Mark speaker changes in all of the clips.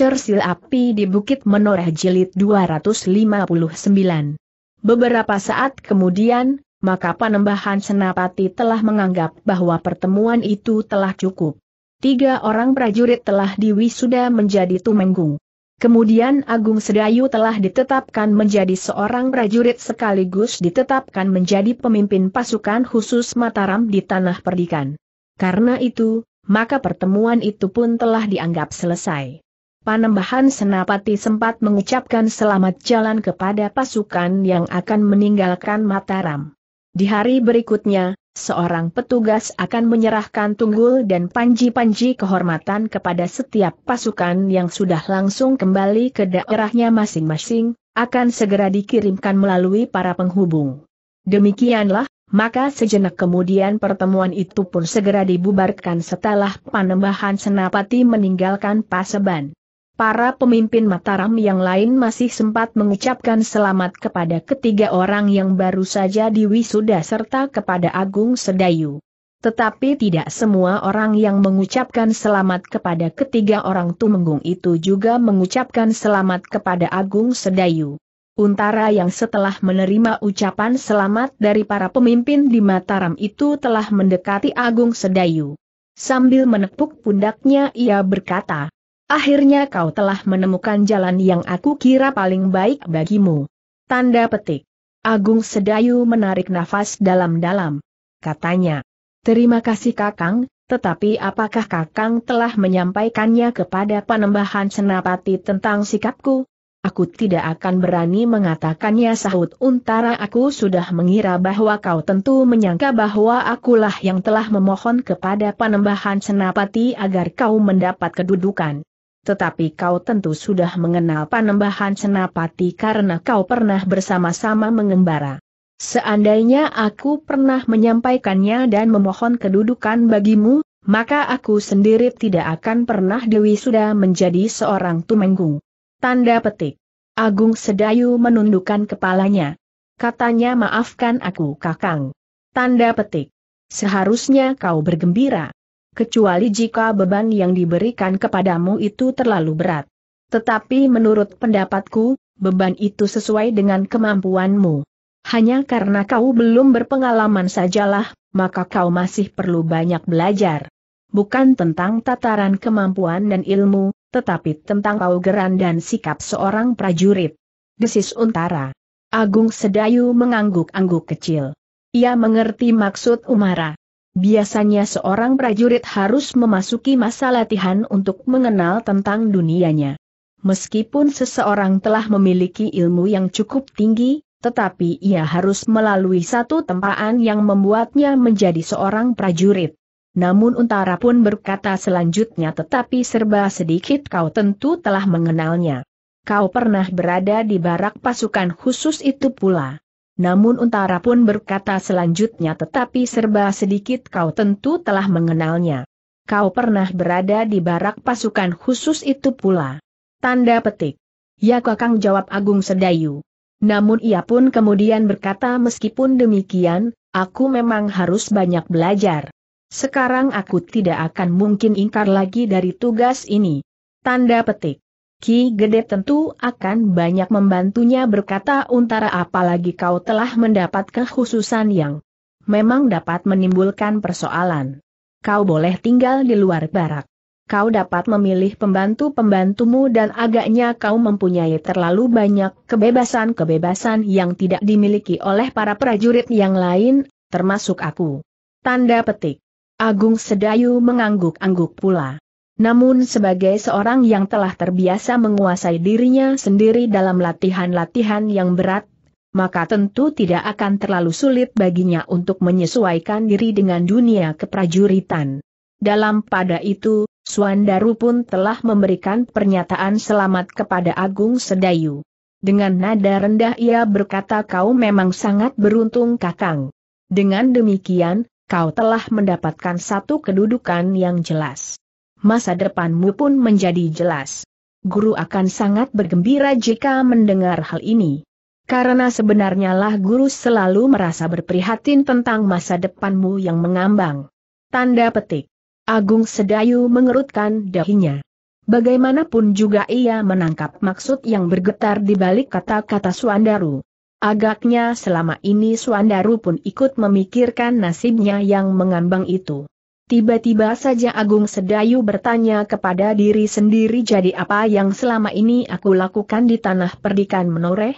Speaker 1: Cersil Api di Bukit Menoreh Jilid 259. Beberapa saat kemudian, maka Panembahan Senapati telah menganggap bahwa pertemuan itu telah cukup. Tiga orang prajurit telah diwisuda menjadi Tumenggung. Kemudian Agung Sedayu telah ditetapkan menjadi seorang prajurit sekaligus ditetapkan menjadi pemimpin pasukan khusus Mataram di Tanah Perdikan. Karena itu, maka pertemuan itu pun telah dianggap selesai. Panembahan Senapati sempat mengucapkan selamat jalan kepada pasukan yang akan meninggalkan Mataram. Di hari berikutnya, seorang petugas akan menyerahkan tunggul dan panji-panji kehormatan kepada setiap pasukan yang sudah langsung kembali ke daerahnya masing-masing, akan segera dikirimkan melalui para penghubung. Demikianlah, maka sejenak kemudian pertemuan itu pun segera dibubarkan setelah Panembahan Senapati meninggalkan Paseban para pemimpin Mataram yang lain masih sempat mengucapkan selamat kepada ketiga orang yang baru saja diwisuda serta kepada Agung Sedayu. Tetapi tidak semua orang yang mengucapkan selamat kepada ketiga orang Tumenggung itu juga mengucapkan selamat kepada Agung Sedayu. Untara yang setelah menerima ucapan selamat dari para pemimpin di Mataram itu telah mendekati Agung Sedayu. Sambil menepuk pundaknya ia berkata, Akhirnya kau telah menemukan jalan yang aku kira paling baik bagimu. Tanda petik. Agung Sedayu menarik nafas dalam-dalam. Katanya, terima kasih kakang, tetapi apakah kakang telah menyampaikannya kepada panembahan senapati tentang sikapku? Aku tidak akan berani mengatakannya sahut untara aku sudah mengira bahwa kau tentu menyangka bahwa akulah yang telah memohon kepada panembahan senapati agar kau mendapat kedudukan tetapi kau tentu sudah mengenal panembahan Senapati karena kau pernah bersama-sama mengembara. Seandainya aku pernah menyampaikannya dan memohon kedudukan bagimu, maka aku sendiri tidak akan pernah Dewi sudah menjadi seorang tumenggung. Tanda petik. Agung Sedayu menundukkan kepalanya. Katanya maafkan aku kakang. Tanda petik. Seharusnya kau bergembira kecuali jika beban yang diberikan kepadamu itu terlalu berat. Tetapi menurut pendapatku, beban itu sesuai dengan kemampuanmu. Hanya karena kau belum berpengalaman sajalah, maka kau masih perlu banyak belajar. Bukan tentang tataran kemampuan dan ilmu, tetapi tentang paugeran dan sikap seorang prajurit. Desis Untara. Agung Sedayu mengangguk-angguk kecil. Ia mengerti maksud Umara. Biasanya seorang prajurit harus memasuki masa latihan untuk mengenal tentang dunianya. Meskipun seseorang telah memiliki ilmu yang cukup tinggi, tetapi ia harus melalui satu tempaan yang membuatnya menjadi seorang prajurit. Namun Untara pun berkata selanjutnya tetapi serba sedikit kau tentu telah mengenalnya. Kau pernah berada di barak pasukan khusus itu pula. Namun Untara pun berkata selanjutnya tetapi serba sedikit kau tentu telah mengenalnya. Kau pernah berada di barak pasukan khusus itu pula. Tanda petik. Ya kakang jawab Agung Sedayu. Namun ia pun kemudian berkata meskipun demikian, aku memang harus banyak belajar. Sekarang aku tidak akan mungkin ingkar lagi dari tugas ini. Tanda petik. Ki Gede tentu akan banyak membantunya berkata untara apalagi kau telah mendapat kekhususan yang memang dapat menimbulkan persoalan. Kau boleh tinggal di luar barak. Kau dapat memilih pembantu-pembantumu dan agaknya kau mempunyai terlalu banyak kebebasan-kebebasan yang tidak dimiliki oleh para prajurit yang lain, termasuk aku. Tanda petik. Agung Sedayu mengangguk-angguk pula. Namun sebagai seorang yang telah terbiasa menguasai dirinya sendiri dalam latihan-latihan yang berat, maka tentu tidak akan terlalu sulit baginya untuk menyesuaikan diri dengan dunia keprajuritan. Dalam pada itu, Suandaru pun telah memberikan pernyataan selamat kepada Agung Sedayu. Dengan nada rendah ia berkata kau memang sangat beruntung kakang. Dengan demikian, kau telah mendapatkan satu kedudukan yang jelas masa depanmu pun menjadi jelas. Guru akan sangat bergembira jika mendengar hal ini. Karena sebenarnya lah guru selalu merasa berprihatin tentang masa depanmu yang mengambang. Tanda petik. Agung Sedayu mengerutkan dahinya. Bagaimanapun juga ia menangkap maksud yang bergetar di balik kata-kata Suandaru. Agaknya selama ini Suandaru pun ikut memikirkan nasibnya yang mengambang itu. Tiba-tiba saja Agung Sedayu bertanya kepada diri sendiri jadi apa yang selama ini aku lakukan di tanah perdikan menoreh?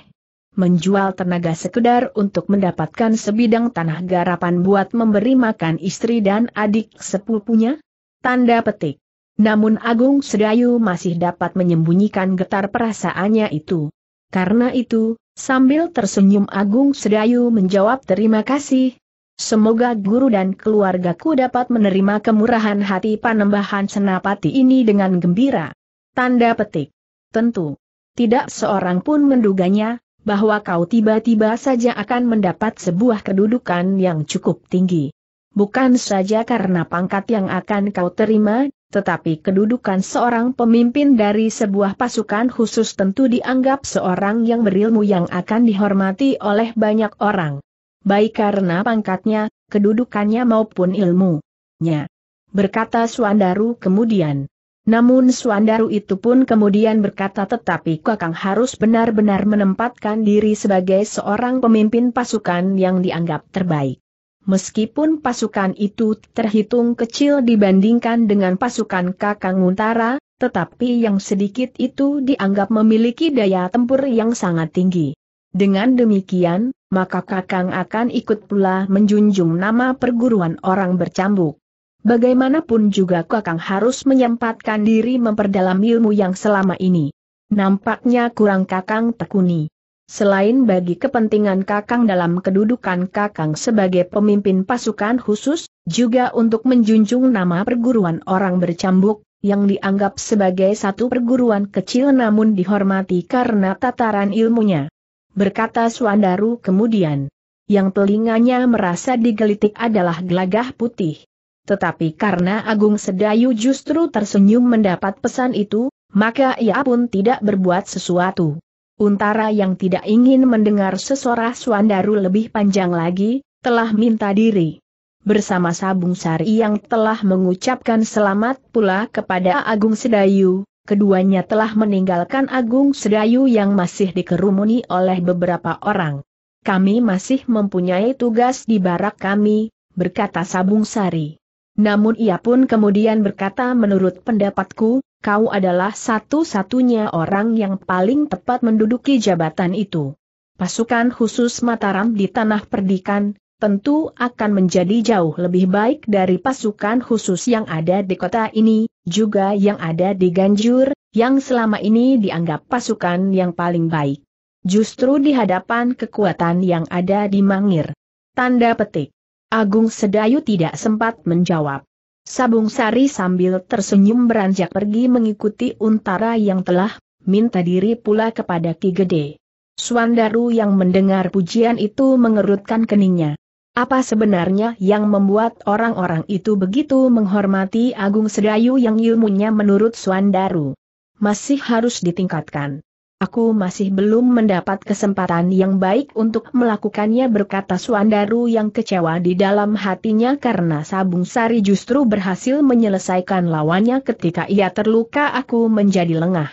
Speaker 1: Menjual tenaga sekedar untuk mendapatkan sebidang tanah garapan buat memberi makan istri dan adik sepupunya? Tanda petik. Namun Agung Sedayu masih dapat menyembunyikan getar perasaannya itu. Karena itu, sambil tersenyum Agung Sedayu menjawab terima kasih, Semoga guru dan keluargaku dapat menerima kemurahan hati panembahan senapati ini dengan gembira. Tanda petik. Tentu. Tidak seorang pun menduganya, bahwa kau tiba-tiba saja akan mendapat sebuah kedudukan yang cukup tinggi. Bukan saja karena pangkat yang akan kau terima, tetapi kedudukan seorang pemimpin dari sebuah pasukan khusus tentu dianggap seorang yang berilmu yang akan dihormati oleh banyak orang baik karena pangkatnya, kedudukannya maupun ilmunya. Berkata Suandaru kemudian. Namun Suandaru itu pun kemudian berkata tetapi Kakang harus benar-benar menempatkan diri sebagai seorang pemimpin pasukan yang dianggap terbaik. Meskipun pasukan itu terhitung kecil dibandingkan dengan pasukan Kakang Untara, tetapi yang sedikit itu dianggap memiliki daya tempur yang sangat tinggi. Dengan demikian, maka Kakang akan ikut pula menjunjung nama perguruan orang bercambuk. Bagaimanapun juga Kakang harus menyempatkan diri memperdalam ilmu yang selama ini. Nampaknya kurang Kakang tekuni. Selain bagi kepentingan Kakang dalam kedudukan Kakang sebagai pemimpin pasukan khusus, juga untuk menjunjung nama perguruan orang bercambuk, yang dianggap sebagai satu perguruan kecil namun dihormati karena tataran ilmunya berkata Suandaru kemudian. Yang telinganya merasa digelitik adalah gelagah putih. Tetapi karena Agung Sedayu justru tersenyum mendapat pesan itu, maka ia pun tidak berbuat sesuatu. Untara yang tidak ingin mendengar sesorah Suandaru lebih panjang lagi, telah minta diri. Bersama Sabung Sari yang telah mengucapkan selamat pula kepada Agung Sedayu, keduanya telah meninggalkan Agung Sedayu yang masih dikerumuni oleh beberapa orang. Kami masih mempunyai tugas di barak kami, berkata Sabung Sari. Namun ia pun kemudian berkata menurut pendapatku, kau adalah satu-satunya orang yang paling tepat menduduki jabatan itu. Pasukan khusus Mataram di Tanah Perdikan, tentu akan menjadi jauh lebih baik dari pasukan khusus yang ada di kota ini, juga yang ada di Ganjur, yang selama ini dianggap pasukan yang paling baik. Justru di hadapan kekuatan yang ada di Mangir. Tanda petik. Agung Sedayu tidak sempat menjawab. Sabung Sari sambil tersenyum beranjak pergi mengikuti untara yang telah minta diri pula kepada Ki Gede. Suandaru yang mendengar pujian itu mengerutkan keningnya. Apa sebenarnya yang membuat orang-orang itu begitu menghormati Agung Sedayu yang ilmunya menurut Suandaru? Masih harus ditingkatkan. Aku masih belum mendapat kesempatan yang baik untuk melakukannya berkata Suandaru yang kecewa di dalam hatinya karena Sabung Sari justru berhasil menyelesaikan lawannya ketika ia terluka aku menjadi lengah.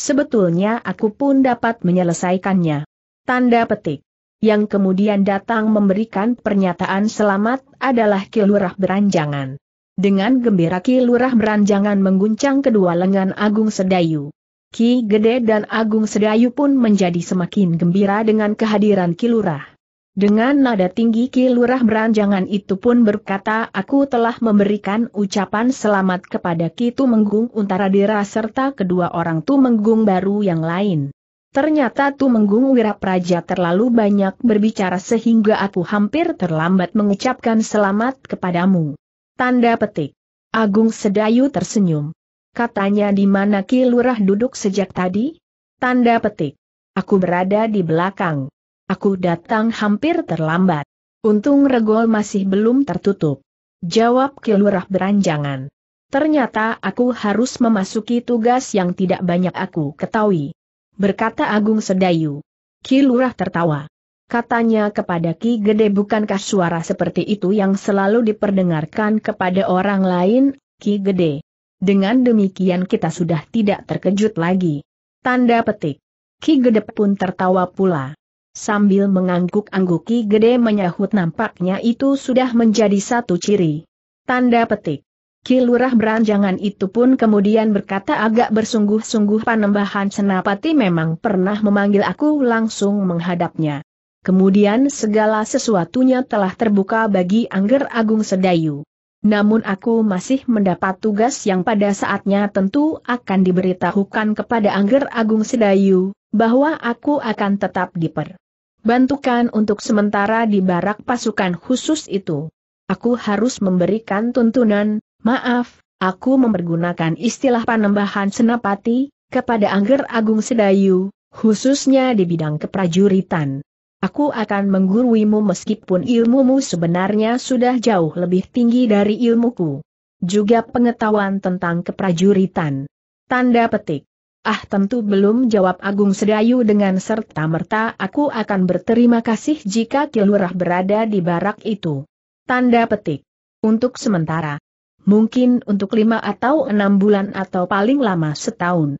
Speaker 1: Sebetulnya aku pun dapat menyelesaikannya. Tanda petik yang kemudian datang memberikan pernyataan selamat adalah Kilurah Beranjangan. Dengan gembira Kilurah Beranjangan mengguncang kedua lengan Agung Sedayu. Ki Gede dan Agung Sedayu pun menjadi semakin gembira dengan kehadiran Kilurah. Dengan nada tinggi Kilurah Beranjangan itu pun berkata aku telah memberikan ucapan selamat kepada Ki Tumenggung Untaradira serta kedua orang Tumenggung baru yang lain. Ternyata Tumenggung Wirapraja terlalu banyak berbicara sehingga aku hampir terlambat mengucapkan selamat kepadamu. Tanda petik. Agung Sedayu tersenyum. Katanya di mana Ki Lurah duduk sejak tadi? Tanda petik. Aku berada di belakang. Aku datang hampir terlambat. Untung regol masih belum tertutup. Jawab Ki Lurah beranjangan. Ternyata aku harus memasuki tugas yang tidak banyak aku ketahui berkata Agung Sedayu. Ki Lurah tertawa. Katanya kepada Ki Gede bukankah suara seperti itu yang selalu diperdengarkan kepada orang lain, Ki Gede. Dengan demikian kita sudah tidak terkejut lagi. Tanda petik. Ki Gede pun tertawa pula. Sambil mengangguk-angguk Ki Gede menyahut nampaknya itu sudah menjadi satu ciri. Tanda petik. Kilurah beranjangan itu pun kemudian berkata agak bersungguh-sungguh Panembahan Senapati memang pernah memanggil aku langsung menghadapnya. Kemudian segala sesuatunya telah terbuka bagi Angger Agung Sedayu. Namun aku masih mendapat tugas yang pada saatnya tentu akan diberitahukan kepada Angger Agung Sedayu, bahwa aku akan tetap diperbantukan untuk sementara di barak pasukan khusus itu. Aku harus memberikan tuntunan, Maaf, aku mempergunakan istilah panembahan senapati, kepada Angger Agung Sedayu, khususnya di bidang keprajuritan. Aku akan mengguruimu meskipun ilmumu sebenarnya sudah jauh lebih tinggi dari ilmuku. Juga pengetahuan tentang keprajuritan. Tanda petik. Ah tentu belum jawab Agung Sedayu dengan serta-merta aku akan berterima kasih jika Kilurah berada di barak itu. Tanda petik. Untuk sementara, Mungkin untuk lima atau enam bulan atau paling lama setahun.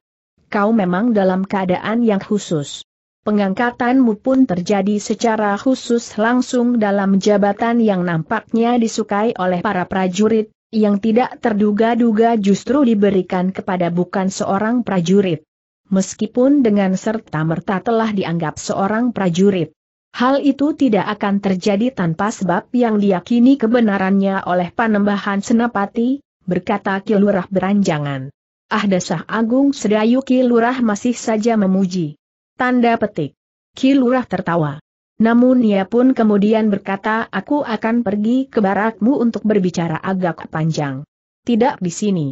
Speaker 1: Kau memang dalam keadaan yang khusus. Pengangkatanmu pun terjadi secara khusus langsung dalam jabatan yang nampaknya disukai oleh para prajurit, yang tidak terduga-duga justru diberikan kepada bukan seorang prajurit meskipun dengan serta-merta telah dianggap seorang prajurit. Hal itu tidak akan terjadi tanpa sebab yang diyakini kebenarannya oleh Panembahan Senapati, berkata Kilurah beranjangan. Ah dasah Agung Sedayu Kilurah masih saja memuji. Tanda petik. Kilurah tertawa. Namun ia pun kemudian berkata aku akan pergi ke barakmu untuk berbicara agak panjang. Tidak di sini.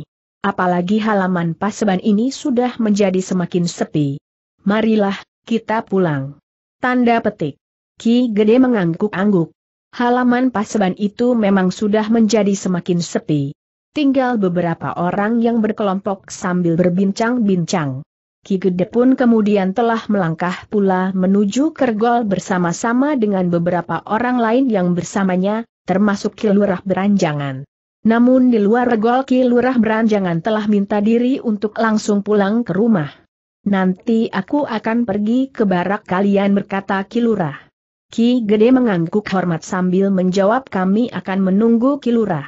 Speaker 1: Apalagi halaman paseban ini sudah menjadi semakin sepi. Marilah, kita pulang. Tanda petik. Ki Gede mengangguk-angguk. Halaman paseban itu memang sudah menjadi semakin sepi. Tinggal beberapa orang yang berkelompok sambil berbincang-bincang. Ki Gede pun kemudian telah melangkah pula menuju Kergol bersama-sama dengan beberapa orang lain yang bersamanya, termasuk Ki Lurah Beranjangan. Namun di luar Regol Ki Lurah Beranjangan telah minta diri untuk langsung pulang ke rumah. Nanti aku akan pergi ke barak kalian berkata Ki Lurah. Ki Gede mengangguk hormat sambil menjawab kami akan menunggu Kilurah.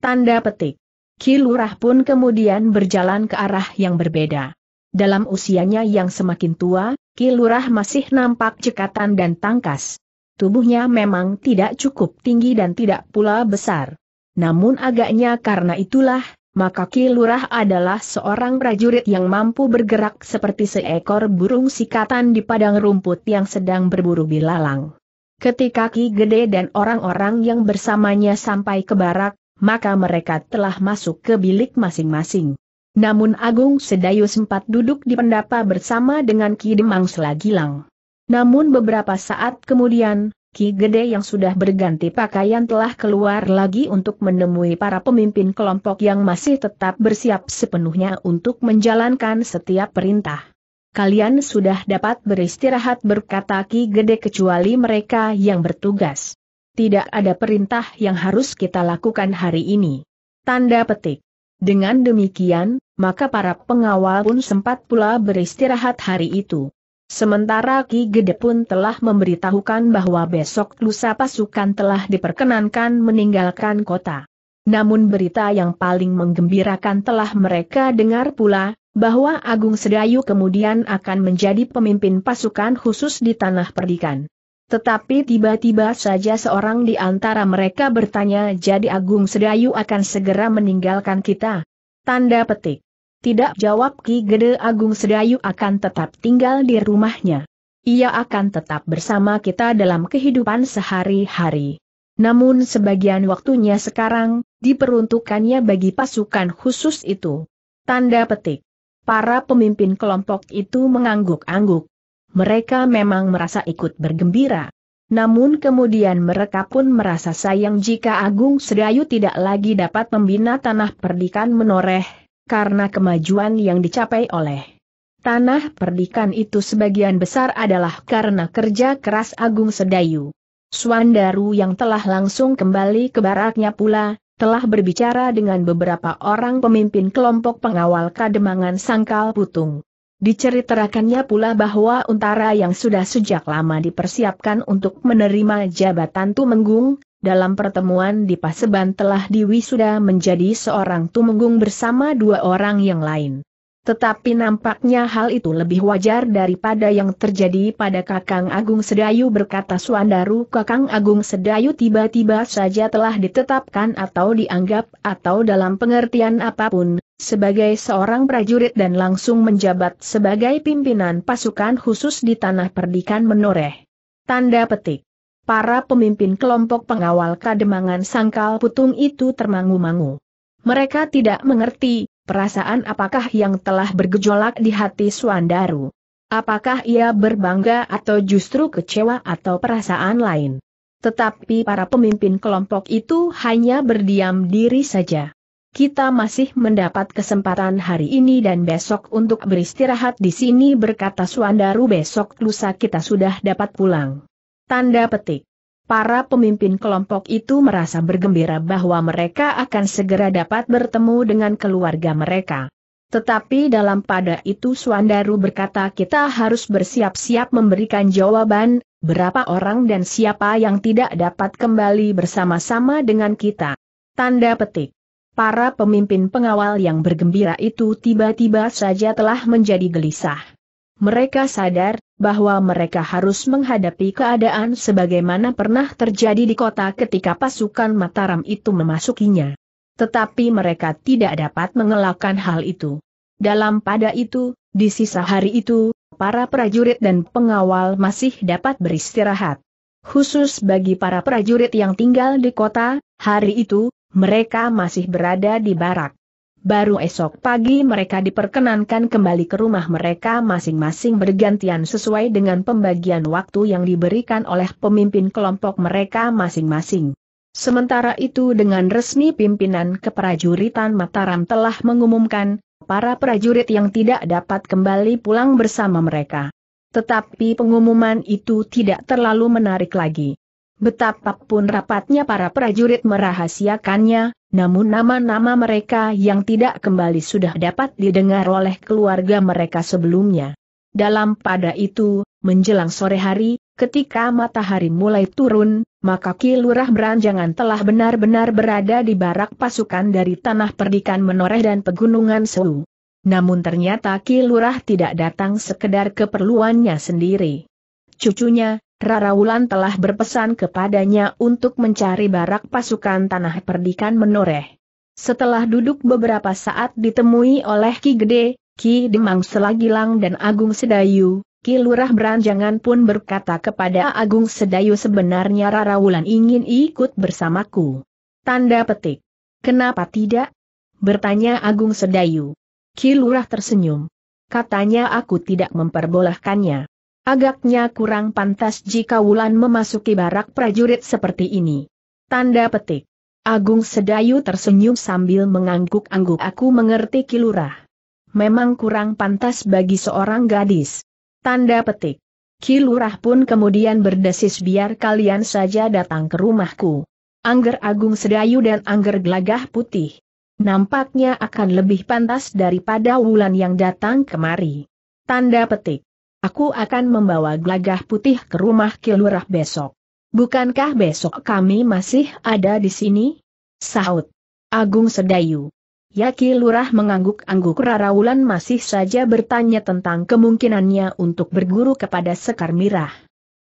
Speaker 1: Tanda petik. Kilurah pun kemudian berjalan ke arah yang berbeda. Dalam usianya yang semakin tua, Kilurah masih nampak cekatan dan tangkas. Tubuhnya memang tidak cukup tinggi dan tidak pula besar. Namun agaknya karena itulah, maka kilurah adalah seorang prajurit yang mampu bergerak seperti seekor burung sikatan di padang rumput yang sedang berburu bilalang. Ketika Ki Gede dan orang-orang yang bersamanya sampai ke barak, maka mereka telah masuk ke bilik masing-masing. Namun Agung Sedayu sempat duduk di pendapa bersama dengan Ki Demang Selagilang. Namun beberapa saat kemudian, Ki Gede yang sudah berganti pakaian telah keluar lagi untuk menemui para pemimpin kelompok yang masih tetap bersiap sepenuhnya untuk menjalankan setiap perintah kalian sudah dapat beristirahat berkata Ki Gede kecuali mereka yang bertugas. Tidak ada perintah yang harus kita lakukan hari ini. Tanda petik. Dengan demikian, maka para pengawal pun sempat pula beristirahat hari itu. Sementara Ki Gede pun telah memberitahukan bahwa besok lusa pasukan telah diperkenankan meninggalkan kota. Namun berita yang paling menggembirakan telah mereka dengar pula, bahwa Agung Sedayu kemudian akan menjadi pemimpin pasukan khusus di Tanah Perdikan. Tetapi tiba-tiba saja seorang di antara mereka bertanya jadi Agung Sedayu akan segera meninggalkan kita. Tanda petik. Tidak jawab Ki Gede Agung Sedayu akan tetap tinggal di rumahnya. Ia akan tetap bersama kita dalam kehidupan sehari-hari. Namun sebagian waktunya sekarang, diperuntukannya bagi pasukan khusus itu. Tanda petik. Para pemimpin kelompok itu mengangguk-angguk. Mereka memang merasa ikut bergembira. Namun kemudian mereka pun merasa sayang jika Agung Sedayu tidak lagi dapat membina tanah perdikan menoreh, karena kemajuan yang dicapai oleh tanah perdikan itu sebagian besar adalah karena kerja keras Agung Sedayu. Swandaru yang telah langsung kembali ke baraknya pula, telah berbicara dengan beberapa orang pemimpin kelompok pengawal kademangan Sangkal Putung. Diceritakannya pula bahwa untara yang sudah sejak lama dipersiapkan untuk menerima jabatan Tumenggung, dalam pertemuan di Paseban telah diwisuda menjadi seorang Tumenggung bersama dua orang yang lain. Tetapi nampaknya hal itu lebih wajar daripada yang terjadi pada Kakang Agung Sedayu berkata Suandaru Kakang Agung Sedayu tiba-tiba saja telah ditetapkan atau dianggap atau dalam pengertian apapun, sebagai seorang prajurit dan langsung menjabat sebagai pimpinan pasukan khusus di Tanah Perdikan Menoreh. Tanda petik. Para pemimpin kelompok pengawal Kademangan Sangkal Putung itu termangu-mangu. Mereka tidak mengerti, Perasaan apakah yang telah bergejolak di hati Suandaru? Apakah ia berbangga atau justru kecewa atau perasaan lain? Tetapi para pemimpin kelompok itu hanya berdiam diri saja. Kita masih mendapat kesempatan hari ini dan besok untuk beristirahat di sini berkata Suandaru besok lusa kita sudah dapat pulang. Tanda petik. Para pemimpin kelompok itu merasa bergembira bahwa mereka akan segera dapat bertemu dengan keluarga mereka. Tetapi dalam pada itu Suandaru berkata kita harus bersiap-siap memberikan jawaban, berapa orang dan siapa yang tidak dapat kembali bersama-sama dengan kita. Tanda petik. Para pemimpin pengawal yang bergembira itu tiba-tiba saja telah menjadi gelisah. Mereka sadar bahwa mereka harus menghadapi keadaan sebagaimana pernah terjadi di kota ketika pasukan Mataram itu memasukinya. Tetapi mereka tidak dapat mengelakkan hal itu. Dalam pada itu, di sisa hari itu, para prajurit dan pengawal masih dapat beristirahat. Khusus bagi para prajurit yang tinggal di kota, hari itu, mereka masih berada di barak. Baru esok pagi mereka diperkenankan kembali ke rumah mereka masing-masing bergantian sesuai dengan pembagian waktu yang diberikan oleh pemimpin kelompok mereka masing-masing. Sementara itu dengan resmi pimpinan keprajuritan Mataram telah mengumumkan, para prajurit yang tidak dapat kembali pulang bersama mereka. Tetapi pengumuman itu tidak terlalu menarik lagi. Betapapun rapatnya para prajurit merahasiakannya, namun nama-nama mereka yang tidak kembali sudah dapat didengar oleh keluarga mereka sebelumnya. Dalam pada itu, menjelang sore hari, ketika matahari mulai turun, maka Kilurah Beranjangan telah benar-benar berada di barak pasukan dari tanah perdikan menoreh dan pegunungan Seu. Namun ternyata Kilurah tidak datang sekedar keperluannya sendiri. Cucunya, Rara Wulan telah berpesan kepadanya untuk mencari barak pasukan tanah perdikan menoreh. Setelah duduk beberapa saat ditemui oleh Ki Gede, Ki Demang Selagilang dan Agung Sedayu, Ki Lurah Beranjangan pun berkata kepada Agung Sedayu sebenarnya Rara Wulan ingin ikut bersamaku. Tanda petik. Kenapa tidak? Bertanya Agung Sedayu. Ki Lurah tersenyum. Katanya aku tidak memperbolehkannya. Agaknya kurang pantas jika Wulan memasuki barak prajurit seperti ini. Tanda petik. Agung Sedayu tersenyum sambil mengangguk-angguk aku mengerti kilurah. Memang kurang pantas bagi seorang gadis. Tanda petik. Kilurah pun kemudian berdesis biar kalian saja datang ke rumahku. Angger Agung Sedayu dan Angger Gelagah Putih. Nampaknya akan lebih pantas daripada Wulan yang datang kemari. Tanda petik. Aku akan membawa gelagah putih ke rumah Kilurah besok. Bukankah besok kami masih ada di sini? Sahut. Agung Sedayu. Ya, kilurah mengangguk-angguk Raraulan masih saja bertanya tentang kemungkinannya untuk berguru kepada Sekar Mirah.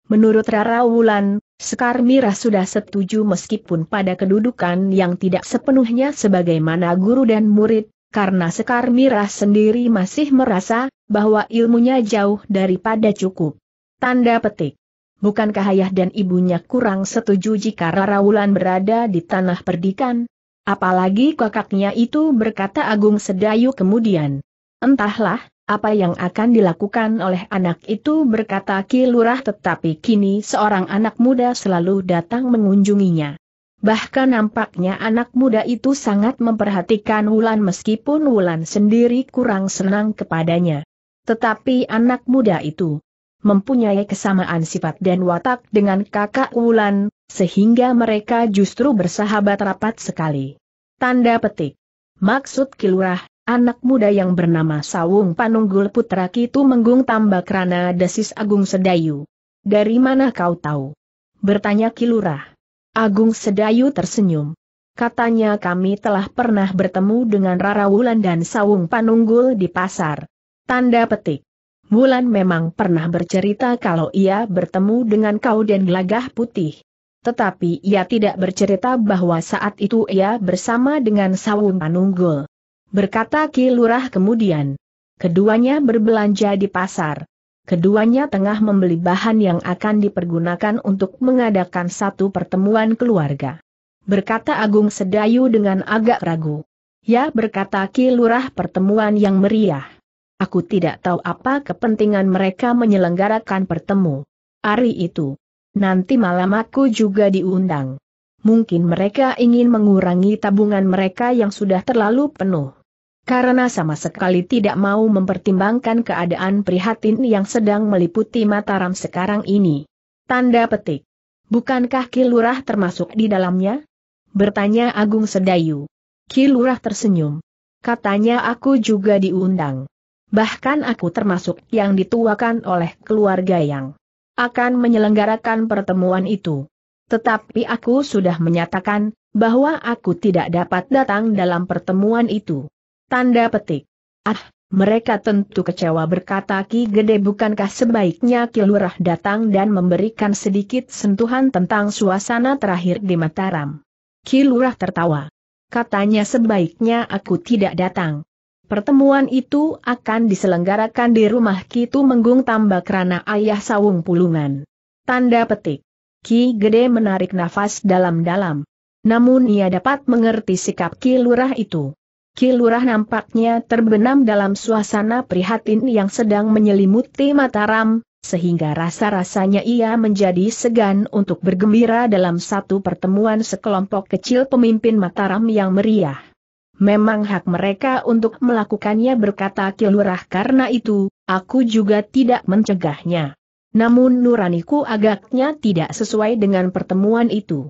Speaker 1: Menurut Raraulan, Sekar Mirah sudah setuju meskipun pada kedudukan yang tidak sepenuhnya sebagaimana guru dan murid, karena Sekar Mirah sendiri masih merasa bahwa ilmunya jauh daripada cukup. Tanda petik. Bukankah ayah dan ibunya kurang setuju jika Rara Wulan berada di tanah perdikan? Apalagi kakaknya itu berkata Agung Sedayu kemudian. Entahlah, apa yang akan dilakukan oleh anak itu berkata Kilurah. tetapi kini seorang anak muda selalu datang mengunjunginya. Bahkan nampaknya anak muda itu sangat memperhatikan Wulan meskipun Wulan sendiri kurang senang kepadanya. Tetapi anak muda itu mempunyai kesamaan sifat dan watak dengan kakak Wulan, sehingga mereka justru bersahabat rapat sekali. Tanda petik. Maksud Kilurah, anak muda yang bernama Sawung Panunggul Putra Kitu Menggung Tambak Rana Desis Agung Sedayu. Dari mana kau tahu? Bertanya Kilurah. Agung Sedayu tersenyum. Katanya kami telah pernah bertemu dengan Rara Wulan dan Sawung Panunggul di pasar. Tanda petik. Wulan memang pernah bercerita kalau ia bertemu dengan kau dan gelagah Putih. Tetapi ia tidak bercerita bahwa saat itu ia bersama dengan Sawung Panunggul. Berkata Ki Lurah kemudian. Keduanya berbelanja di pasar. Keduanya tengah membeli bahan yang akan dipergunakan untuk mengadakan satu pertemuan keluarga. Berkata Agung Sedayu dengan agak ragu. Ya berkata Ki Lurah pertemuan yang meriah. Aku tidak tahu apa kepentingan mereka menyelenggarakan pertemu. Ari itu. Nanti malam aku juga diundang. Mungkin mereka ingin mengurangi tabungan mereka yang sudah terlalu penuh. Karena sama sekali tidak mau mempertimbangkan keadaan prihatin yang sedang meliputi Mataram sekarang ini. Tanda petik. Bukankah Kilurah termasuk di dalamnya? Bertanya Agung Sedayu. Kilurah tersenyum. Katanya aku juga diundang. Bahkan aku termasuk yang dituakan oleh keluarga yang akan menyelenggarakan pertemuan itu. Tetapi aku sudah menyatakan bahwa aku tidak dapat datang dalam pertemuan itu. Tanda petik. Ah, mereka tentu kecewa berkata Ki Gede bukankah sebaiknya Ki Lurah datang dan memberikan sedikit sentuhan tentang suasana terakhir di Mataram. Ki Lurah tertawa. Katanya sebaiknya aku tidak datang. Pertemuan itu akan diselenggarakan di rumah Kitu Menggung Tambak Rana Ayah Sawung Pulungan. Tanda petik. Ki Gede menarik nafas dalam-dalam. Namun ia dapat mengerti sikap Ki Lurah itu. Kilurah nampaknya terbenam dalam suasana prihatin yang sedang menyelimuti Mataram, sehingga rasa-rasanya ia menjadi segan untuk bergembira dalam satu pertemuan sekelompok kecil pemimpin Mataram yang meriah. Memang hak mereka untuk melakukannya berkata Kilurah karena itu, aku juga tidak mencegahnya. Namun nuraniku agaknya tidak sesuai dengan pertemuan itu.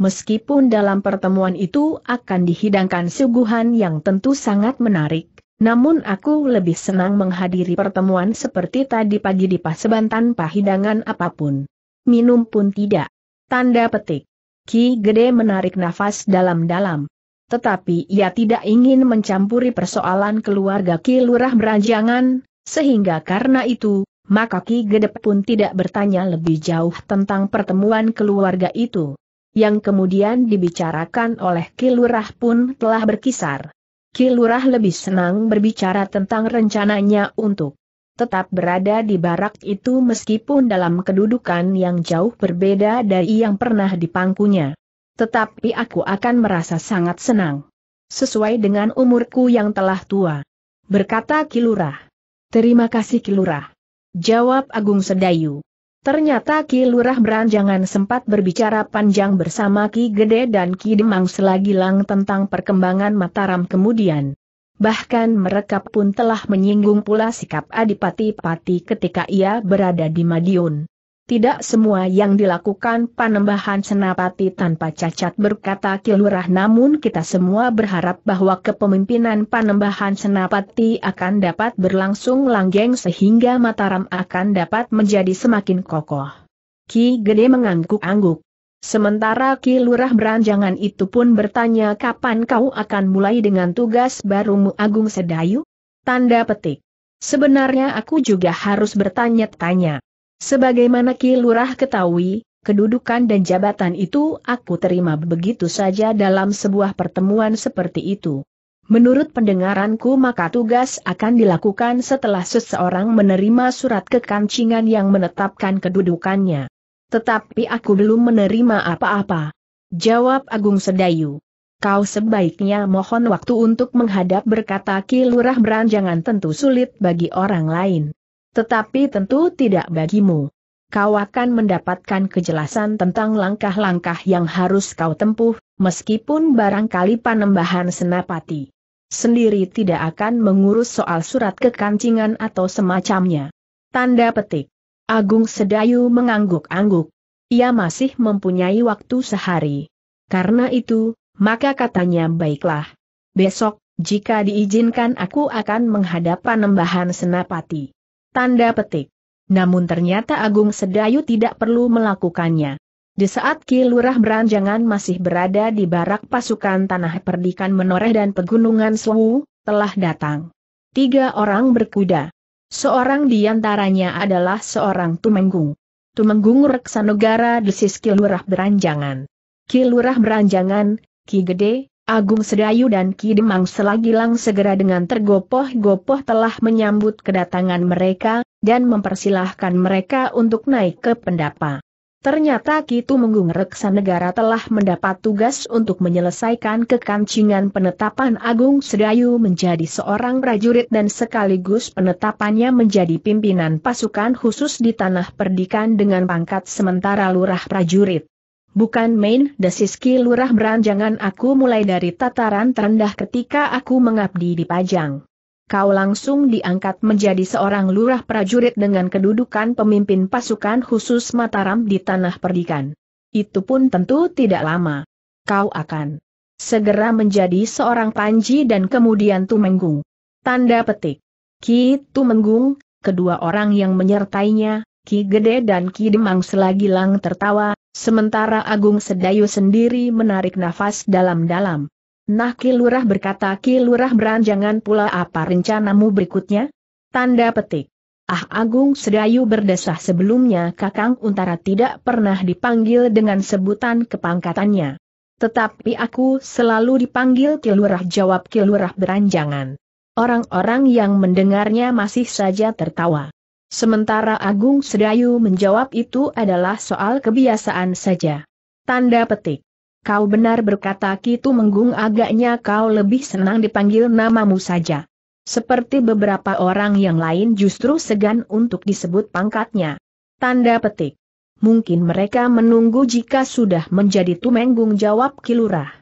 Speaker 1: Meskipun dalam pertemuan itu akan dihidangkan suguhan yang tentu sangat menarik, namun aku lebih senang menghadiri pertemuan seperti tadi pagi di Paseban tanpa hidangan apapun. Minum pun tidak. Tanda petik. Ki Gede menarik nafas dalam-dalam. Tetapi ia tidak ingin mencampuri persoalan keluarga Ki Lurah Beranjangan, sehingga karena itu, maka Ki Gede pun tidak bertanya lebih jauh tentang pertemuan keluarga itu yang kemudian dibicarakan oleh Kilurah pun telah berkisar. Kilurah lebih senang berbicara tentang rencananya untuk tetap berada di barak itu meskipun dalam kedudukan yang jauh berbeda dari yang pernah dipangkunya. Tetapi aku akan merasa sangat senang. Sesuai dengan umurku yang telah tua. Berkata Kilurah. Terima kasih Kilurah. Jawab Agung Sedayu. Ternyata Ki Lurah Beranjangan sempat berbicara panjang bersama Ki Gede dan Ki Demang selagi lang tentang perkembangan Mataram kemudian. Bahkan mereka pun telah menyinggung pula sikap Adipati Pati ketika ia berada di Madiun tidak semua yang dilakukan panembahan senapati tanpa cacat berkata kilurah namun kita semua berharap bahwa kepemimpinan panembahan senapati akan dapat berlangsung langgeng sehingga Mataram akan dapat menjadi semakin kokoh. Ki Gede mengangguk-angguk. Sementara Ki Lurah beranjangan itu pun bertanya kapan kau akan mulai dengan tugas barumu Agung Sedayu? Tanda petik. Sebenarnya aku juga harus bertanya-tanya. Sebagaimana Ki Lurah ketahui, kedudukan dan jabatan itu aku terima begitu saja dalam sebuah pertemuan seperti itu. Menurut pendengaranku maka tugas akan dilakukan setelah seseorang menerima surat kekancingan yang menetapkan kedudukannya. Tetapi aku belum menerima apa-apa. Jawab Agung Sedayu. Kau sebaiknya mohon waktu untuk menghadap berkata Ki Lurah Beranjangan tentu sulit bagi orang lain. Tetapi tentu tidak bagimu. Kau akan mendapatkan kejelasan tentang langkah-langkah yang harus kau tempuh, meskipun barangkali panembahan senapati sendiri tidak akan mengurus soal surat kekancingan atau semacamnya. Tanda petik. Agung Sedayu mengangguk-angguk. Ia masih mempunyai waktu sehari. Karena itu, maka katanya baiklah. Besok, jika diizinkan aku akan menghadap panembahan senapati. Tanda petik. Namun ternyata Agung Sedayu tidak perlu melakukannya. Di saat Ki Lurah Beranjangan masih berada di barak pasukan Tanah Perdikan Menoreh dan Pegunungan Sewu, telah datang. Tiga orang berkuda. Seorang di antaranya adalah seorang Tumenggung. Tumenggung Reksanegara desis Ki Lurah Beranjangan. Ki Lurah Beranjangan, Ki Gede, Agung Sedayu dan Ki Demang Selagilang segera dengan tergopoh-gopoh telah menyambut kedatangan mereka, dan mempersilahkan mereka untuk naik ke pendapa. Ternyata Kitu Menggung Reksa Negara telah mendapat tugas untuk menyelesaikan kekancingan penetapan Agung Sedayu menjadi seorang prajurit dan sekaligus penetapannya menjadi pimpinan pasukan khusus di Tanah Perdikan dengan pangkat sementara lurah prajurit. Bukan main desiski lurah beranjangan aku mulai dari tataran terendah ketika aku mengabdi di Pajang. Kau langsung diangkat menjadi seorang lurah prajurit dengan kedudukan pemimpin pasukan khusus Mataram di Tanah Perdikan. Itu pun tentu tidak lama. Kau akan segera menjadi seorang Panji dan kemudian Tumenggung. Tanda petik. Ki Tumenggung, kedua orang yang menyertainya, Ki Gede dan Ki Demang selagi lang tertawa, sementara Agung Sedayu sendiri menarik nafas dalam-dalam. Nah Ki Lurah berkata Ki Lurah beranjangan pula apa rencanamu berikutnya? Tanda petik. Ah Agung Sedayu berdesah sebelumnya Kakang Untara tidak pernah dipanggil dengan sebutan kepangkatannya. Tetapi aku selalu dipanggil Ki Lurah jawab Ki Lurah beranjangan. Orang-orang yang mendengarnya masih saja tertawa. Sementara Agung Sedayu menjawab itu adalah soal kebiasaan saja. Tanda petik. Kau benar berkata Kitu Menggung agaknya kau lebih senang dipanggil namamu saja. Seperti beberapa orang yang lain justru segan untuk disebut pangkatnya. Tanda petik. Mungkin mereka menunggu jika sudah menjadi Tumenggung jawab Kilurah.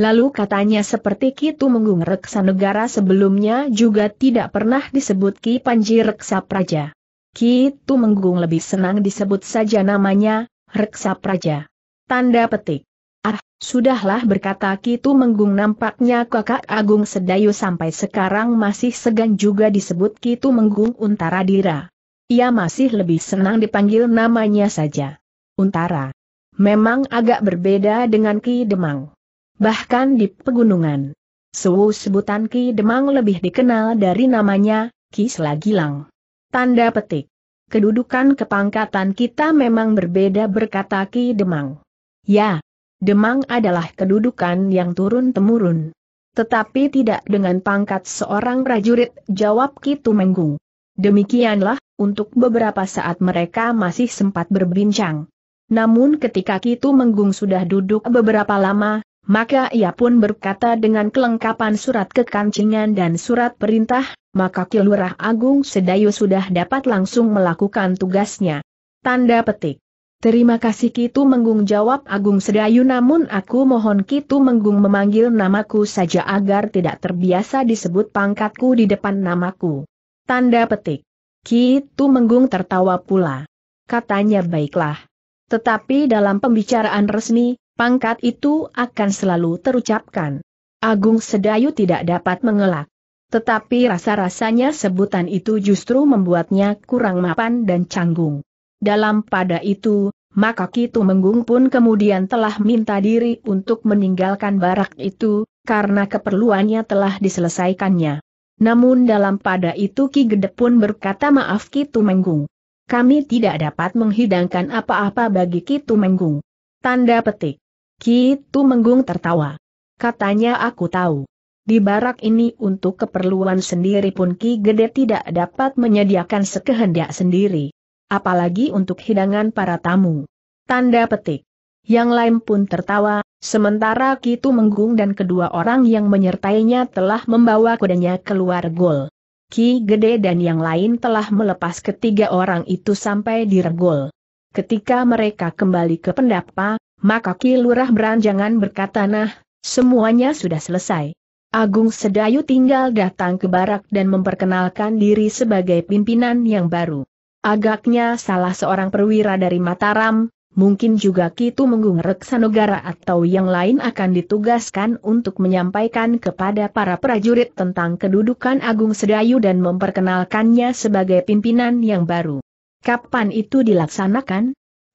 Speaker 1: Lalu katanya seperti Kitu Menggung Reksa Negara sebelumnya juga tidak pernah disebut Ki Panji Reksa Praja. Kitu Menggung lebih senang disebut saja namanya, Reksa Praja. Tanda petik. Ah, sudahlah berkata Kitu Menggung nampaknya kakak Agung Sedayu sampai sekarang masih segan juga disebut Kitu Menggung Untara Dira. Ia masih lebih senang dipanggil namanya saja. Untara. Memang agak berbeda dengan Ki Demang. Bahkan di pegunungan. Sewu sebutan Ki Demang lebih dikenal dari namanya, Ki Selagilang. Tanda petik. Kedudukan kepangkatan kita memang berbeda berkata Ki Demang. Ya, Demang adalah kedudukan yang turun-temurun. Tetapi tidak dengan pangkat seorang prajurit, jawab Ki Tumenggung. Demikianlah, untuk beberapa saat mereka masih sempat berbincang. Namun ketika Ki Tumenggung sudah duduk beberapa lama, maka ia pun berkata dengan kelengkapan surat kekancingan dan surat perintah, maka Kilurah Agung Sedayu sudah dapat langsung melakukan tugasnya. Tanda petik. Terima kasih Kitu Menggung jawab Agung Sedayu namun aku mohon Kitu Menggung memanggil namaku saja agar tidak terbiasa disebut pangkatku di depan namaku. Tanda petik. Kitu Menggung tertawa pula. Katanya baiklah. Tetapi dalam pembicaraan resmi, pangkat itu akan selalu terucapkan. Agung Sedayu tidak dapat mengelak. Tetapi rasa-rasanya sebutan itu justru membuatnya kurang mapan dan canggung. Dalam pada itu, maka Kitu Menggung pun kemudian telah minta diri untuk meninggalkan barak itu, karena keperluannya telah diselesaikannya. Namun dalam pada itu Ki Gede pun berkata maaf Kitu Menggung. Kami tidak dapat menghidangkan apa-apa bagi Kitu Menggung. Tanda petik. Ki menggung tertawa. Katanya aku tahu. Di barak ini untuk keperluan sendiri pun Ki Gede tidak dapat menyediakan sekehendak sendiri. Apalagi untuk hidangan para tamu. Tanda petik. Yang lain pun tertawa, sementara Ki menggung dan kedua orang yang menyertainya telah membawa kudanya keluar gol. Ki Gede dan yang lain telah melepas ketiga orang itu sampai di regol. Ketika mereka kembali ke pendapa, maka Kilurah Beranjangan berkata nah, semuanya sudah selesai. Agung Sedayu tinggal datang ke barak dan memperkenalkan diri sebagai pimpinan yang baru. Agaknya salah seorang perwira dari Mataram, mungkin juga Kitu Menggung Reksanogara atau yang lain akan ditugaskan untuk menyampaikan kepada para prajurit tentang kedudukan Agung Sedayu dan memperkenalkannya sebagai pimpinan yang baru. Kapan itu dilaksanakan?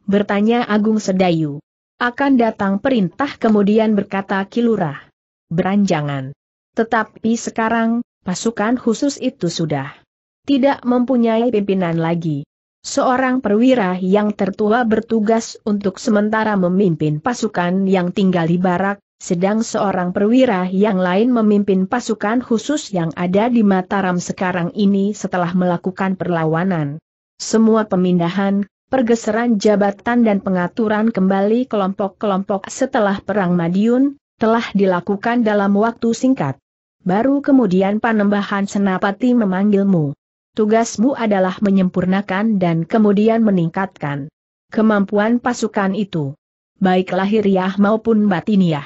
Speaker 1: Bertanya Agung Sedayu. Akan datang perintah kemudian berkata Kilurah. Beranjangan. Tetapi sekarang, pasukan khusus itu sudah tidak mempunyai pimpinan lagi. Seorang perwira yang tertua bertugas untuk sementara memimpin pasukan yang tinggal di barak, sedang seorang perwira yang lain memimpin pasukan khusus yang ada di Mataram sekarang ini setelah melakukan perlawanan. Semua pemindahan pergeseran jabatan dan pengaturan kembali kelompok-kelompok setelah Perang Madiun, telah dilakukan dalam waktu singkat. Baru kemudian Panembahan Senapati memanggilmu. Tugasmu adalah menyempurnakan dan kemudian meningkatkan kemampuan pasukan itu. Baik lahiriah maupun batiniah.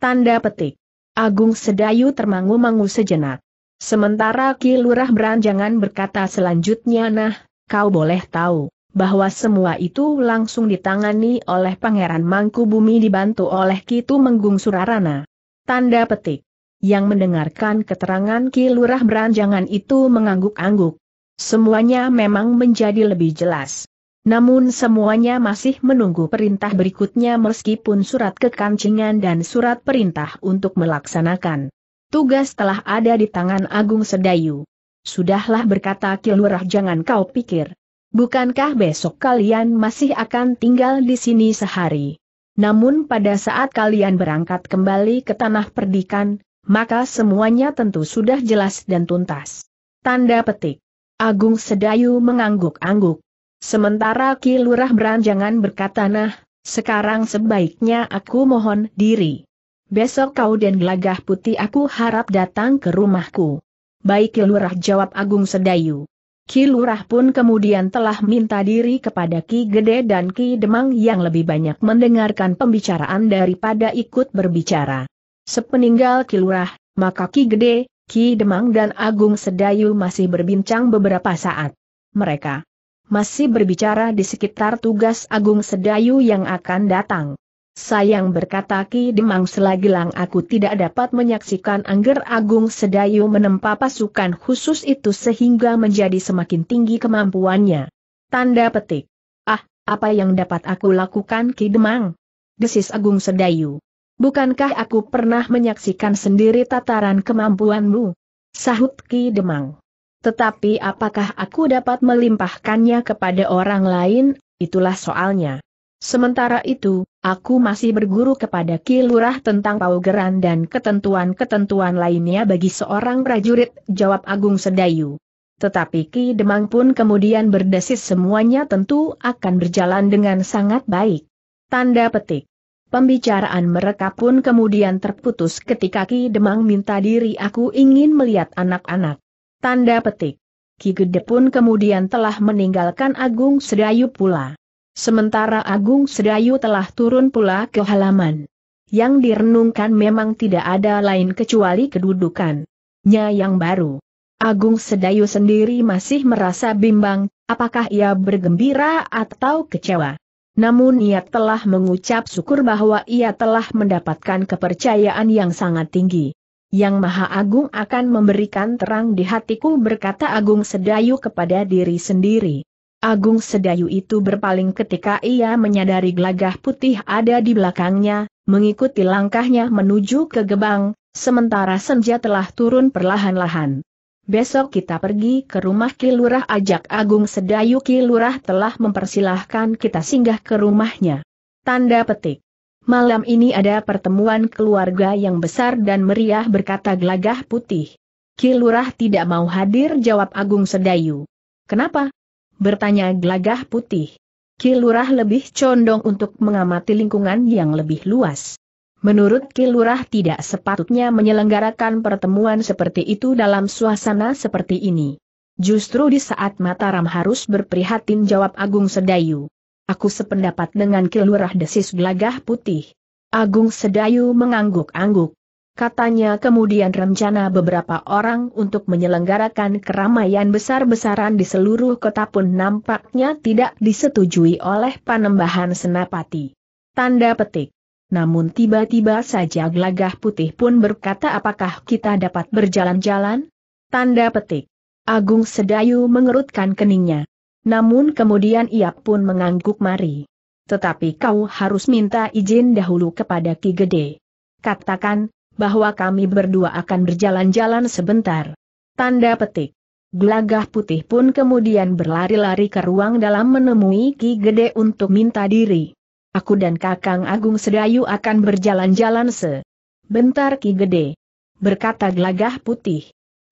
Speaker 1: Tanda petik. Agung Sedayu termangu-mangu sejenak. Sementara Ki Lurah Beranjangan berkata selanjutnya nah, kau boleh tahu bahwa semua itu langsung ditangani oleh Pangeran Mangku Bumi dibantu oleh Kitu Menggung Surarana. Tanda petik. Yang mendengarkan keterangan Ki Lurah Beranjangan itu mengangguk-angguk. Semuanya memang menjadi lebih jelas. Namun semuanya masih menunggu perintah berikutnya meskipun surat kekancingan dan surat perintah untuk melaksanakan. Tugas telah ada di tangan Agung Sedayu. Sudahlah berkata Kilurah jangan kau pikir, Bukankah besok kalian masih akan tinggal di sini sehari? Namun pada saat kalian berangkat kembali ke tanah perdikan, maka semuanya tentu sudah jelas dan tuntas. Tanda petik. Agung Sedayu mengangguk-angguk. Sementara Ki Lurah Beranjangan berkata nah, sekarang sebaiknya aku mohon diri. Besok kau dan gelagah putih aku harap datang ke rumahku. Baik Ki Lurah jawab Agung Sedayu. Ki Lurah pun kemudian telah minta diri kepada Ki Gede dan Ki Demang yang lebih banyak mendengarkan pembicaraan daripada ikut berbicara. Sepeninggal Ki Lurah, maka Ki Gede, Ki Demang dan Agung Sedayu masih berbincang beberapa saat. Mereka masih berbicara di sekitar tugas Agung Sedayu yang akan datang. Sayang berkata Ki Demang selagi lang aku tidak dapat menyaksikan Angger Agung Sedayu menempa pasukan khusus itu sehingga menjadi semakin tinggi kemampuannya. Tanda petik. Ah, apa yang dapat aku lakukan Ki Demang? Desis Agung Sedayu. Bukankah aku pernah menyaksikan sendiri tataran kemampuanmu? Sahut Ki Demang. Tetapi apakah aku dapat melimpahkannya kepada orang lain, itulah soalnya. Sementara itu, Aku masih berguru kepada Ki Lurah tentang paugeran dan ketentuan-ketentuan lainnya bagi seorang prajurit, jawab Agung Sedayu. Tetapi Ki Demang pun kemudian berdesis semuanya tentu akan berjalan dengan sangat baik. Tanda petik. Pembicaraan mereka pun kemudian terputus ketika Ki Demang minta diri aku ingin melihat anak-anak. Tanda petik. Ki Gede pun kemudian telah meninggalkan Agung Sedayu pula. Sementara Agung Sedayu telah turun pula ke halaman. Yang direnungkan memang tidak ada lain kecuali kedudukannya yang baru. Agung Sedayu sendiri masih merasa bimbang, apakah ia bergembira atau kecewa. Namun ia telah mengucap syukur bahwa ia telah mendapatkan kepercayaan yang sangat tinggi. Yang Maha Agung akan memberikan terang di hatiku berkata Agung Sedayu kepada diri sendiri. Agung Sedayu itu berpaling ketika ia menyadari gelagah putih ada di belakangnya, mengikuti langkahnya menuju ke gebang, sementara senja telah turun perlahan-lahan. Besok kita pergi ke rumah Kilurah ajak Agung Sedayu Kilurah telah mempersilahkan kita singgah ke rumahnya. Tanda petik. Malam ini ada pertemuan keluarga yang besar dan meriah berkata gelagah putih. Kilurah tidak mau hadir jawab Agung Sedayu. Kenapa? bertanya gelagah putih. Kilurah lebih condong untuk mengamati lingkungan yang lebih luas. Menurut Kilurah tidak sepatutnya menyelenggarakan pertemuan seperti itu dalam suasana seperti ini. Justru di saat Mataram harus berprihatin jawab Agung Sedayu. Aku sependapat dengan Kilurah desis gelagah putih. Agung Sedayu mengangguk-angguk. Katanya kemudian rencana beberapa orang untuk menyelenggarakan keramaian besar-besaran di seluruh kota pun nampaknya tidak disetujui oleh panembahan senapati. Tanda petik. Namun tiba-tiba saja gelagah putih pun berkata apakah kita dapat berjalan-jalan? Tanda petik. Agung Sedayu mengerutkan keningnya. Namun kemudian ia pun mengangguk mari. Tetapi kau harus minta izin dahulu kepada Ki Gede. Katakan, bahwa kami berdua akan berjalan-jalan sebentar. Tanda petik. Gelagah putih pun kemudian berlari-lari ke ruang dalam menemui Ki Gede untuk minta diri. Aku dan Kakang Agung Sedayu akan berjalan-jalan se. Bentar Ki Gede. Berkata gelagah putih.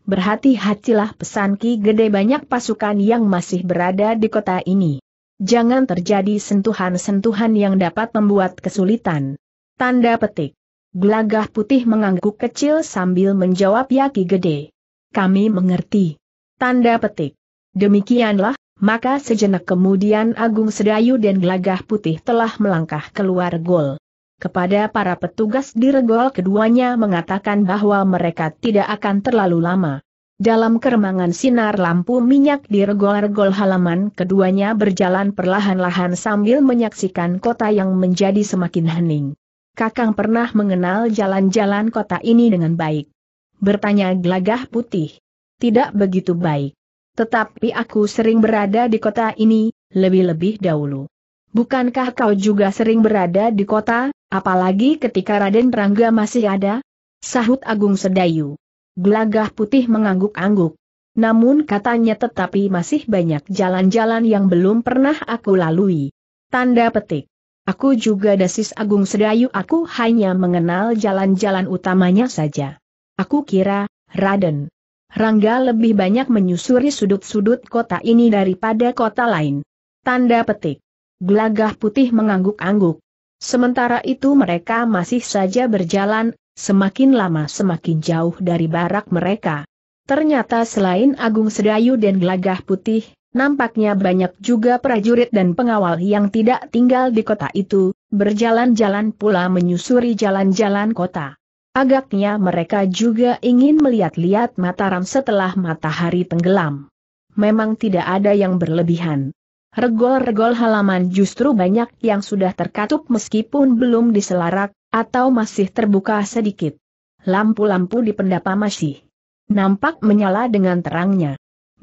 Speaker 1: Berhati-hatilah pesan Ki Gede banyak pasukan yang masih berada di kota ini. Jangan terjadi sentuhan-sentuhan yang dapat membuat kesulitan. Tanda petik. Gelagah putih mengangguk kecil sambil menjawab Yaki Gede. Kami mengerti. Tanda petik. Demikianlah, maka sejenak kemudian Agung Sedayu dan Gelagah Putih telah melangkah keluar gol. Kepada para petugas di regol keduanya mengatakan bahwa mereka tidak akan terlalu lama. Dalam keremangan sinar lampu minyak di regol-regol halaman keduanya berjalan perlahan-lahan sambil menyaksikan kota yang menjadi semakin hening. Kakang pernah mengenal jalan-jalan kota ini dengan baik. Bertanya gelagah putih. Tidak begitu baik. Tetapi aku sering berada di kota ini, lebih-lebih dahulu. Bukankah kau juga sering berada di kota, apalagi ketika Raden Rangga masih ada? Sahut Agung Sedayu. Gelagah putih mengangguk-angguk. Namun katanya tetapi masih banyak jalan-jalan yang belum pernah aku lalui. Tanda petik. Aku juga dasis Agung Sedayu aku hanya mengenal jalan-jalan utamanya saja. Aku kira, Raden. Rangga lebih banyak menyusuri sudut-sudut kota ini daripada kota lain. Tanda petik. Gelagah putih mengangguk-angguk. Sementara itu mereka masih saja berjalan, semakin lama semakin jauh dari barak mereka. Ternyata selain Agung Sedayu dan Gelagah Putih, Nampaknya banyak juga prajurit dan pengawal yang tidak tinggal di kota itu, berjalan-jalan pula menyusuri jalan-jalan kota. Agaknya mereka juga ingin melihat-lihat Mataram setelah matahari tenggelam. Memang tidak ada yang berlebihan. Regol-regol halaman justru banyak yang sudah terkatup meskipun belum diselarak, atau masih terbuka sedikit. Lampu-lampu di pendapa masih nampak menyala dengan terangnya.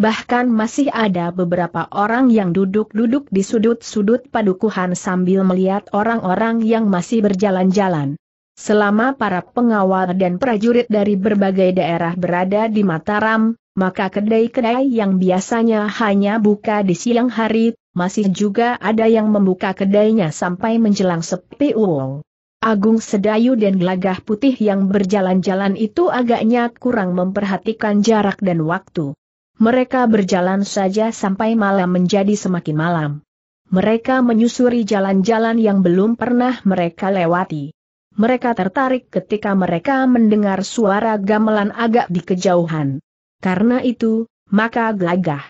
Speaker 1: Bahkan masih ada beberapa orang yang duduk-duduk di sudut-sudut padukuhan sambil melihat orang-orang yang masih berjalan-jalan. Selama para pengawal dan prajurit dari berbagai daerah berada di Mataram, maka kedai-kedai yang biasanya hanya buka di siang hari, masih juga ada yang membuka kedainya sampai menjelang sepi uang. Agung Sedayu dan Gelagah Putih yang berjalan-jalan itu agaknya kurang memperhatikan jarak dan waktu. Mereka berjalan saja sampai malam menjadi semakin malam. Mereka menyusuri jalan-jalan yang belum pernah mereka lewati. Mereka tertarik ketika mereka mendengar suara gamelan agak di kejauhan. Karena itu, maka gelagah.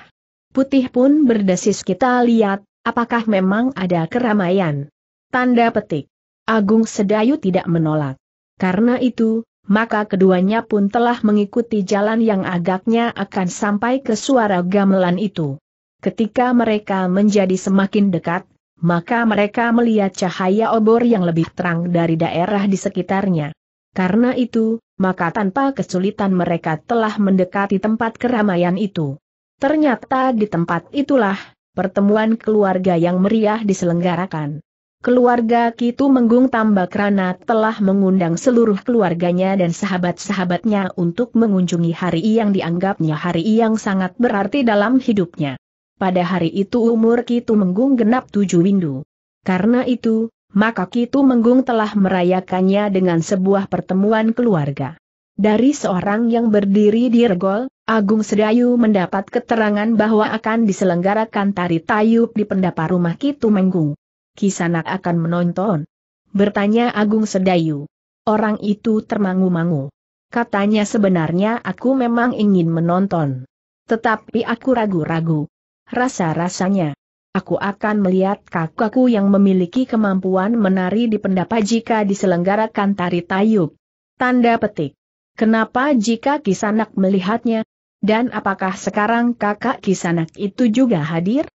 Speaker 1: Putih pun berdesis kita lihat, apakah memang ada keramaian. Tanda petik. Agung Sedayu tidak menolak. Karena itu, maka keduanya pun telah mengikuti jalan yang agaknya akan sampai ke suara gamelan itu. Ketika mereka menjadi semakin dekat, maka mereka melihat cahaya obor yang lebih terang dari daerah di sekitarnya. Karena itu, maka tanpa kesulitan mereka telah mendekati tempat keramaian itu. Ternyata di tempat itulah, pertemuan keluarga yang meriah diselenggarakan. Keluarga Kitu Menggung Tambak Rana telah mengundang seluruh keluarganya dan sahabat-sahabatnya untuk mengunjungi hari yang dianggapnya hari yang sangat berarti dalam hidupnya. Pada hari itu umur Kitu Menggung genap tujuh windu. Karena itu, maka Kitu Menggung telah merayakannya dengan sebuah pertemuan keluarga. Dari seorang yang berdiri di Regol, Agung Sedayu mendapat keterangan bahwa akan diselenggarakan tari tayub di pendapa rumah Kitu Menggung. Kisanak akan menonton. Bertanya Agung Sedayu. Orang itu termangu-mangu. Katanya sebenarnya aku memang ingin menonton. Tetapi aku ragu-ragu. Rasa-rasanya. Aku akan melihat kakakku yang memiliki kemampuan menari di pendapa jika diselenggarakan tari tayub. Tanda petik. Kenapa jika Kisanak melihatnya? Dan apakah sekarang kakak Kisanak itu juga hadir?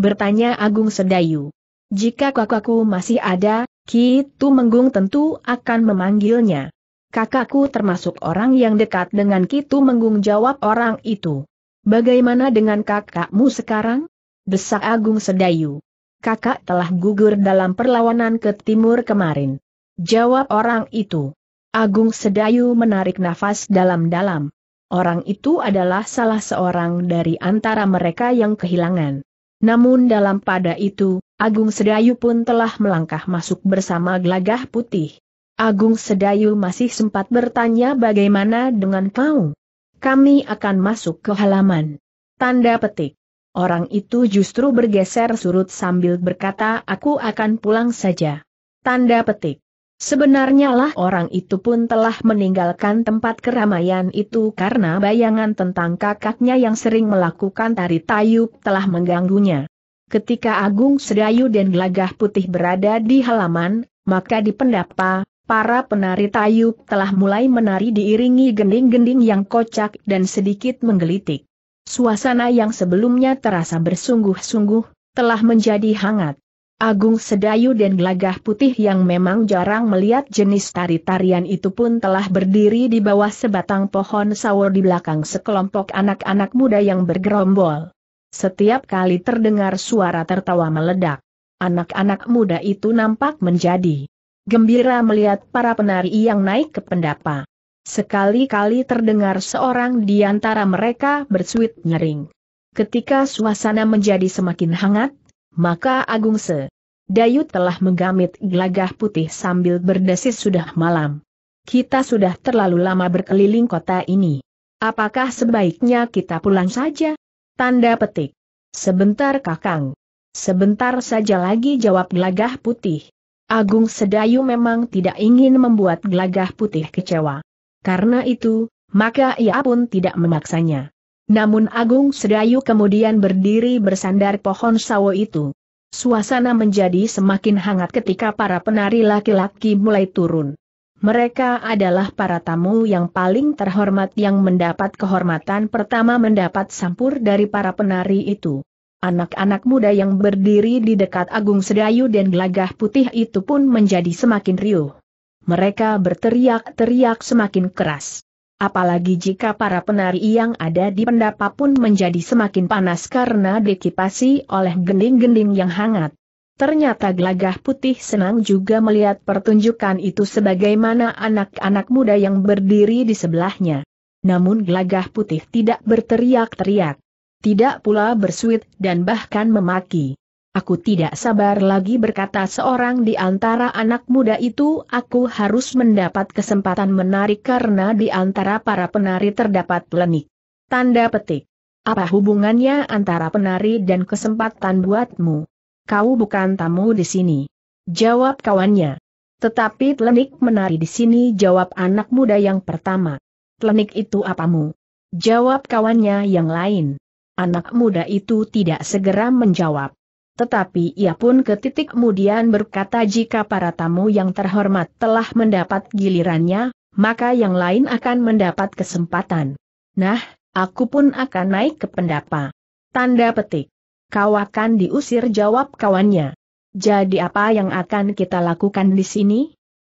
Speaker 1: Bertanya Agung Sedayu. Jika kakakku masih ada, Ki Menggung tentu akan memanggilnya. Kakakku termasuk orang yang dekat dengan Ki Menggung. jawab orang itu. Bagaimana dengan kakakmu sekarang? Desak Agung Sedayu. Kakak telah gugur dalam perlawanan ke timur kemarin. Jawab orang itu. Agung Sedayu menarik nafas dalam-dalam. Orang itu adalah salah seorang dari antara mereka yang kehilangan. Namun dalam pada itu, Agung Sedayu pun telah melangkah masuk bersama Glagah putih. Agung Sedayu masih sempat bertanya bagaimana dengan kau. Kami akan masuk ke halaman. Tanda petik. Orang itu justru bergeser surut sambil berkata aku akan pulang saja. Tanda petik. Sebenarnya lah orang itu pun telah meninggalkan tempat keramaian itu karena bayangan tentang kakaknya yang sering melakukan tari tayub telah mengganggunya. Ketika Agung Sedayu dan Gelagah Putih berada di halaman, maka di pendapa, para penari tayub telah mulai menari diiringi gending-gending yang kocak dan sedikit menggelitik. Suasana yang sebelumnya terasa bersungguh-sungguh, telah menjadi hangat. Agung Sedayu dan Gelagah Putih yang memang jarang melihat jenis tari-tarian itu pun telah berdiri di bawah sebatang pohon sawo di belakang sekelompok anak-anak muda yang bergerombol. Setiap kali terdengar suara tertawa meledak, anak-anak muda itu nampak menjadi gembira melihat para penari yang naik ke pendapa. Sekali-kali terdengar seorang di antara mereka bersuit nyering. Ketika suasana menjadi semakin hangat, maka Agung Se. Dayu telah menggamit gelagah putih sambil berdesis sudah malam. Kita sudah terlalu lama berkeliling kota ini. Apakah sebaiknya kita pulang saja? Tanda petik. Sebentar kakang. Sebentar saja lagi jawab gelagah putih. Agung Sedayu memang tidak ingin membuat gelagah putih kecewa. Karena itu, maka ia pun tidak memaksanya. Namun Agung Sedayu kemudian berdiri bersandar pohon sawo itu. Suasana menjadi semakin hangat ketika para penari laki-laki mulai turun. Mereka adalah para tamu yang paling terhormat yang mendapat kehormatan pertama mendapat sampur dari para penari itu. Anak-anak muda yang berdiri di dekat Agung Sedayu dan Gelagah Putih itu pun menjadi semakin riuh. Mereka berteriak-teriak semakin keras apalagi jika para penari yang ada di pendapa pun menjadi semakin panas karena dikipasi oleh gending-gending yang hangat. Ternyata gelagah putih senang juga melihat pertunjukan itu sebagaimana anak-anak muda yang berdiri di sebelahnya. Namun gelagah putih tidak berteriak-teriak. Tidak pula bersuit dan bahkan memaki. Aku tidak sabar lagi berkata seorang di antara anak muda itu aku harus mendapat kesempatan menarik karena di antara para penari terdapat Lenik. Tanda petik. Apa hubungannya antara penari dan kesempatan buatmu? Kau bukan tamu di sini. Jawab kawannya. Tetapi Tlenik menari di sini jawab anak muda yang pertama. Tlenik itu apamu? Jawab kawannya yang lain. Anak muda itu tidak segera menjawab. Tetapi ia pun ke titik kemudian berkata jika para tamu yang terhormat telah mendapat gilirannya, maka yang lain akan mendapat kesempatan. Nah, aku pun akan naik ke pendapa. Tanda petik. Kau akan diusir jawab kawannya. Jadi apa yang akan kita lakukan di sini?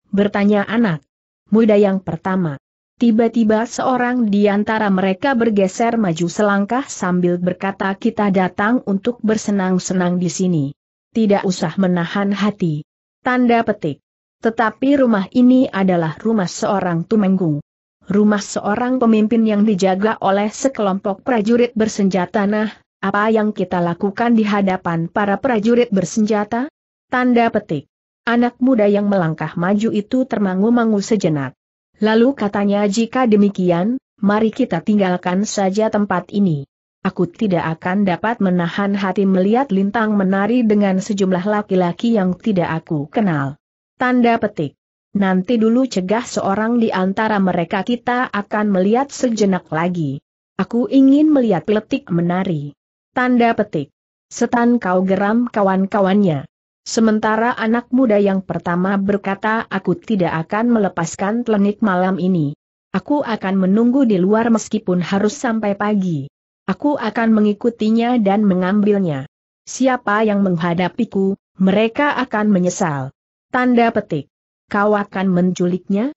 Speaker 1: Bertanya anak. Muda yang pertama. Tiba-tiba seorang di antara mereka bergeser maju selangkah sambil berkata kita datang untuk bersenang-senang di sini. Tidak usah menahan hati. Tanda petik. Tetapi rumah ini adalah rumah seorang tumenggung. Rumah seorang pemimpin yang dijaga oleh sekelompok prajurit bersenjata nah, apa yang kita lakukan di hadapan para prajurit bersenjata? Tanda petik. Anak muda yang melangkah maju itu termangu-mangu sejenak. Lalu katanya jika demikian, mari kita tinggalkan saja tempat ini. Aku tidak akan dapat menahan hati melihat lintang menari dengan sejumlah laki-laki yang tidak aku kenal. Tanda petik. Nanti dulu cegah seorang di antara mereka kita akan melihat sejenak lagi. Aku ingin melihat letik menari. Tanda petik. Setan kau geram kawan-kawannya. Sementara anak muda yang pertama berkata aku tidak akan melepaskan telenik malam ini. Aku akan menunggu di luar meskipun harus sampai pagi. Aku akan mengikutinya dan mengambilnya. Siapa yang menghadapiku, mereka akan menyesal. Tanda petik. Kau akan menculiknya?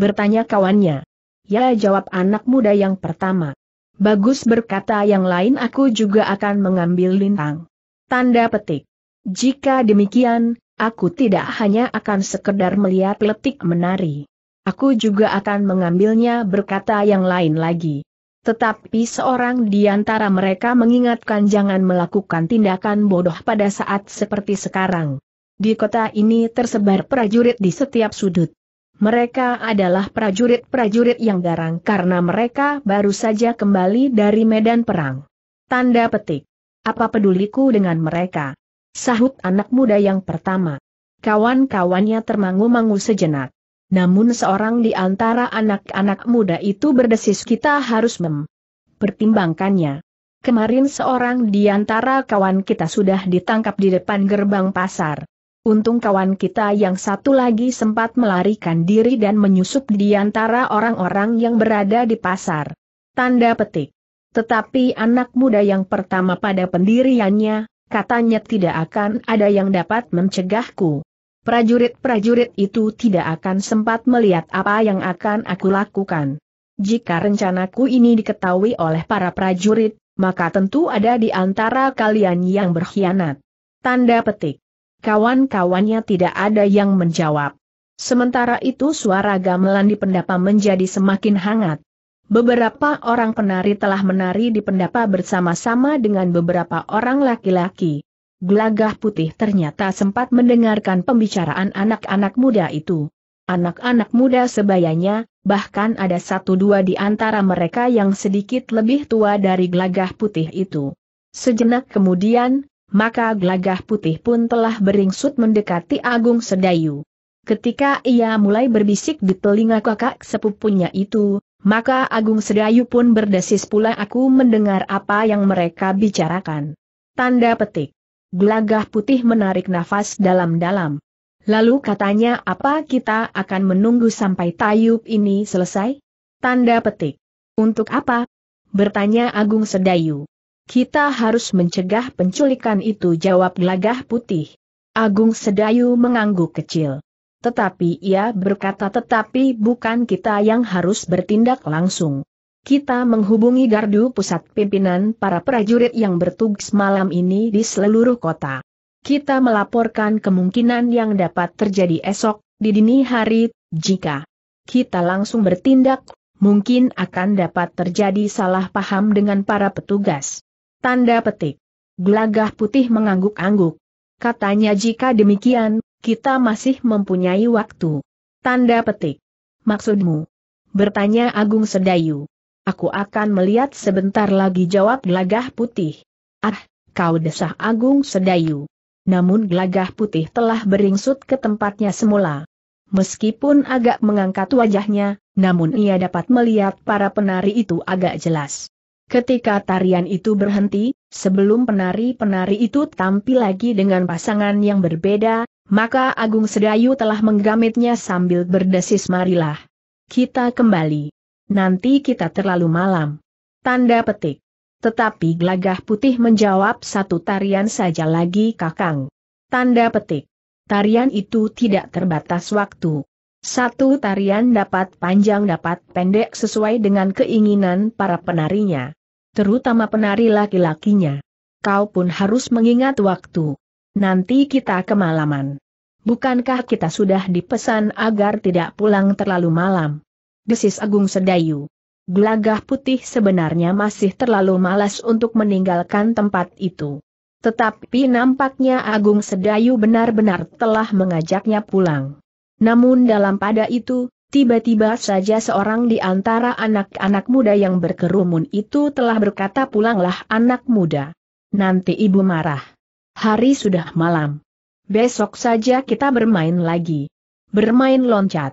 Speaker 1: Bertanya kawannya. Ya jawab anak muda yang pertama. Bagus berkata yang lain aku juga akan mengambil lintang. Tanda petik. Jika demikian, aku tidak hanya akan sekedar melihat letik menari. Aku juga akan mengambilnya berkata yang lain lagi. Tetapi seorang di antara mereka mengingatkan jangan melakukan tindakan bodoh pada saat seperti sekarang. Di kota ini tersebar prajurit di setiap sudut. Mereka adalah prajurit-prajurit yang garang karena mereka baru saja kembali dari medan perang. Tanda petik. Apa peduliku dengan mereka? Sahut anak muda yang pertama. Kawan-kawannya termangu-mangu sejenak. Namun seorang di antara anak-anak muda itu berdesis kita harus mempertimbangkannya. Kemarin seorang di antara kawan kita sudah ditangkap di depan gerbang pasar. Untung kawan kita yang satu lagi sempat melarikan diri dan menyusup di antara orang-orang yang berada di pasar. Tanda petik. Tetapi anak muda yang pertama pada pendiriannya, katanya tidak akan ada yang dapat mencegahku. Prajurit-prajurit itu tidak akan sempat melihat apa yang akan aku lakukan. Jika rencanaku ini diketahui oleh para prajurit, maka tentu ada di antara kalian yang berkhianat. Tanda petik. Kawan-kawannya tidak ada yang menjawab. Sementara itu suara gamelan di pendapa menjadi semakin hangat. Beberapa orang penari telah menari di pendapa bersama-sama dengan beberapa orang laki-laki. Gelagah putih ternyata sempat mendengarkan pembicaraan anak-anak muda itu. Anak-anak muda sebayanya, bahkan ada satu dua di antara mereka yang sedikit lebih tua dari gelagah putih itu. Sejenak kemudian, maka gelagah putih pun telah beringsut mendekati Agung Sedayu. Ketika ia mulai berbisik di telinga kakak sepupunya itu, maka Agung Sedayu pun berdesis pula aku mendengar apa yang mereka bicarakan. Tanda petik. Gelagah putih menarik nafas dalam-dalam. Lalu katanya apa kita akan menunggu sampai tayub ini selesai? Tanda petik. Untuk apa? Bertanya Agung Sedayu. Kita harus mencegah penculikan itu jawab gelagah putih. Agung Sedayu mengangguk kecil. Tetapi ia berkata tetapi bukan kita yang harus bertindak langsung. Kita menghubungi gardu pusat pimpinan para prajurit yang bertugas malam ini di seluruh kota. Kita melaporkan kemungkinan yang dapat terjadi esok, di dini hari, jika kita langsung bertindak, mungkin akan dapat terjadi salah paham dengan para petugas. Tanda petik. Gelagah putih mengangguk-angguk. Katanya jika demikian, kita masih mempunyai waktu. Tanda petik. Maksudmu? Bertanya Agung Sedayu. Aku akan melihat sebentar lagi jawab Glagah putih. Ah, kau desah Agung Sedayu. Namun Glagah putih telah beringsut ke tempatnya semula. Meskipun agak mengangkat wajahnya, namun ia dapat melihat para penari itu agak jelas. Ketika tarian itu berhenti, sebelum penari-penari itu tampil lagi dengan pasangan yang berbeda, maka Agung Sedayu telah menggamitnya sambil berdesis marilah. Kita kembali. Nanti kita terlalu malam. Tanda petik. Tetapi Glagah putih menjawab satu tarian saja lagi kakang. Tanda petik. Tarian itu tidak terbatas waktu. Satu tarian dapat panjang dapat pendek sesuai dengan keinginan para penarinya. Terutama penari laki-lakinya. Kau pun harus mengingat waktu. Nanti kita kemalaman. Bukankah kita sudah dipesan agar tidak pulang terlalu malam? Desis Agung Sedayu. Gelagah putih sebenarnya masih terlalu malas untuk meninggalkan tempat itu. Tetapi nampaknya Agung Sedayu benar-benar telah mengajaknya pulang. Namun dalam pada itu, tiba-tiba saja seorang di antara anak-anak muda yang berkerumun itu telah berkata pulanglah anak muda. Nanti ibu marah. Hari sudah malam. Besok saja kita bermain lagi. Bermain loncat.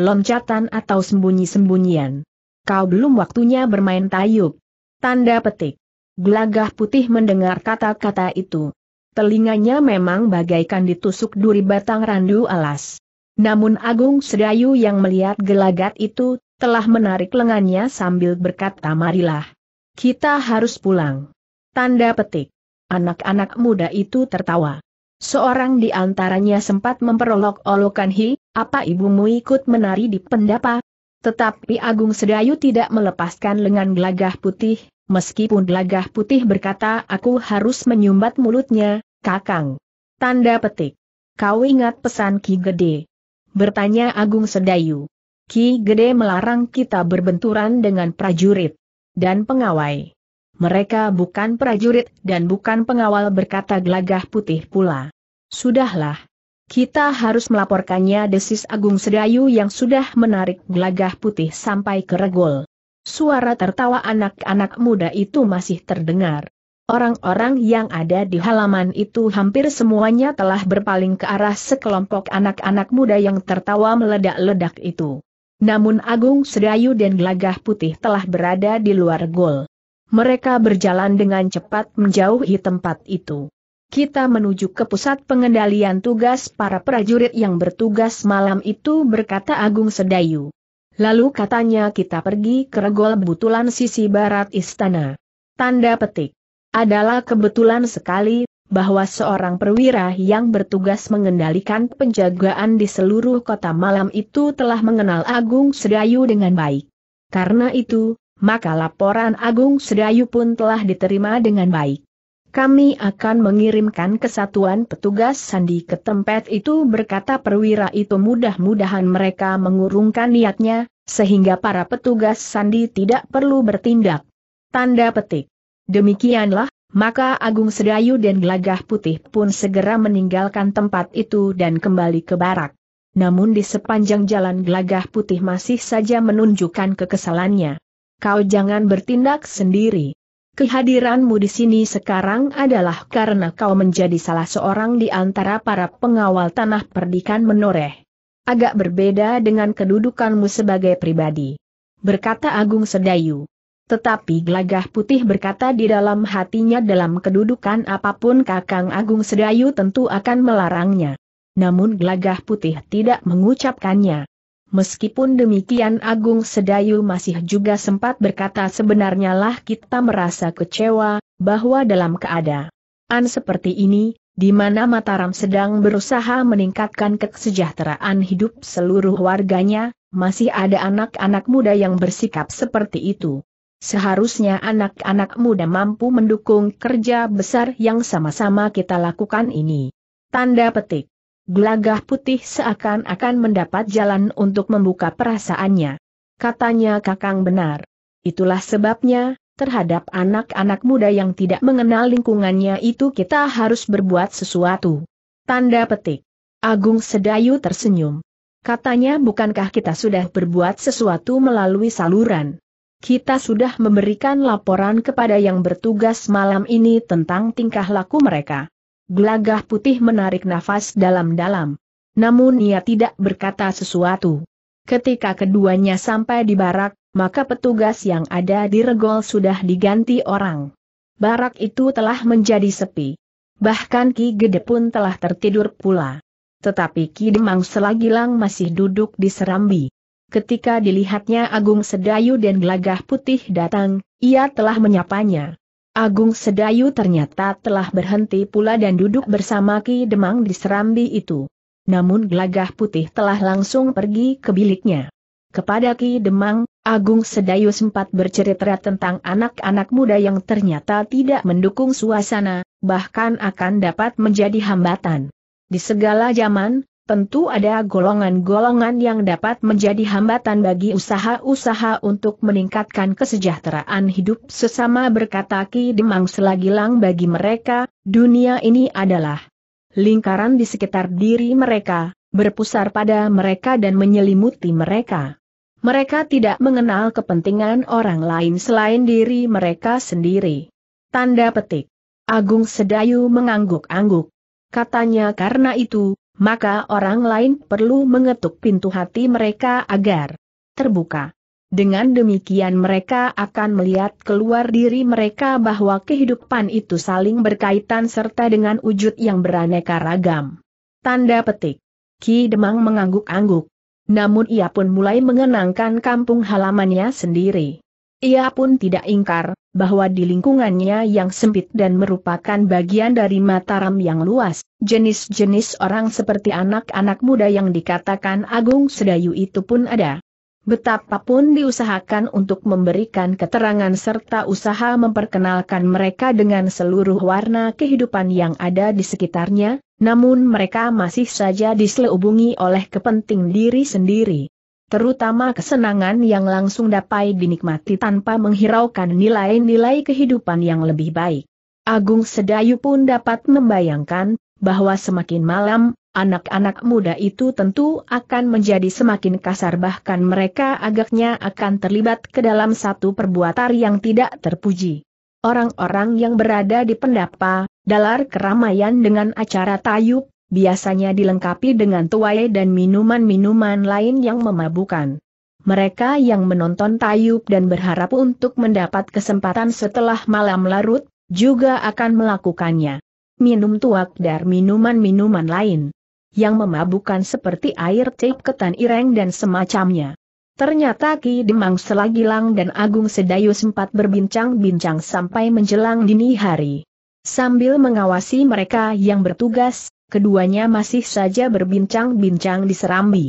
Speaker 1: Loncatan atau sembunyi-sembunyian. Kau belum waktunya bermain tayub. Tanda petik. Gelagah putih mendengar kata-kata itu. Telinganya memang bagaikan ditusuk duri batang randu alas. Namun Agung Sedayu yang melihat gelagat itu, telah menarik lengannya sambil berkata marilah. Kita harus pulang. Tanda petik. Anak-anak muda itu tertawa. Seorang di antaranya sempat memperolok-olokan Hi, apa ibumu ikut menari di pendapa? Tetapi Agung Sedayu tidak melepaskan lengan gelagah putih, meskipun gelagah putih berkata aku harus menyumbat mulutnya, kakang. Tanda petik. Kau ingat pesan Ki Gede? Bertanya Agung Sedayu. Ki Gede melarang kita berbenturan dengan prajurit dan pengawai. Mereka bukan prajurit dan bukan pengawal berkata gelagah putih pula. Sudahlah. Kita harus melaporkannya desis Agung Sedayu yang sudah menarik gelagah putih sampai ke regol. Suara tertawa anak-anak muda itu masih terdengar. Orang-orang yang ada di halaman itu hampir semuanya telah berpaling ke arah sekelompok anak-anak muda yang tertawa meledak-ledak itu. Namun Agung Sedayu dan Gelagah Putih telah berada di luar gol mereka berjalan dengan cepat menjauhi tempat itu. Kita menuju ke pusat pengendalian tugas para prajurit yang bertugas malam itu berkata Agung Sedayu. Lalu katanya kita pergi ke regol betulan sisi barat istana. Tanda petik. Adalah kebetulan sekali bahwa seorang perwira yang bertugas mengendalikan penjagaan di seluruh kota malam itu telah mengenal Agung Sedayu dengan baik. Karena itu, maka laporan Agung Sedayu pun telah diterima dengan baik. Kami akan mengirimkan kesatuan petugas sandi ke tempat itu berkata perwira itu mudah-mudahan mereka mengurungkan niatnya, sehingga para petugas sandi tidak perlu bertindak. Tanda petik. Demikianlah, maka Agung Sedayu dan Gelagah Putih pun segera meninggalkan tempat itu dan kembali ke barak. Namun di sepanjang jalan Gelagah Putih masih saja menunjukkan kekesalannya kau jangan bertindak sendiri. Kehadiranmu di sini sekarang adalah karena kau menjadi salah seorang di antara para pengawal tanah perdikan menoreh. Agak berbeda dengan kedudukanmu sebagai pribadi. Berkata Agung Sedayu. Tetapi Glagah putih berkata di dalam hatinya dalam kedudukan apapun Kakang Agung Sedayu tentu akan melarangnya. Namun Glagah putih tidak mengucapkannya. Meskipun demikian Agung Sedayu masih juga sempat berkata sebenarnya lah kita merasa kecewa, bahwa dalam keadaan seperti ini, di mana Mataram sedang berusaha meningkatkan kesejahteraan hidup seluruh warganya, masih ada anak-anak muda yang bersikap seperti itu. Seharusnya anak-anak muda mampu mendukung kerja besar yang sama-sama kita lakukan ini. Tanda petik gelagah putih seakan-akan mendapat jalan untuk membuka perasaannya. Katanya Kakang benar. Itulah sebabnya, terhadap anak-anak muda yang tidak mengenal lingkungannya itu kita harus berbuat sesuatu. Tanda petik. Agung Sedayu tersenyum. Katanya bukankah kita sudah berbuat sesuatu melalui saluran? Kita sudah memberikan laporan kepada yang bertugas malam ini tentang tingkah laku mereka. Gelagah putih menarik nafas dalam-dalam. Namun ia tidak berkata sesuatu. Ketika keduanya sampai di barak, maka petugas yang ada di regol sudah diganti orang. Barak itu telah menjadi sepi. Bahkan Ki Gede pun telah tertidur pula. Tetapi Ki Demang Selagilang masih duduk di serambi. Ketika dilihatnya Agung Sedayu dan Gelagah Putih datang, ia telah menyapanya. Agung Sedayu ternyata telah berhenti pula dan duduk bersama Ki Demang di serambi itu. Namun Glagah putih telah langsung pergi ke biliknya. Kepada Ki Demang, Agung Sedayu sempat bercerita tentang anak-anak muda yang ternyata tidak mendukung suasana, bahkan akan dapat menjadi hambatan. Di segala zaman, tentu ada golongan-golongan yang dapat menjadi hambatan bagi usaha-usaha untuk meningkatkan kesejahteraan hidup sesama berkata Ki Demang selagilang bagi mereka, dunia ini adalah lingkaran di sekitar diri mereka, berpusar pada mereka dan menyelimuti mereka. Mereka tidak mengenal kepentingan orang lain selain diri mereka sendiri. Tanda petik. Agung Sedayu mengangguk-angguk. Katanya karena itu, maka orang lain perlu mengetuk pintu hati mereka agar terbuka. Dengan demikian mereka akan melihat keluar diri mereka bahwa kehidupan itu saling berkaitan serta dengan wujud yang beraneka ragam. Tanda petik. Ki Demang mengangguk-angguk. Namun ia pun mulai mengenangkan kampung halamannya sendiri. Ia pun tidak ingkar, bahwa di lingkungannya yang sempit dan merupakan bagian dari Mataram yang luas, jenis-jenis orang seperti anak-anak muda yang dikatakan Agung Sedayu itu pun ada. Betapapun diusahakan untuk memberikan keterangan serta usaha memperkenalkan mereka dengan seluruh warna kehidupan yang ada di sekitarnya, namun mereka masih saja diselubungi oleh kepenting diri sendiri terutama kesenangan yang langsung dapat dinikmati tanpa menghiraukan nilai-nilai kehidupan yang lebih baik. Agung Sedayu pun dapat membayangkan, bahwa semakin malam, anak-anak muda itu tentu akan menjadi semakin kasar bahkan mereka agaknya akan terlibat ke dalam satu perbuatan yang tidak terpuji. Orang-orang yang berada di pendapa, dalar keramaian dengan acara tayub, biasanya dilengkapi dengan tuai dan minuman-minuman lain yang memabukan. Mereka yang menonton tayub dan berharap untuk mendapat kesempatan setelah malam larut, juga akan melakukannya. Minum tuak dan minuman-minuman lain yang memabukan seperti air cek ketan ireng dan semacamnya. Ternyata Ki Demang Selagilang dan Agung Sedayu sempat berbincang-bincang sampai menjelang dini hari. Sambil mengawasi mereka yang bertugas, Keduanya masih saja berbincang-bincang di Serambi.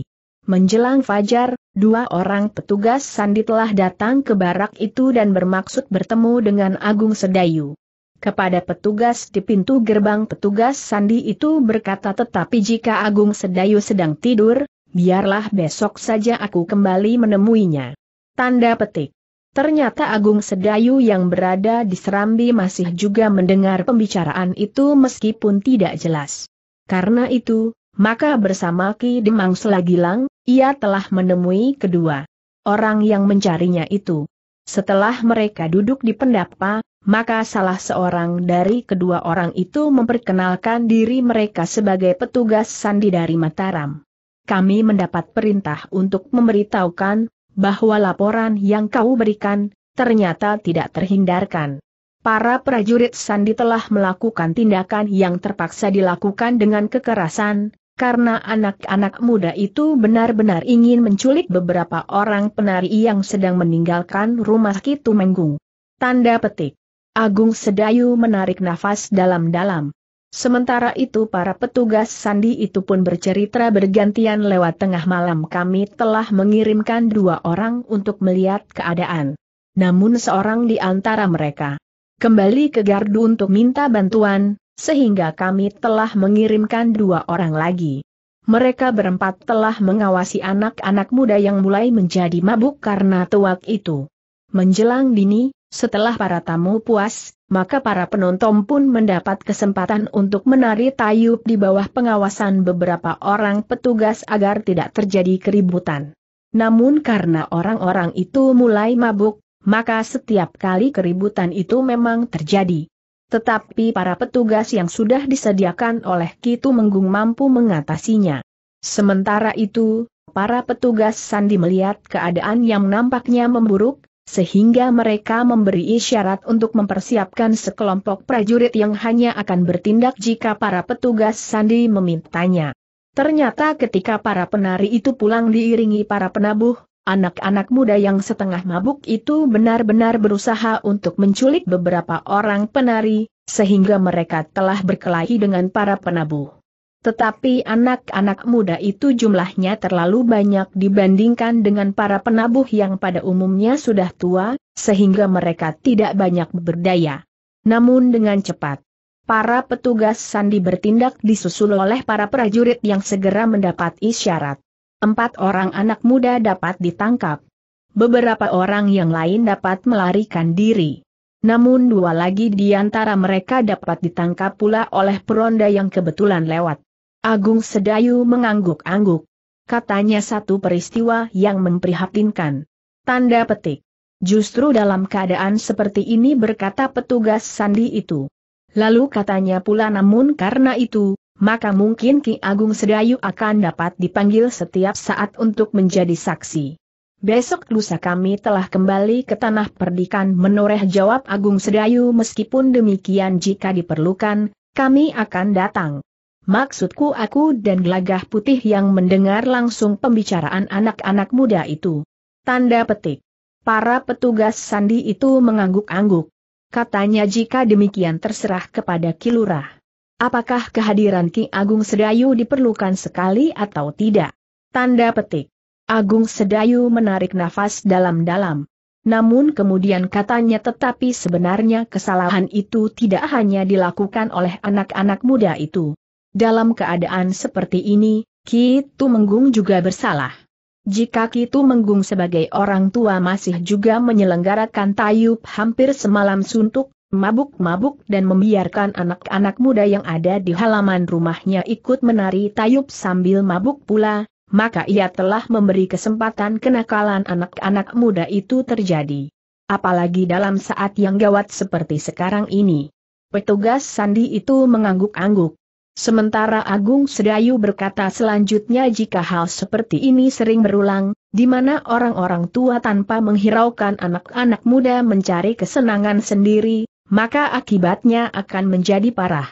Speaker 1: Menjelang fajar, dua orang petugas sandi telah datang ke barak itu dan bermaksud bertemu dengan Agung Sedayu. Kepada petugas di pintu gerbang petugas Sandi itu berkata tetapi jika Agung Sedayu sedang tidur, biarlah besok saja aku kembali menemuinya. Tanda petik. Ternyata Agung Sedayu yang berada di Serambi masih juga mendengar pembicaraan itu meskipun tidak jelas. Karena itu, maka bersama Ki Demang Selagilang, ia telah menemui kedua orang yang mencarinya itu. Setelah mereka duduk di pendapa, maka salah seorang dari kedua orang itu memperkenalkan diri mereka sebagai petugas sandi dari Mataram. Kami mendapat perintah untuk memberitahukan bahwa laporan yang kau berikan ternyata tidak terhindarkan. Para prajurit Sandi telah melakukan tindakan yang terpaksa dilakukan dengan kekerasan, karena anak-anak muda itu benar-benar ingin menculik beberapa orang penari yang sedang meninggalkan rumah Kitu Menggung. Tanda petik. Agung Sedayu menarik nafas dalam-dalam. Sementara itu para petugas Sandi itu pun bercerita bergantian lewat tengah malam kami telah mengirimkan dua orang untuk melihat keadaan. Namun seorang di antara mereka kembali ke gardu untuk minta bantuan, sehingga kami telah mengirimkan dua orang lagi. Mereka berempat telah mengawasi anak-anak muda yang mulai menjadi mabuk karena tuak itu. Menjelang dini, setelah para tamu puas, maka para penonton pun mendapat kesempatan untuk menari tayub di bawah pengawasan beberapa orang petugas agar tidak terjadi keributan. Namun karena orang-orang itu mulai mabuk, maka setiap kali keributan itu memang terjadi. Tetapi para petugas yang sudah disediakan oleh Kitu Menggung mampu mengatasinya. Sementara itu, para petugas Sandi melihat keadaan yang nampaknya memburuk, sehingga mereka memberi isyarat untuk mempersiapkan sekelompok prajurit yang hanya akan bertindak jika para petugas Sandi memintanya. Ternyata ketika para penari itu pulang diiringi para penabuh, Anak-anak muda yang setengah mabuk itu benar-benar berusaha untuk menculik beberapa orang penari, sehingga mereka telah berkelahi dengan para penabuh. Tetapi anak-anak muda itu jumlahnya terlalu banyak dibandingkan dengan para penabuh yang pada umumnya sudah tua, sehingga mereka tidak banyak berdaya. Namun dengan cepat, para petugas sandi bertindak disusul oleh para prajurit yang segera mendapat isyarat empat orang anak muda dapat ditangkap. Beberapa orang yang lain dapat melarikan diri. Namun dua lagi di antara mereka dapat ditangkap pula oleh peronda yang kebetulan lewat. Agung Sedayu mengangguk-angguk. Katanya satu peristiwa yang memprihatinkan. Tanda petik. Justru dalam keadaan seperti ini berkata petugas sandi itu. Lalu katanya pula namun karena itu, maka mungkin Ki Agung Sedayu akan dapat dipanggil setiap saat untuk menjadi saksi. Besok lusa kami telah kembali ke tanah perdikan menoreh jawab Agung Sedayu meskipun demikian jika diperlukan, kami akan datang. Maksudku aku dan gelagah putih yang mendengar langsung pembicaraan anak-anak muda itu. Tanda petik. Para petugas sandi itu mengangguk-angguk. Katanya jika demikian terserah kepada kilurah. Apakah kehadiran Ki Agung Sedayu diperlukan sekali atau tidak? Tanda petik. Agung Sedayu menarik nafas dalam-dalam. Namun kemudian katanya tetapi sebenarnya kesalahan itu tidak hanya dilakukan oleh anak-anak muda itu. Dalam keadaan seperti ini, Ki Tumenggung juga bersalah. Jika Ki Tumenggung sebagai orang tua masih juga menyelenggarakan tayub hampir semalam suntuk, mabuk-mabuk dan membiarkan anak-anak muda yang ada di halaman rumahnya ikut menari tayub sambil mabuk pula, maka ia telah memberi kesempatan kenakalan anak-anak muda itu terjadi. Apalagi dalam saat yang gawat seperti sekarang ini. Petugas Sandi itu mengangguk-angguk. Sementara Agung Sedayu berkata selanjutnya jika hal seperti ini sering berulang, di mana orang-orang tua tanpa menghiraukan anak-anak muda mencari kesenangan sendiri, maka akibatnya akan menjadi parah.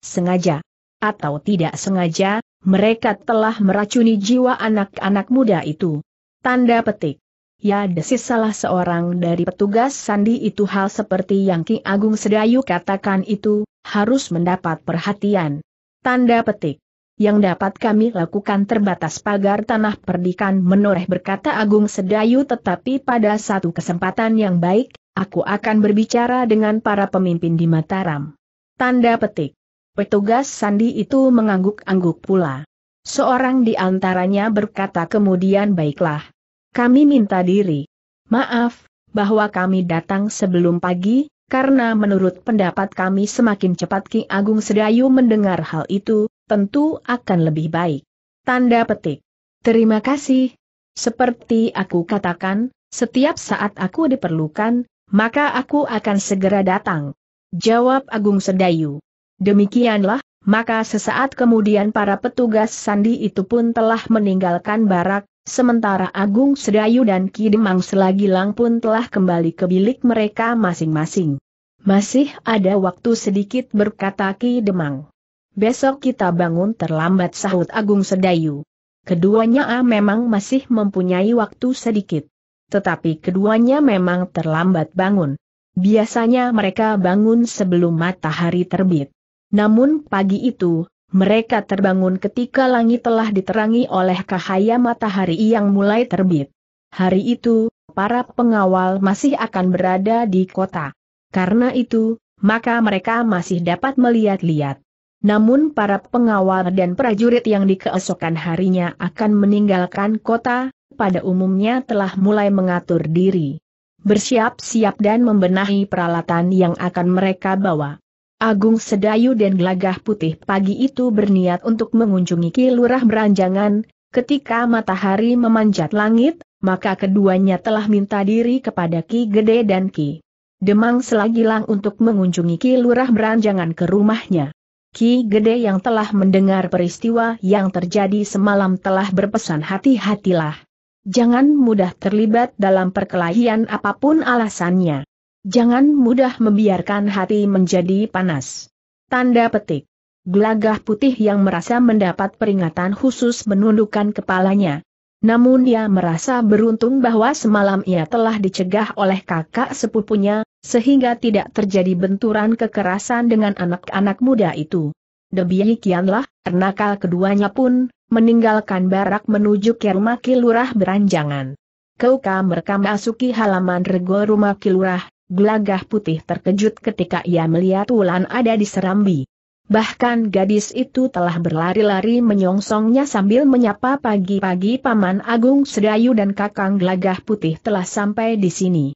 Speaker 1: Sengaja atau tidak sengaja, mereka telah meracuni jiwa anak-anak muda itu. Tanda petik. Ya desis salah seorang dari petugas sandi itu hal seperti yang Ki Agung Sedayu katakan itu, harus mendapat perhatian. Tanda petik. Yang dapat kami lakukan terbatas pagar tanah perdikan menoreh berkata Agung Sedayu tetapi pada satu kesempatan yang baik, aku akan berbicara dengan para pemimpin di Mataram. Tanda petik. Petugas sandi itu mengangguk-angguk pula. Seorang di antaranya berkata kemudian baiklah. Kami minta diri. Maaf, bahwa kami datang sebelum pagi, karena menurut pendapat kami semakin cepat Ki Agung Sedayu mendengar hal itu, tentu akan lebih baik. Tanda petik. Terima kasih. Seperti aku katakan, setiap saat aku diperlukan, maka aku akan segera datang. Jawab Agung Sedayu. Demikianlah, maka sesaat kemudian para petugas sandi itu pun telah meninggalkan barak, sementara Agung Sedayu dan Ki Demang selagi lang pun telah kembali ke bilik mereka masing-masing. Masih ada waktu sedikit berkata Ki Demang. Besok kita bangun terlambat sahut Agung Sedayu. Keduanya A ah, memang masih mempunyai waktu sedikit tetapi keduanya memang terlambat bangun. Biasanya mereka bangun sebelum matahari terbit. Namun pagi itu, mereka terbangun ketika langit telah diterangi oleh cahaya matahari yang mulai terbit. Hari itu, para pengawal masih akan berada di kota. Karena itu, maka mereka masih dapat melihat-lihat. Namun para pengawal dan prajurit yang dikeesokan harinya akan meninggalkan kota, pada umumnya telah mulai mengatur diri. Bersiap-siap dan membenahi peralatan yang akan mereka bawa. Agung Sedayu dan Gelagah Putih pagi itu berniat untuk mengunjungi Kilurah Beranjangan, ketika matahari memanjat langit, maka keduanya telah minta diri kepada Ki Gede dan Ki Demang selagi lang untuk mengunjungi Kilurah Beranjangan ke rumahnya. Ki Gede yang telah mendengar peristiwa yang terjadi semalam telah berpesan hati-hatilah. Jangan mudah terlibat dalam perkelahian apapun alasannya. Jangan mudah membiarkan hati menjadi panas. Tanda petik. Gelagah putih yang merasa mendapat peringatan khusus menundukkan kepalanya. Namun ia merasa beruntung bahwa semalam ia telah dicegah oleh kakak sepupunya, sehingga tidak terjadi benturan kekerasan dengan anak-anak muda itu. Demikianlah, nakal keduanya pun, meninggalkan barak menuju ke rumah kilurah beranjangan. Keuka merekam masuki halaman rego rumah kilurah, gelagah putih terkejut ketika ia melihat Wulan ada di Serambi. Bahkan gadis itu telah berlari-lari menyongsongnya sambil menyapa pagi-pagi Paman Agung Sedayu dan Kakang Gelagah Putih telah sampai di sini.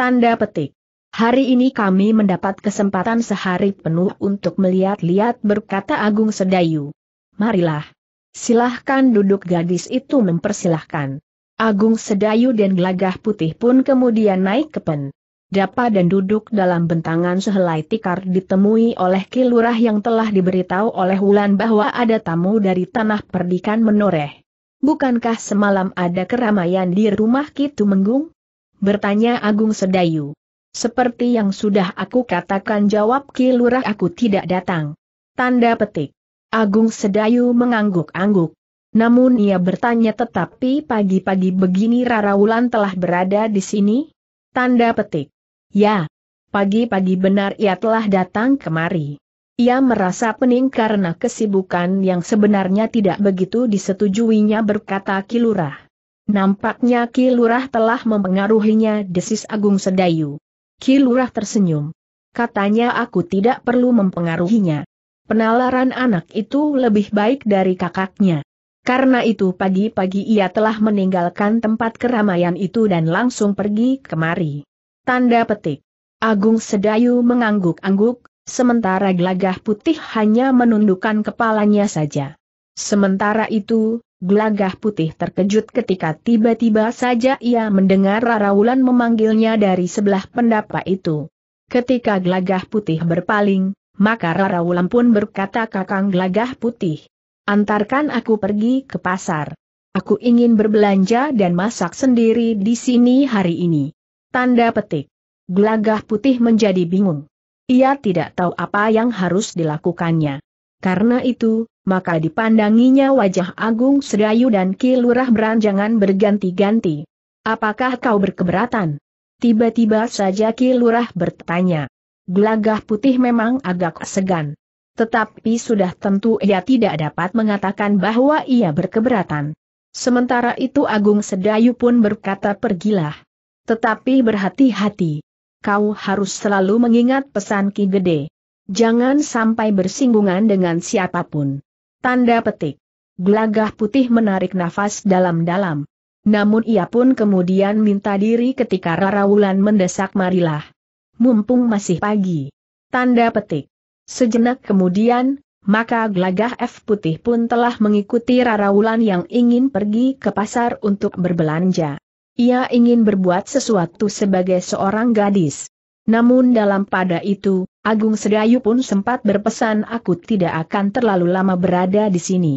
Speaker 1: Tanda petik. Hari ini kami mendapat kesempatan sehari penuh untuk melihat-lihat berkata Agung Sedayu. Marilah. Silahkan duduk gadis itu mempersilahkan. Agung Sedayu dan Gelagah Putih pun kemudian naik ke pen. Dapa dan duduk dalam bentangan sehelai tikar ditemui oleh kilurah yang telah diberitahu oleh Wulan bahwa ada tamu dari tanah perdikan menoreh. Bukankah semalam ada keramaian di rumah Kitu Menggung? Bertanya Agung Sedayu. Seperti yang sudah aku katakan jawab Kilurah aku tidak datang. Tanda petik. Agung Sedayu mengangguk-angguk. Namun ia bertanya tetapi pagi-pagi begini Rara Wulan telah berada di sini? Tanda petik. Ya. Pagi-pagi benar ia telah datang kemari. Ia merasa pening karena kesibukan yang sebenarnya tidak begitu disetujuinya berkata Kilurah. Nampaknya Kilurah telah mempengaruhinya desis Agung Sedayu. Kilurah tersenyum. Katanya aku tidak perlu mempengaruhinya penalaran anak itu lebih baik dari kakaknya. Karena itu pagi-pagi ia telah meninggalkan tempat keramaian itu dan langsung pergi kemari. Tanda petik. Agung Sedayu mengangguk-angguk, sementara Glagah putih hanya menundukkan kepalanya saja. Sementara itu, Glagah putih terkejut ketika tiba-tiba saja ia mendengar Raraulan memanggilnya dari sebelah pendapa itu. Ketika Glagah putih berpaling, maka Rara Wulan pun berkata kakang Glagah putih. Antarkan aku pergi ke pasar. Aku ingin berbelanja dan masak sendiri di sini hari ini. Tanda petik. Gelagah putih menjadi bingung. Ia tidak tahu apa yang harus dilakukannya. Karena itu, maka dipandanginya wajah Agung Sedayu dan Ki Lurah Beranjangan berganti-ganti. Apakah kau berkeberatan? Tiba-tiba saja Ki Lurah bertanya. Gelagah putih memang agak segan. Tetapi sudah tentu ia tidak dapat mengatakan bahwa ia berkeberatan. Sementara itu Agung Sedayu pun berkata pergilah. Tetapi berhati-hati. Kau harus selalu mengingat pesan Ki Gede. Jangan sampai bersinggungan dengan siapapun. Tanda petik. Gelagah putih menarik nafas dalam-dalam. Namun ia pun kemudian minta diri ketika Rara Wulan mendesak marilah mumpung masih pagi. Tanda petik. Sejenak kemudian, maka gelagah F putih pun telah mengikuti Rara Wulan yang ingin pergi ke pasar untuk berbelanja. Ia ingin berbuat sesuatu sebagai seorang gadis. Namun dalam pada itu, Agung Sedayu pun sempat berpesan aku tidak akan terlalu lama berada di sini.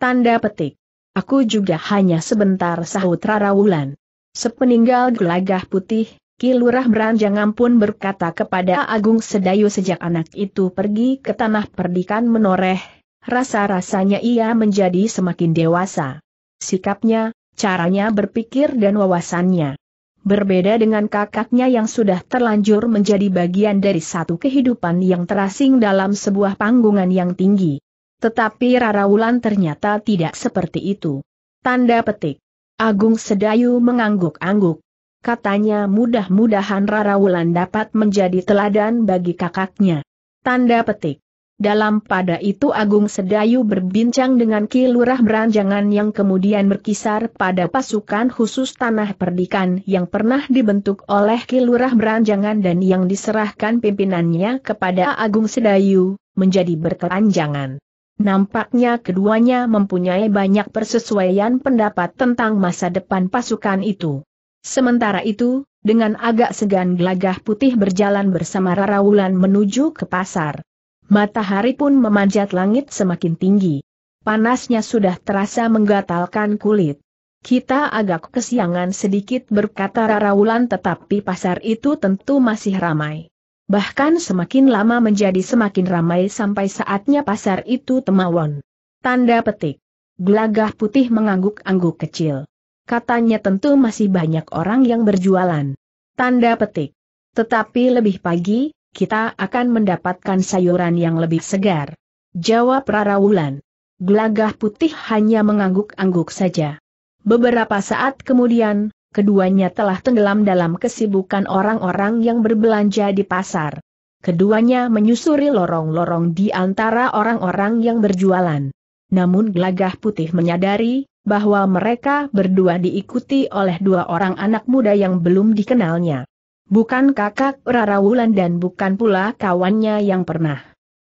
Speaker 1: Tanda petik. Aku juga hanya sebentar sahut Rara Wulan. Sepeninggal gelagah putih, Kilurah Beranjangam pun berkata kepada Agung Sedayu sejak anak itu pergi ke tanah perdikan menoreh, rasa-rasanya ia menjadi semakin dewasa. Sikapnya, caranya berpikir dan wawasannya. Berbeda dengan kakaknya yang sudah terlanjur menjadi bagian dari satu kehidupan yang terasing dalam sebuah panggungan yang tinggi. Tetapi Raraulan ternyata tidak seperti itu. Tanda petik. Agung Sedayu mengangguk-angguk katanya mudah-mudahan Rara Wulan dapat menjadi teladan bagi kakaknya. Tanda petik. Dalam pada itu Agung Sedayu berbincang dengan Ki Beranjangan yang kemudian berkisar pada pasukan khusus tanah perdikan yang pernah dibentuk oleh Ki Beranjangan dan yang diserahkan pimpinannya kepada Agung Sedayu, menjadi berkelanjangan. Nampaknya keduanya mempunyai banyak persesuaian pendapat tentang masa depan pasukan itu. Sementara itu, dengan agak segan gelagah putih berjalan bersama Wulan menuju ke pasar. Matahari pun memanjat langit semakin tinggi. Panasnya sudah terasa menggatalkan kulit. Kita agak kesiangan sedikit berkata Wulan tetapi pasar itu tentu masih ramai. Bahkan semakin lama menjadi semakin ramai sampai saatnya pasar itu temawon. Tanda petik. Gelagah putih mengangguk-angguk kecil. Katanya tentu masih banyak orang yang berjualan. Tanda petik. Tetapi lebih pagi, kita akan mendapatkan sayuran yang lebih segar. Jawab Rara Wulan. Gelagah putih hanya mengangguk-angguk saja. Beberapa saat kemudian, keduanya telah tenggelam dalam kesibukan orang-orang yang berbelanja di pasar. Keduanya menyusuri lorong-lorong di antara orang-orang yang berjualan. Namun gelagah putih menyadari, bahwa mereka berdua diikuti oleh dua orang anak muda yang belum dikenalnya. Bukan kakak Rara Wulan dan bukan pula kawannya yang pernah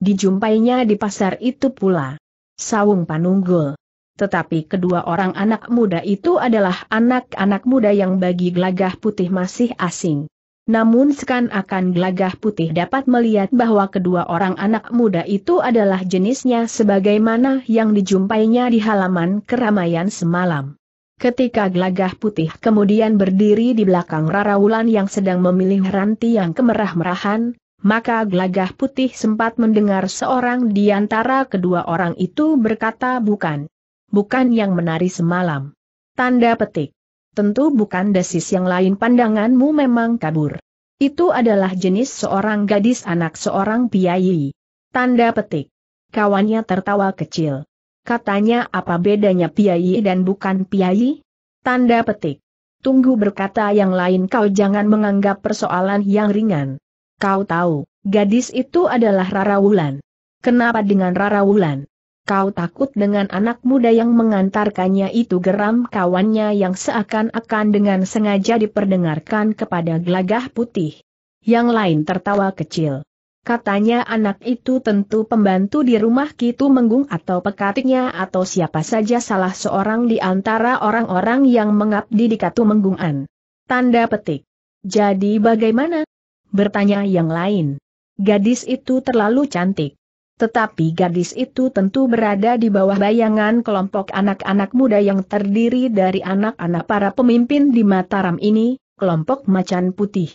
Speaker 1: dijumpainya di pasar itu pula. Sawung Panunggul. Tetapi kedua orang anak muda itu adalah anak-anak muda yang bagi gelagah putih masih asing. Namun sekan-akan gelagah putih dapat melihat bahwa kedua orang anak muda itu adalah jenisnya sebagaimana yang dijumpainya di halaman keramaian semalam. Ketika gelagah putih kemudian berdiri di belakang Raraulan yang sedang memilih ranti yang kemerah-merahan, maka gelagah putih sempat mendengar seorang di antara kedua orang itu berkata bukan. Bukan yang menari semalam. Tanda petik tentu bukan desis yang lain pandanganmu memang kabur. Itu adalah jenis seorang gadis anak seorang piyai. Tanda petik. Kawannya tertawa kecil. Katanya apa bedanya piyai dan bukan piyai? Tanda petik. Tunggu berkata yang lain kau jangan menganggap persoalan yang ringan. Kau tahu, gadis itu adalah Rara Wulan. Kenapa dengan Rara Wulan? Kau takut dengan anak muda yang mengantarkannya itu geram kawannya yang seakan-akan dengan sengaja diperdengarkan kepada gelagah putih. Yang lain tertawa kecil. Katanya anak itu tentu pembantu di rumah Kitu Menggung atau pekatiknya atau siapa saja salah seorang di antara orang-orang yang mengabdi di Katu Menggungan. Tanda petik. Jadi bagaimana? Bertanya yang lain. Gadis itu terlalu cantik. Tetapi gadis itu tentu berada di bawah bayangan kelompok anak-anak muda yang terdiri dari anak-anak para pemimpin di Mataram ini, kelompok macan putih.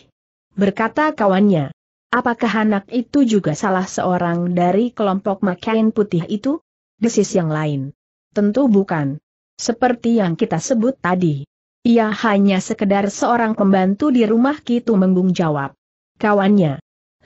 Speaker 1: Berkata kawannya, apakah anak itu juga salah seorang dari kelompok macan putih itu? Desis yang lain. Tentu bukan. Seperti yang kita sebut tadi. Ia hanya sekedar seorang pembantu di rumah Kitu Menggung jawab. Kawannya.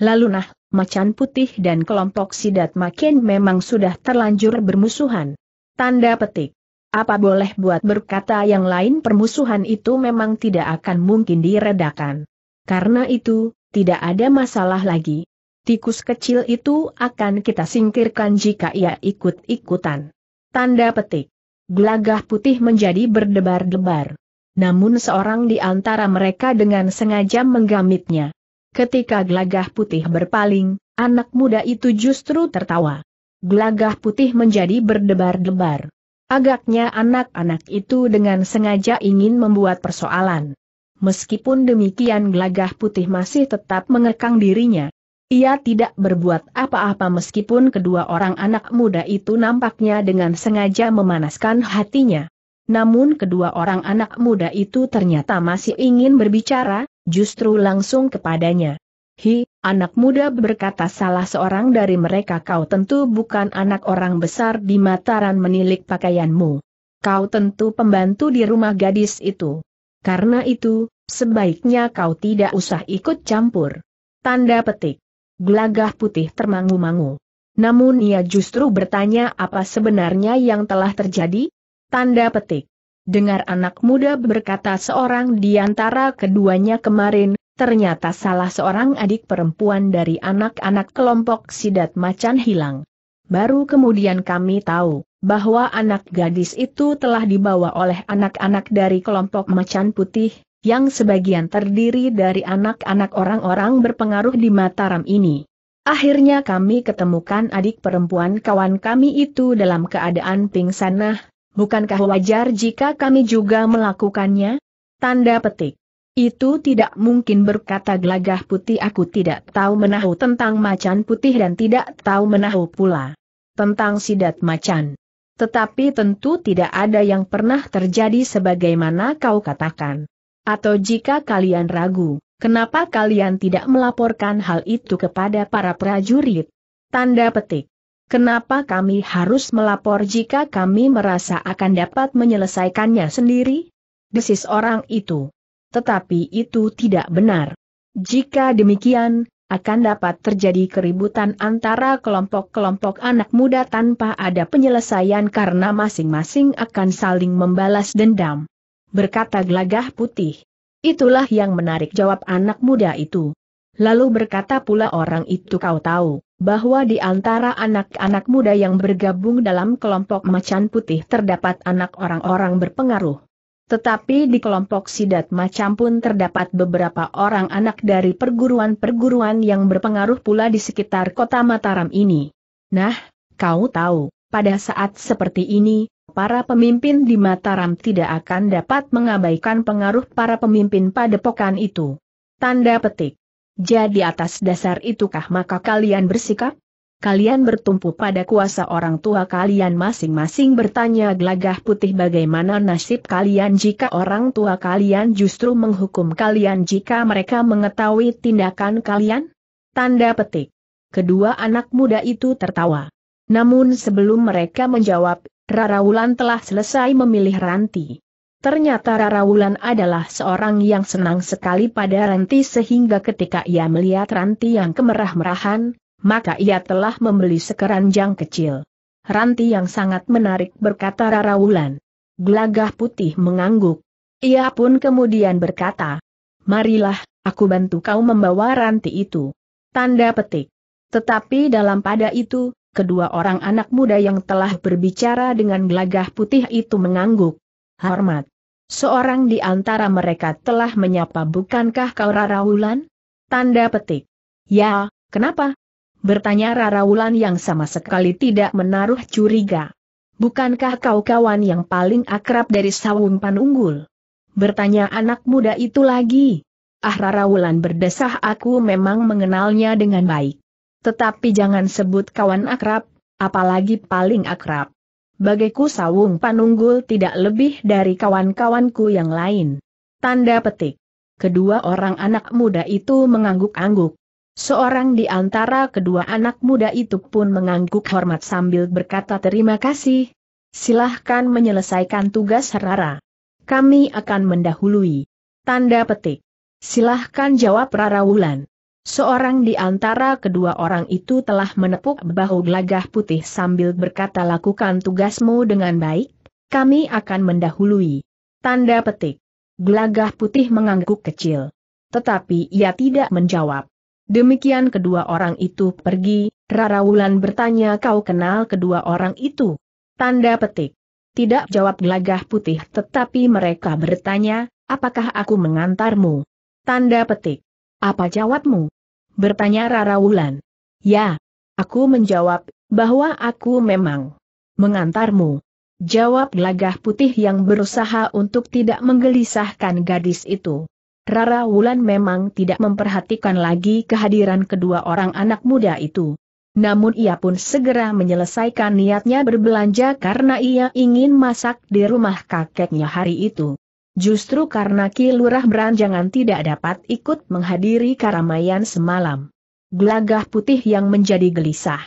Speaker 1: Lalu nah Macan Putih dan kelompok Sidat Makin memang sudah terlanjur bermusuhan. Tanda petik. Apa boleh buat berkata yang lain permusuhan itu memang tidak akan mungkin diredakan. Karena itu, tidak ada masalah lagi. Tikus kecil itu akan kita singkirkan jika ia ikut-ikutan. Tanda petik. Gelagah putih menjadi berdebar-debar. Namun seorang di antara mereka dengan sengaja menggamitnya. Ketika gelagah putih berpaling, anak muda itu justru tertawa. Gelagah putih menjadi berdebar-debar. Agaknya anak-anak itu dengan sengaja ingin membuat persoalan. Meskipun demikian gelagah putih masih tetap mengekang dirinya. Ia tidak berbuat apa-apa meskipun kedua orang anak muda itu nampaknya dengan sengaja memanaskan hatinya. Namun kedua orang anak muda itu ternyata masih ingin berbicara, justru langsung kepadanya. Hi, anak muda berkata salah seorang dari mereka kau tentu bukan anak orang besar di Mataran menilik pakaianmu. Kau tentu pembantu di rumah gadis itu. Karena itu, sebaiknya kau tidak usah ikut campur. Tanda petik. Gelagah putih termangu-mangu. Namun ia justru bertanya apa sebenarnya yang telah terjadi? Tanda petik. Dengar anak muda berkata seorang di antara keduanya kemarin, ternyata salah seorang adik perempuan dari anak-anak kelompok sidat macan hilang. Baru kemudian kami tahu, bahwa anak gadis itu telah dibawa oleh anak-anak dari kelompok macan putih, yang sebagian terdiri dari anak-anak orang-orang berpengaruh di Mataram ini. Akhirnya kami ketemukan adik perempuan kawan kami itu dalam keadaan pingsanah. Bukankah wajar jika kami juga melakukannya? Tanda petik. Itu tidak mungkin berkata gelagah putih aku tidak tahu menahu tentang macan putih dan tidak tahu menahu pula. Tentang sidat macan. Tetapi tentu tidak ada yang pernah terjadi sebagaimana kau katakan. Atau jika kalian ragu, kenapa kalian tidak melaporkan hal itu kepada para prajurit? Tanda petik. Kenapa kami harus melapor jika kami merasa akan dapat menyelesaikannya sendiri? Desis orang itu. Tetapi itu tidak benar. Jika demikian, akan dapat terjadi keributan antara kelompok-kelompok anak muda tanpa ada penyelesaian karena masing-masing akan saling membalas dendam. Berkata gelagah putih. Itulah yang menarik jawab anak muda itu. Lalu berkata pula orang itu kau tahu bahwa di antara anak-anak muda yang bergabung dalam kelompok macan putih terdapat anak orang-orang berpengaruh. Tetapi di kelompok sidat macam pun terdapat beberapa orang anak dari perguruan-perguruan yang berpengaruh pula di sekitar kota Mataram ini. Nah, kau tahu, pada saat seperti ini, para pemimpin di Mataram tidak akan dapat mengabaikan pengaruh para pemimpin pada padepokan itu. Tanda petik. Jadi atas dasar itukah maka kalian bersikap? Kalian bertumpu pada kuasa orang tua kalian masing-masing bertanya gelagah putih bagaimana nasib kalian jika orang tua kalian justru menghukum kalian jika mereka mengetahui tindakan kalian? Tanda petik. Kedua anak muda itu tertawa. Namun sebelum mereka menjawab, Rara Wulan telah selesai memilih Ranti. Ternyata Rara Wulan adalah seorang yang senang sekali pada Ranti sehingga ketika ia melihat Ranti yang kemerah-merahan, maka ia telah membeli sekeranjang kecil. Ranti yang sangat menarik berkata Rara Wulan. Gelagah putih mengangguk. Ia pun kemudian berkata, Marilah, aku bantu kau membawa Ranti itu. Tanda petik. Tetapi dalam pada itu, kedua orang anak muda yang telah berbicara dengan gelagah putih itu mengangguk. Hormat. Seorang di antara mereka telah menyapa bukankah kau Raraulan? Tanda petik. Ya, kenapa? Bertanya Raraulan yang sama sekali tidak menaruh curiga. Bukankah kau kawan yang paling akrab dari Sawung Panunggul? Bertanya anak muda itu lagi. Ah Raraulan berdesah aku memang mengenalnya dengan baik. Tetapi jangan sebut kawan akrab, apalagi paling akrab bagiku Sawung Panunggul tidak lebih dari kawan-kawanku yang lain. Tanda petik. Kedua orang anak muda itu mengangguk-angguk. Seorang di antara kedua anak muda itu pun mengangguk hormat sambil berkata terima kasih. Silahkan menyelesaikan tugas Rara. Kami akan mendahului. Tanda petik. Silahkan jawab Rara Wulan. Seorang di antara kedua orang itu telah menepuk bahu gelagah putih sambil berkata lakukan tugasmu dengan baik, kami akan mendahului. Tanda petik. Gelagah putih mengangguk kecil. Tetapi ia tidak menjawab. Demikian kedua orang itu pergi, Rara Wulan bertanya kau kenal kedua orang itu? Tanda petik. Tidak jawab gelagah putih tetapi mereka bertanya, apakah aku mengantarmu? Tanda petik. Apa jawabmu? Bertanya Rara Wulan. Ya. Aku menjawab, bahwa aku memang mengantarmu. Jawab gelagah putih yang berusaha untuk tidak menggelisahkan gadis itu. Rara Wulan memang tidak memperhatikan lagi kehadiran kedua orang anak muda itu. Namun ia pun segera menyelesaikan niatnya berbelanja karena ia ingin masak di rumah kakeknya hari itu. Justru karena Ki Lurah Beranjangan tidak dapat ikut menghadiri keramaian semalam. Glagah putih yang menjadi gelisah.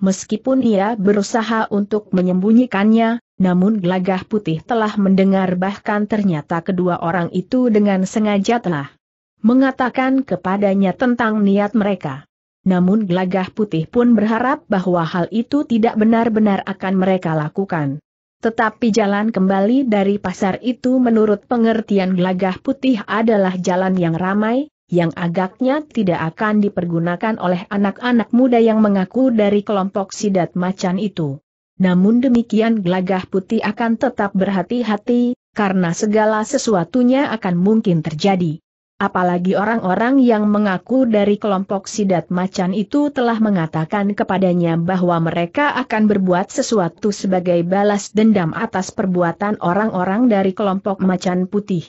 Speaker 1: Meskipun ia berusaha untuk menyembunyikannya, namun Glagah putih telah mendengar bahkan ternyata kedua orang itu dengan sengaja telah mengatakan kepadanya tentang niat mereka. Namun Glagah putih pun berharap bahwa hal itu tidak benar-benar akan mereka lakukan. Tetapi jalan kembali dari pasar itu menurut pengertian gelagah putih adalah jalan yang ramai, yang agaknya tidak akan dipergunakan oleh anak-anak muda yang mengaku dari kelompok sidat macan itu. Namun demikian gelagah putih akan tetap berhati-hati, karena segala sesuatunya akan mungkin terjadi. Apalagi orang-orang yang mengaku dari kelompok sidat macan itu telah mengatakan kepadanya bahwa mereka akan berbuat sesuatu sebagai balas dendam atas perbuatan orang-orang dari kelompok macan putih.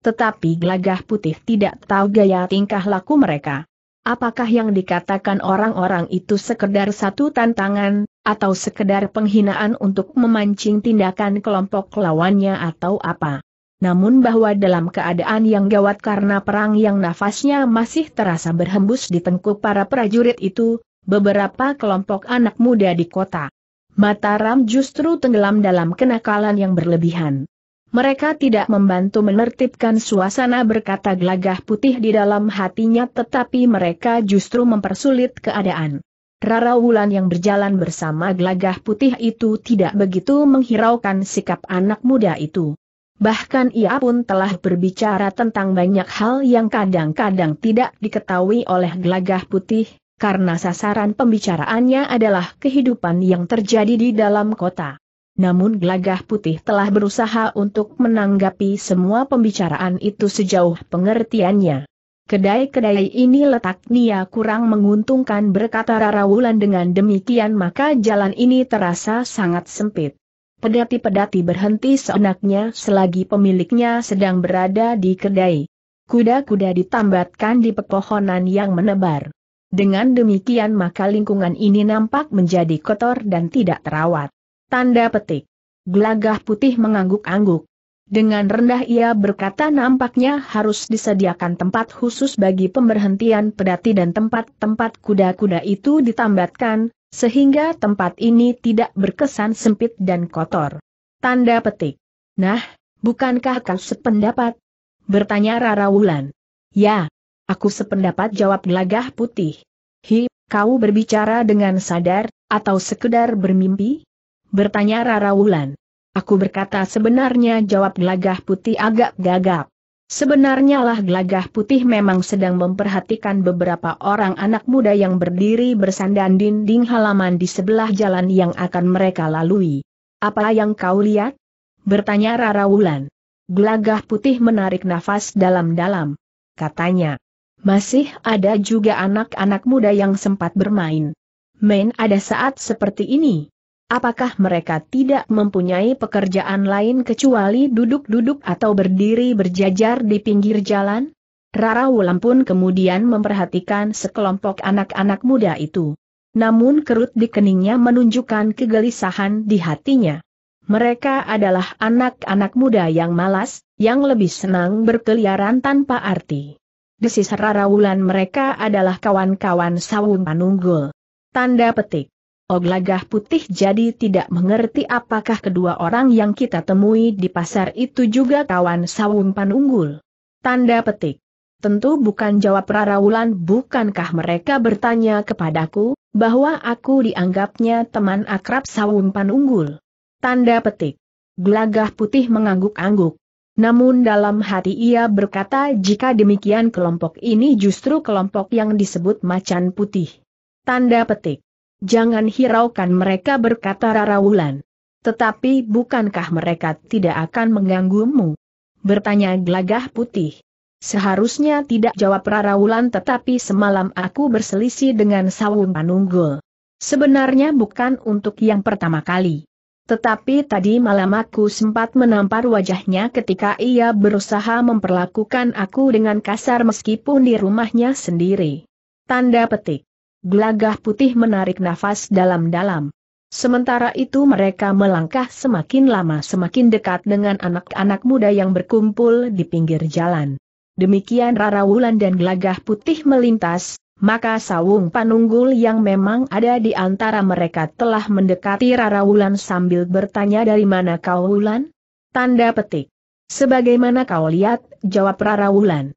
Speaker 1: Tetapi gelagah putih tidak tahu gaya tingkah laku mereka. Apakah yang dikatakan orang-orang itu sekedar satu tantangan, atau sekedar penghinaan untuk memancing tindakan kelompok lawannya atau apa? namun bahwa dalam keadaan yang gawat karena perang yang nafasnya masih terasa berhembus di tengkuk para prajurit itu, beberapa kelompok anak muda di kota. Mataram justru tenggelam dalam kenakalan yang berlebihan. Mereka tidak membantu menertibkan suasana berkata gelagah putih di dalam hatinya tetapi mereka justru mempersulit keadaan. Rara Wulan yang berjalan bersama gelagah putih itu tidak begitu menghiraukan sikap anak muda itu. Bahkan ia pun telah berbicara tentang banyak hal yang kadang-kadang tidak diketahui oleh gelagah putih, karena sasaran pembicaraannya adalah kehidupan yang terjadi di dalam kota. Namun gelagah putih telah berusaha untuk menanggapi semua pembicaraan itu sejauh pengertiannya. Kedai-kedai ini letaknya kurang menguntungkan berkata Rara Wulan dengan demikian maka jalan ini terasa sangat sempit. Pedati-pedati berhenti seenaknya selagi pemiliknya sedang berada di kedai. Kuda-kuda ditambatkan di pepohonan yang menebar. Dengan demikian maka lingkungan ini nampak menjadi kotor dan tidak terawat. Tanda petik. Gelagah putih mengangguk-angguk. Dengan rendah ia berkata nampaknya harus disediakan tempat khusus bagi pemberhentian pedati dan tempat-tempat kuda-kuda itu ditambatkan, sehingga tempat ini tidak berkesan sempit dan kotor. Tanda petik. Nah, bukankah kau sependapat? Bertanya Rara Wulan. Ya, aku sependapat jawab gelagah putih. Hi, kau berbicara dengan sadar, atau sekedar bermimpi? Bertanya Rara Wulan. Aku berkata sebenarnya jawab gelagah putih agak gagap. Sebenarnya lah gelagah putih memang sedang memperhatikan beberapa orang anak muda yang berdiri bersandar dinding halaman di sebelah jalan yang akan mereka lalui. Apa yang kau lihat? Bertanya Rara Wulan. Gelagah putih menarik nafas dalam-dalam. Katanya, masih ada juga anak-anak muda yang sempat bermain. Main ada saat seperti ini apakah mereka tidak mempunyai pekerjaan lain kecuali duduk-duduk atau berdiri berjajar di pinggir jalan? Rara Wulan pun kemudian memperhatikan sekelompok anak-anak muda itu. Namun kerut di keningnya menunjukkan kegelisahan di hatinya. Mereka adalah anak-anak muda yang malas, yang lebih senang berkeliaran tanpa arti. Desis Rara Wulan mereka adalah kawan-kawan Sawung Panunggul. Tanda petik. Oglagah oh, putih jadi tidak mengerti apakah kedua orang yang kita temui di pasar itu juga kawan sawung panunggul. Tanda petik. Tentu bukan jawab Rarawulan bukankah mereka bertanya kepadaku, bahwa aku dianggapnya teman akrab sawung panunggul. Tanda petik. Glagah putih mengangguk-angguk. Namun dalam hati ia berkata jika demikian kelompok ini justru kelompok yang disebut macan putih. Tanda petik jangan hiraukan mereka berkata Rara Wulan. Tetapi bukankah mereka tidak akan mengganggumu? Bertanya gelagah putih. Seharusnya tidak jawab Rara Wulan tetapi semalam aku berselisih dengan Sawung Panunggul. Sebenarnya bukan untuk yang pertama kali. Tetapi tadi malam aku sempat menampar wajahnya ketika ia berusaha memperlakukan aku dengan kasar meskipun di rumahnya sendiri. Tanda petik. Gelagah putih menarik nafas dalam-dalam. Sementara itu mereka melangkah semakin lama semakin dekat dengan anak-anak muda yang berkumpul di pinggir jalan. Demikian Rara Wulan dan Gelagah Putih melintas, maka Sawung Panunggul yang memang ada di antara mereka telah mendekati Rara Wulan sambil bertanya dari mana kau Wulan? Tanda petik. Sebagaimana kau lihat, jawab Rara Wulan.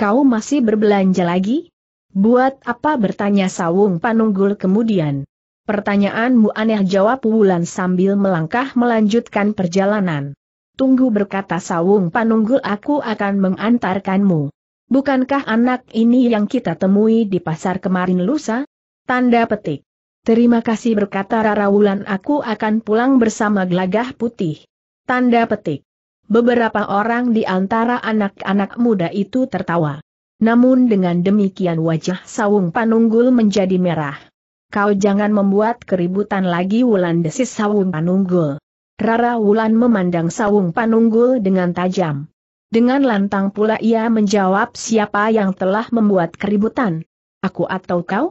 Speaker 1: Kau masih berbelanja lagi? Buat apa bertanya Sawung Panunggul kemudian? Pertanyaanmu aneh jawab Wulan sambil melangkah melanjutkan perjalanan. Tunggu berkata Sawung Panunggul aku akan mengantarkanmu. Bukankah anak ini yang kita temui di pasar kemarin lusa? Tanda petik. Terima kasih berkata Rara Wulan aku akan pulang bersama gelagah putih. Tanda petik. Beberapa orang di antara anak-anak muda itu tertawa. Namun dengan demikian wajah Sawung Panunggul menjadi merah. Kau jangan membuat keributan lagi Wulan desis Sawung Panunggul. Rara Wulan memandang Sawung Panunggul dengan tajam. Dengan lantang pula ia menjawab siapa yang telah membuat keributan. Aku atau kau?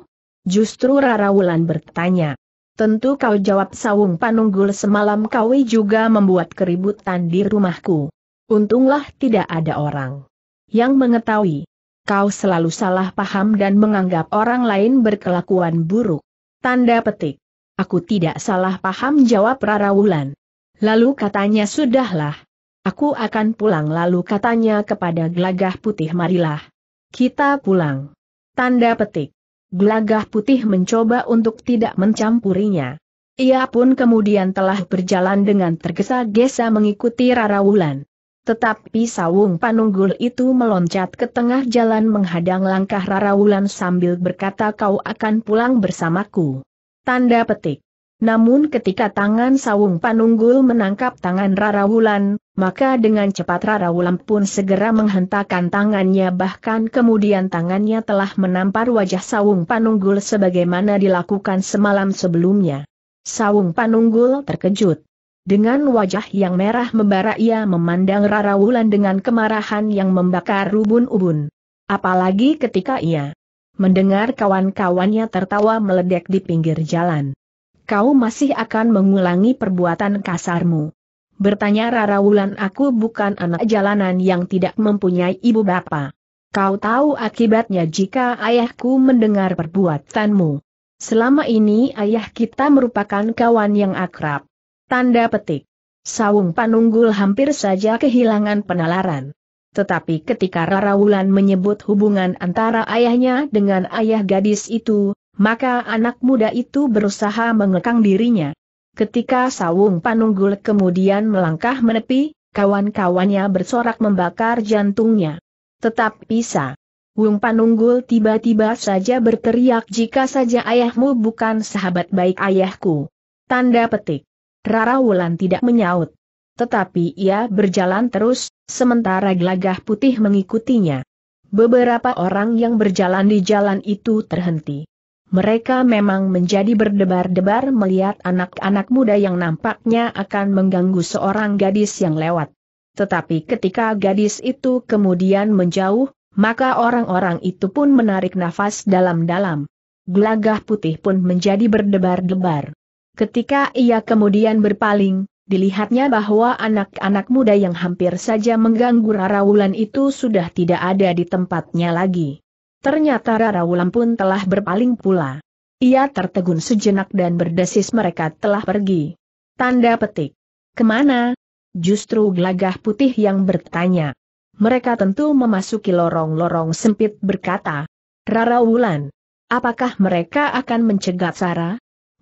Speaker 1: Justru Rara Wulan bertanya. Tentu kau jawab Sawung Panunggul semalam kau juga membuat keributan di rumahku. Untunglah tidak ada orang yang mengetahui kau selalu salah paham dan menganggap orang lain berkelakuan buruk. Tanda petik. Aku tidak salah paham jawab Rara Wulan. Lalu katanya sudahlah. Aku akan pulang lalu katanya kepada Glagah putih marilah. Kita pulang. Tanda petik. Gelagah putih mencoba untuk tidak mencampurinya. Ia pun kemudian telah berjalan dengan tergesa-gesa mengikuti Rara Wulan. Tetapi sawung panunggul itu meloncat ke tengah jalan menghadang langkah Rarawulan sambil berkata kau akan pulang bersamaku. Tanda petik. Namun ketika tangan sawung panunggul menangkap tangan Rarawulan, maka dengan cepat Rarawulan pun segera menghentakkan tangannya bahkan kemudian tangannya telah menampar wajah sawung panunggul sebagaimana dilakukan semalam sebelumnya. Sawung panunggul terkejut. Dengan wajah yang merah membara ia memandang Rara Wulan dengan kemarahan yang membakar ubun-ubun. Apalagi ketika ia mendengar kawan-kawannya tertawa meledek di pinggir jalan. Kau masih akan mengulangi perbuatan kasarmu. Bertanya Rara Wulan aku bukan anak jalanan yang tidak mempunyai ibu bapa. Kau tahu akibatnya jika ayahku mendengar perbuatanmu. Selama ini ayah kita merupakan kawan yang akrab. Tanda petik. Sawung Panunggul hampir saja kehilangan penalaran. Tetapi ketika Rara Wulan menyebut hubungan antara ayahnya dengan ayah gadis itu, maka anak muda itu berusaha mengekang dirinya. Ketika Sawung Panunggul kemudian melangkah menepi, kawan-kawannya bersorak membakar jantungnya. Tetap bisa. Wung Panunggul tiba-tiba saja berteriak jika saja ayahmu bukan sahabat baik ayahku. Tanda petik. Rara Wulan tidak menyaut. Tetapi ia berjalan terus, sementara Glagah putih mengikutinya. Beberapa orang yang berjalan di jalan itu terhenti. Mereka memang menjadi berdebar-debar melihat anak-anak muda yang nampaknya akan mengganggu seorang gadis yang lewat. Tetapi ketika gadis itu kemudian menjauh, maka orang-orang itu pun menarik nafas dalam-dalam. Glagah putih pun menjadi berdebar-debar. Ketika ia kemudian berpaling, dilihatnya bahwa anak-anak muda yang hampir saja mengganggu Rarawulan itu sudah tidak ada di tempatnya lagi. Ternyata Rarawulan pun telah berpaling pula. Ia tertegun sejenak dan berdesis mereka telah pergi. Tanda petik. Kemana? Justru gelagah putih yang bertanya. Mereka tentu memasuki lorong-lorong sempit berkata. Rara Wulan, apakah mereka akan mencegat Sarah?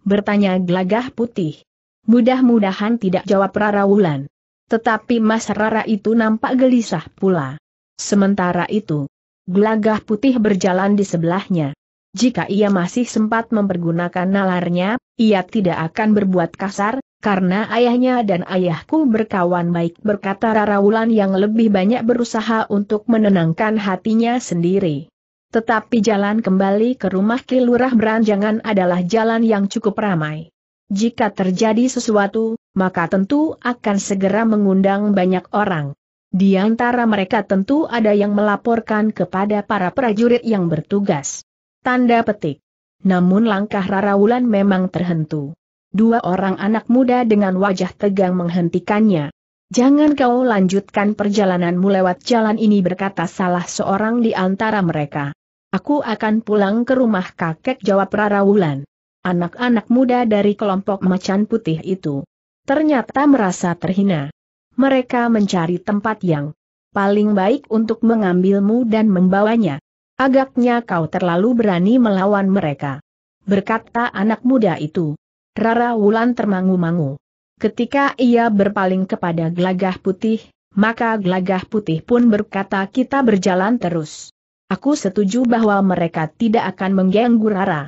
Speaker 1: Bertanya gelagah putih. Mudah-mudahan tidak jawab Rara Wulan. Tetapi Mas Rara itu nampak gelisah pula. Sementara itu, gelagah putih berjalan di sebelahnya. Jika ia masih sempat mempergunakan nalarnya, ia tidak akan berbuat kasar, karena ayahnya dan ayahku berkawan baik berkata Rara Wulan yang lebih banyak berusaha untuk menenangkan hatinya sendiri. Tetapi jalan kembali ke rumah Kilurah Beranjangan adalah jalan yang cukup ramai. Jika terjadi sesuatu, maka tentu akan segera mengundang banyak orang. Di antara mereka tentu ada yang melaporkan kepada para prajurit yang bertugas. Tanda petik. Namun langkah Raraulan memang terhentu. Dua orang anak muda dengan wajah tegang menghentikannya. Jangan kau lanjutkan perjalananmu lewat jalan ini berkata salah seorang di antara mereka. Aku akan pulang ke rumah kakek jawab Rara Wulan. Anak-anak muda dari kelompok macan putih itu ternyata merasa terhina. Mereka mencari tempat yang paling baik untuk mengambilmu dan membawanya. Agaknya kau terlalu berani melawan mereka. Berkata anak muda itu. Rara Wulan termangu-mangu. Ketika ia berpaling kepada gelagah putih, maka gelagah putih pun berkata kita berjalan terus. Aku setuju bahwa mereka tidak akan mengganggu Rara.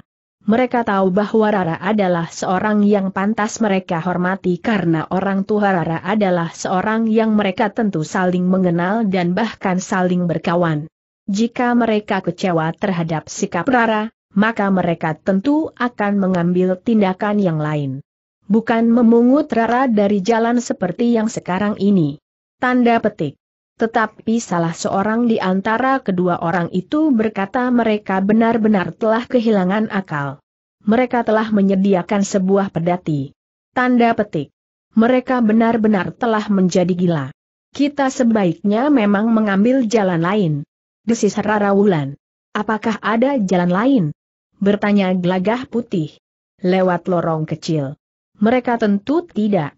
Speaker 1: Mereka tahu bahwa Rara adalah seorang yang pantas mereka hormati karena orang tua Rara adalah seorang yang mereka tentu saling mengenal dan bahkan saling berkawan. Jika mereka kecewa terhadap sikap Rara, maka mereka tentu akan mengambil tindakan yang lain. Bukan memungut Rara dari jalan seperti yang sekarang ini. Tanda petik. Tetapi salah seorang di antara kedua orang itu berkata mereka benar-benar telah kehilangan akal. Mereka telah menyediakan sebuah pedati. Tanda petik. Mereka benar-benar telah menjadi gila. Kita sebaiknya memang mengambil jalan lain. Desis Rara Wulan. Apakah ada jalan lain? Bertanya gelagah putih. Lewat lorong kecil. Mereka tentu tidak.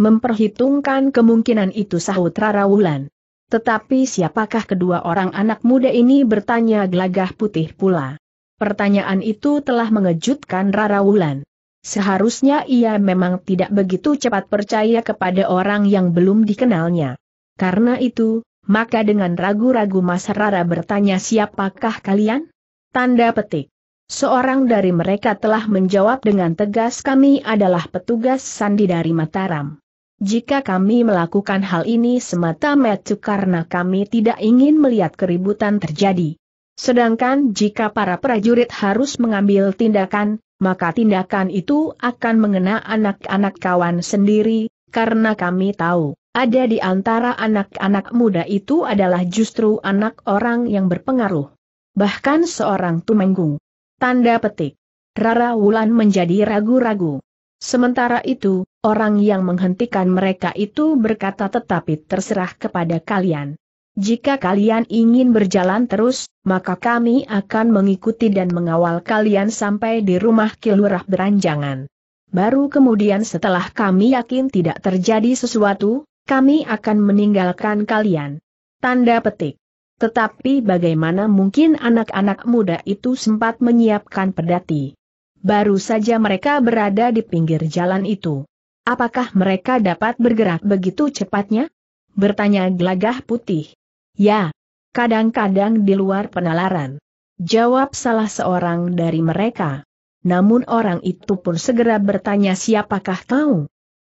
Speaker 1: Memperhitungkan kemungkinan itu sahut Rara Wulan. Tetapi siapakah kedua orang anak muda ini bertanya gelagah putih pula. Pertanyaan itu telah mengejutkan Rara Wulan. Seharusnya ia memang tidak begitu cepat percaya kepada orang yang belum dikenalnya. Karena itu, maka dengan ragu-ragu Mas Rara bertanya siapakah kalian? Tanda petik. Seorang dari mereka telah menjawab dengan tegas kami adalah petugas sandi dari Mataram. Jika kami melakukan hal ini semata-mata karena kami tidak ingin melihat keributan terjadi. Sedangkan jika para prajurit harus mengambil tindakan, maka tindakan itu akan mengena anak-anak kawan sendiri, karena kami tahu, ada di antara anak-anak muda itu adalah justru anak orang yang berpengaruh. Bahkan seorang tumenggung. Tanda petik. Rara Wulan menjadi ragu-ragu. Sementara itu, orang yang menghentikan mereka itu berkata tetapi terserah kepada kalian. Jika kalian ingin berjalan terus, maka kami akan mengikuti dan mengawal kalian sampai di rumah Kilurah Beranjangan. Baru kemudian setelah kami yakin tidak terjadi sesuatu, kami akan meninggalkan kalian. Tanda petik. Tetapi bagaimana mungkin anak-anak muda itu sempat menyiapkan pedati? baru saja mereka berada di pinggir jalan itu. Apakah mereka dapat bergerak begitu cepatnya? Bertanya gelagah putih. Ya, kadang-kadang di luar penalaran. Jawab salah seorang dari mereka. Namun orang itu pun segera bertanya siapakah kau?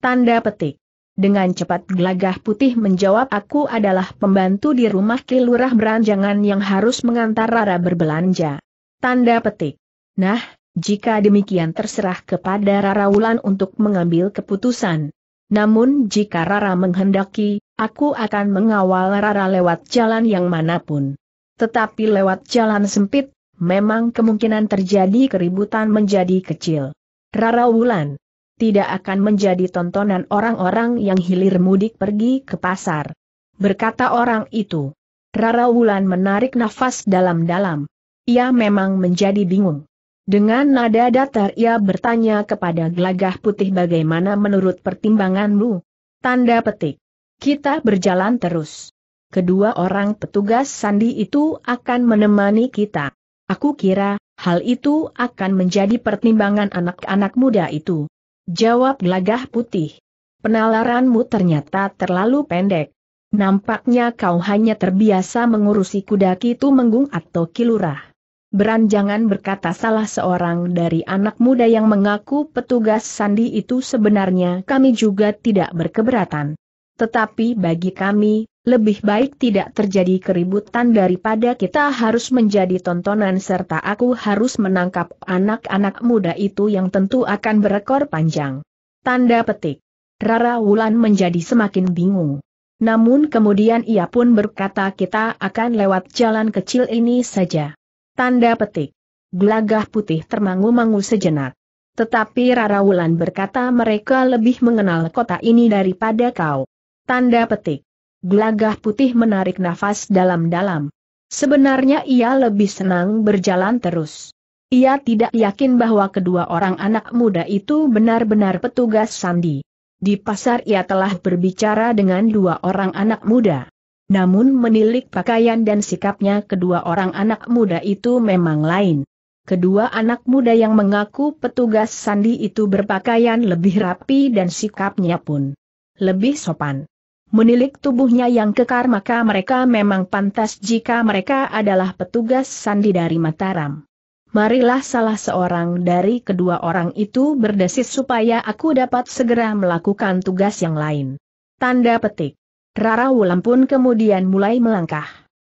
Speaker 1: Tanda petik. Dengan cepat gelagah putih menjawab aku adalah pembantu di rumah kilurah beranjangan yang harus mengantar Rara berbelanja. Tanda petik. Nah, jika demikian terserah kepada Rara Wulan untuk mengambil keputusan. Namun jika Rara menghendaki, aku akan mengawal Rara lewat jalan yang manapun. Tetapi lewat jalan sempit, memang kemungkinan terjadi keributan menjadi kecil. Rara Wulan tidak akan menjadi tontonan orang-orang yang hilir mudik pergi ke pasar. Berkata orang itu. Rara Wulan menarik nafas dalam-dalam. Ia memang menjadi bingung. Dengan nada datar ia bertanya kepada Glagah putih bagaimana menurut pertimbanganmu? Tanda petik. Kita berjalan terus. Kedua orang petugas sandi itu akan menemani kita. Aku kira, hal itu akan menjadi pertimbangan anak-anak muda itu. Jawab Glagah putih. Penalaranmu ternyata terlalu pendek. Nampaknya kau hanya terbiasa mengurusi kuda Kitu Menggung atau Kilurah. Beranjangan berkata salah seorang dari anak muda yang mengaku petugas sandi itu sebenarnya kami juga tidak berkeberatan. Tetapi bagi kami, lebih baik tidak terjadi keributan daripada kita harus menjadi tontonan serta aku harus menangkap anak-anak muda itu yang tentu akan berekor panjang. Tanda petik. Rara Wulan menjadi semakin bingung. Namun kemudian ia pun berkata kita akan lewat jalan kecil ini saja. Tanda petik. Gelagah putih termangu-mangu sejenak. Tetapi Rara Wulan berkata mereka lebih mengenal kota ini daripada kau. Tanda petik. Gelagah putih menarik nafas dalam-dalam. Sebenarnya ia lebih senang berjalan terus. Ia tidak yakin bahwa kedua orang anak muda itu benar-benar petugas sandi. Di pasar ia telah berbicara dengan dua orang anak muda. Namun menilik pakaian dan sikapnya kedua orang anak muda itu memang lain. Kedua anak muda yang mengaku petugas sandi itu berpakaian lebih rapi dan sikapnya pun lebih sopan. Menilik tubuhnya yang kekar maka mereka memang pantas jika mereka adalah petugas sandi dari Mataram. Marilah salah seorang dari kedua orang itu berdesis supaya aku dapat segera melakukan tugas yang lain. Tanda petik. Rara Wulan pun kemudian mulai melangkah.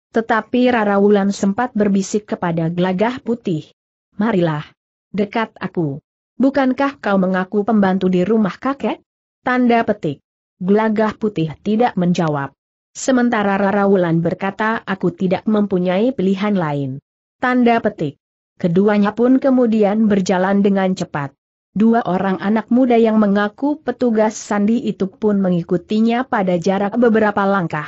Speaker 1: Tetapi Rara Wulan sempat berbisik kepada Glagah putih. Marilah. Dekat aku. Bukankah kau mengaku pembantu di rumah kakek? Tanda petik. Gelagah putih tidak menjawab. Sementara Rara Wulan berkata aku tidak mempunyai pilihan lain. Tanda petik. Keduanya pun kemudian berjalan dengan cepat. Dua orang anak muda yang mengaku petugas sandi itu pun mengikutinya pada jarak beberapa langkah.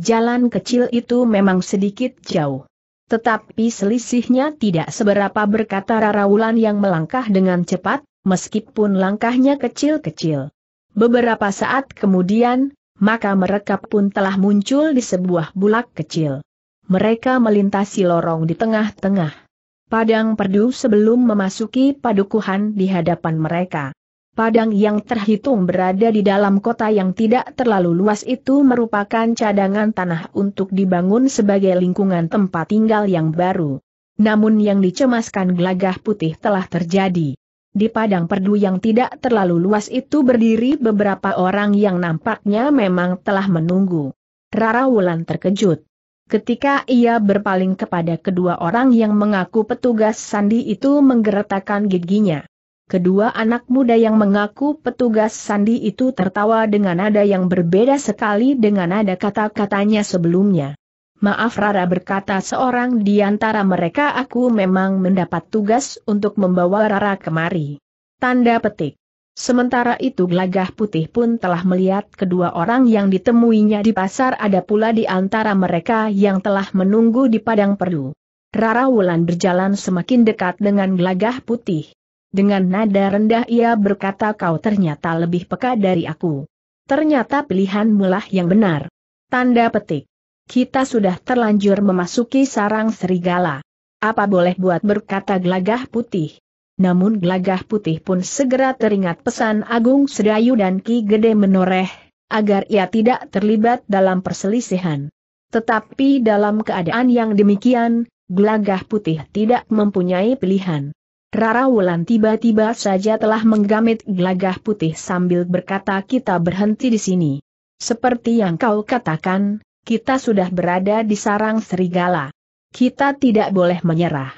Speaker 1: Jalan kecil itu memang sedikit jauh. Tetapi selisihnya tidak seberapa berkata Raraulan yang melangkah dengan cepat, meskipun langkahnya kecil-kecil. Beberapa saat kemudian, maka mereka pun telah muncul di sebuah bulak kecil. Mereka melintasi lorong di tengah-tengah. Padang perdu sebelum memasuki padukuhan di hadapan mereka. Padang yang terhitung berada di dalam kota yang tidak terlalu luas itu merupakan cadangan tanah untuk dibangun sebagai lingkungan tempat tinggal yang baru. Namun yang dicemaskan gelagah putih telah terjadi. Di padang perdu yang tidak terlalu luas itu berdiri beberapa orang yang nampaknya memang telah menunggu. Rara Wulan terkejut. Ketika ia berpaling kepada kedua orang yang mengaku petugas sandi itu menggeretakkan giginya. Kedua anak muda yang mengaku petugas sandi itu tertawa dengan nada yang berbeda sekali dengan nada kata-katanya sebelumnya. Maaf Rara berkata seorang di antara mereka aku memang mendapat tugas untuk membawa Rara kemari. Tanda petik. Sementara itu Gelagah Putih pun telah melihat kedua orang yang ditemuinya di pasar ada pula di antara mereka yang telah menunggu di padang perdu. Rara Wulan berjalan semakin dekat dengan Gelagah Putih. Dengan nada rendah ia berkata kau ternyata lebih peka dari aku. Ternyata pilihan mulah yang benar. Tanda petik. Kita sudah terlanjur memasuki sarang serigala. Apa boleh buat berkata Gelagah Putih? namun gelagah putih pun segera teringat pesan Agung Sedayu dan Ki Gede menoreh, agar ia tidak terlibat dalam perselisihan. Tetapi dalam keadaan yang demikian, gelagah putih tidak mempunyai pilihan. Rara Wulan tiba-tiba saja telah menggamit gelagah putih sambil berkata kita berhenti di sini. Seperti yang kau katakan, kita sudah berada di sarang serigala. Kita tidak boleh menyerah.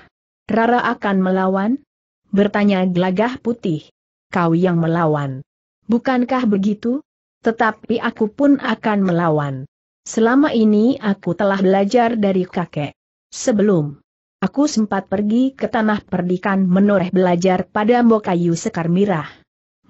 Speaker 1: Rara akan melawan, bertanya gelagah putih. Kau yang melawan. Bukankah begitu? Tetapi aku pun akan melawan. Selama ini aku telah belajar dari kakek. Sebelum aku sempat pergi ke tanah perdikan menoreh belajar pada Mokayu Sekar Mirah.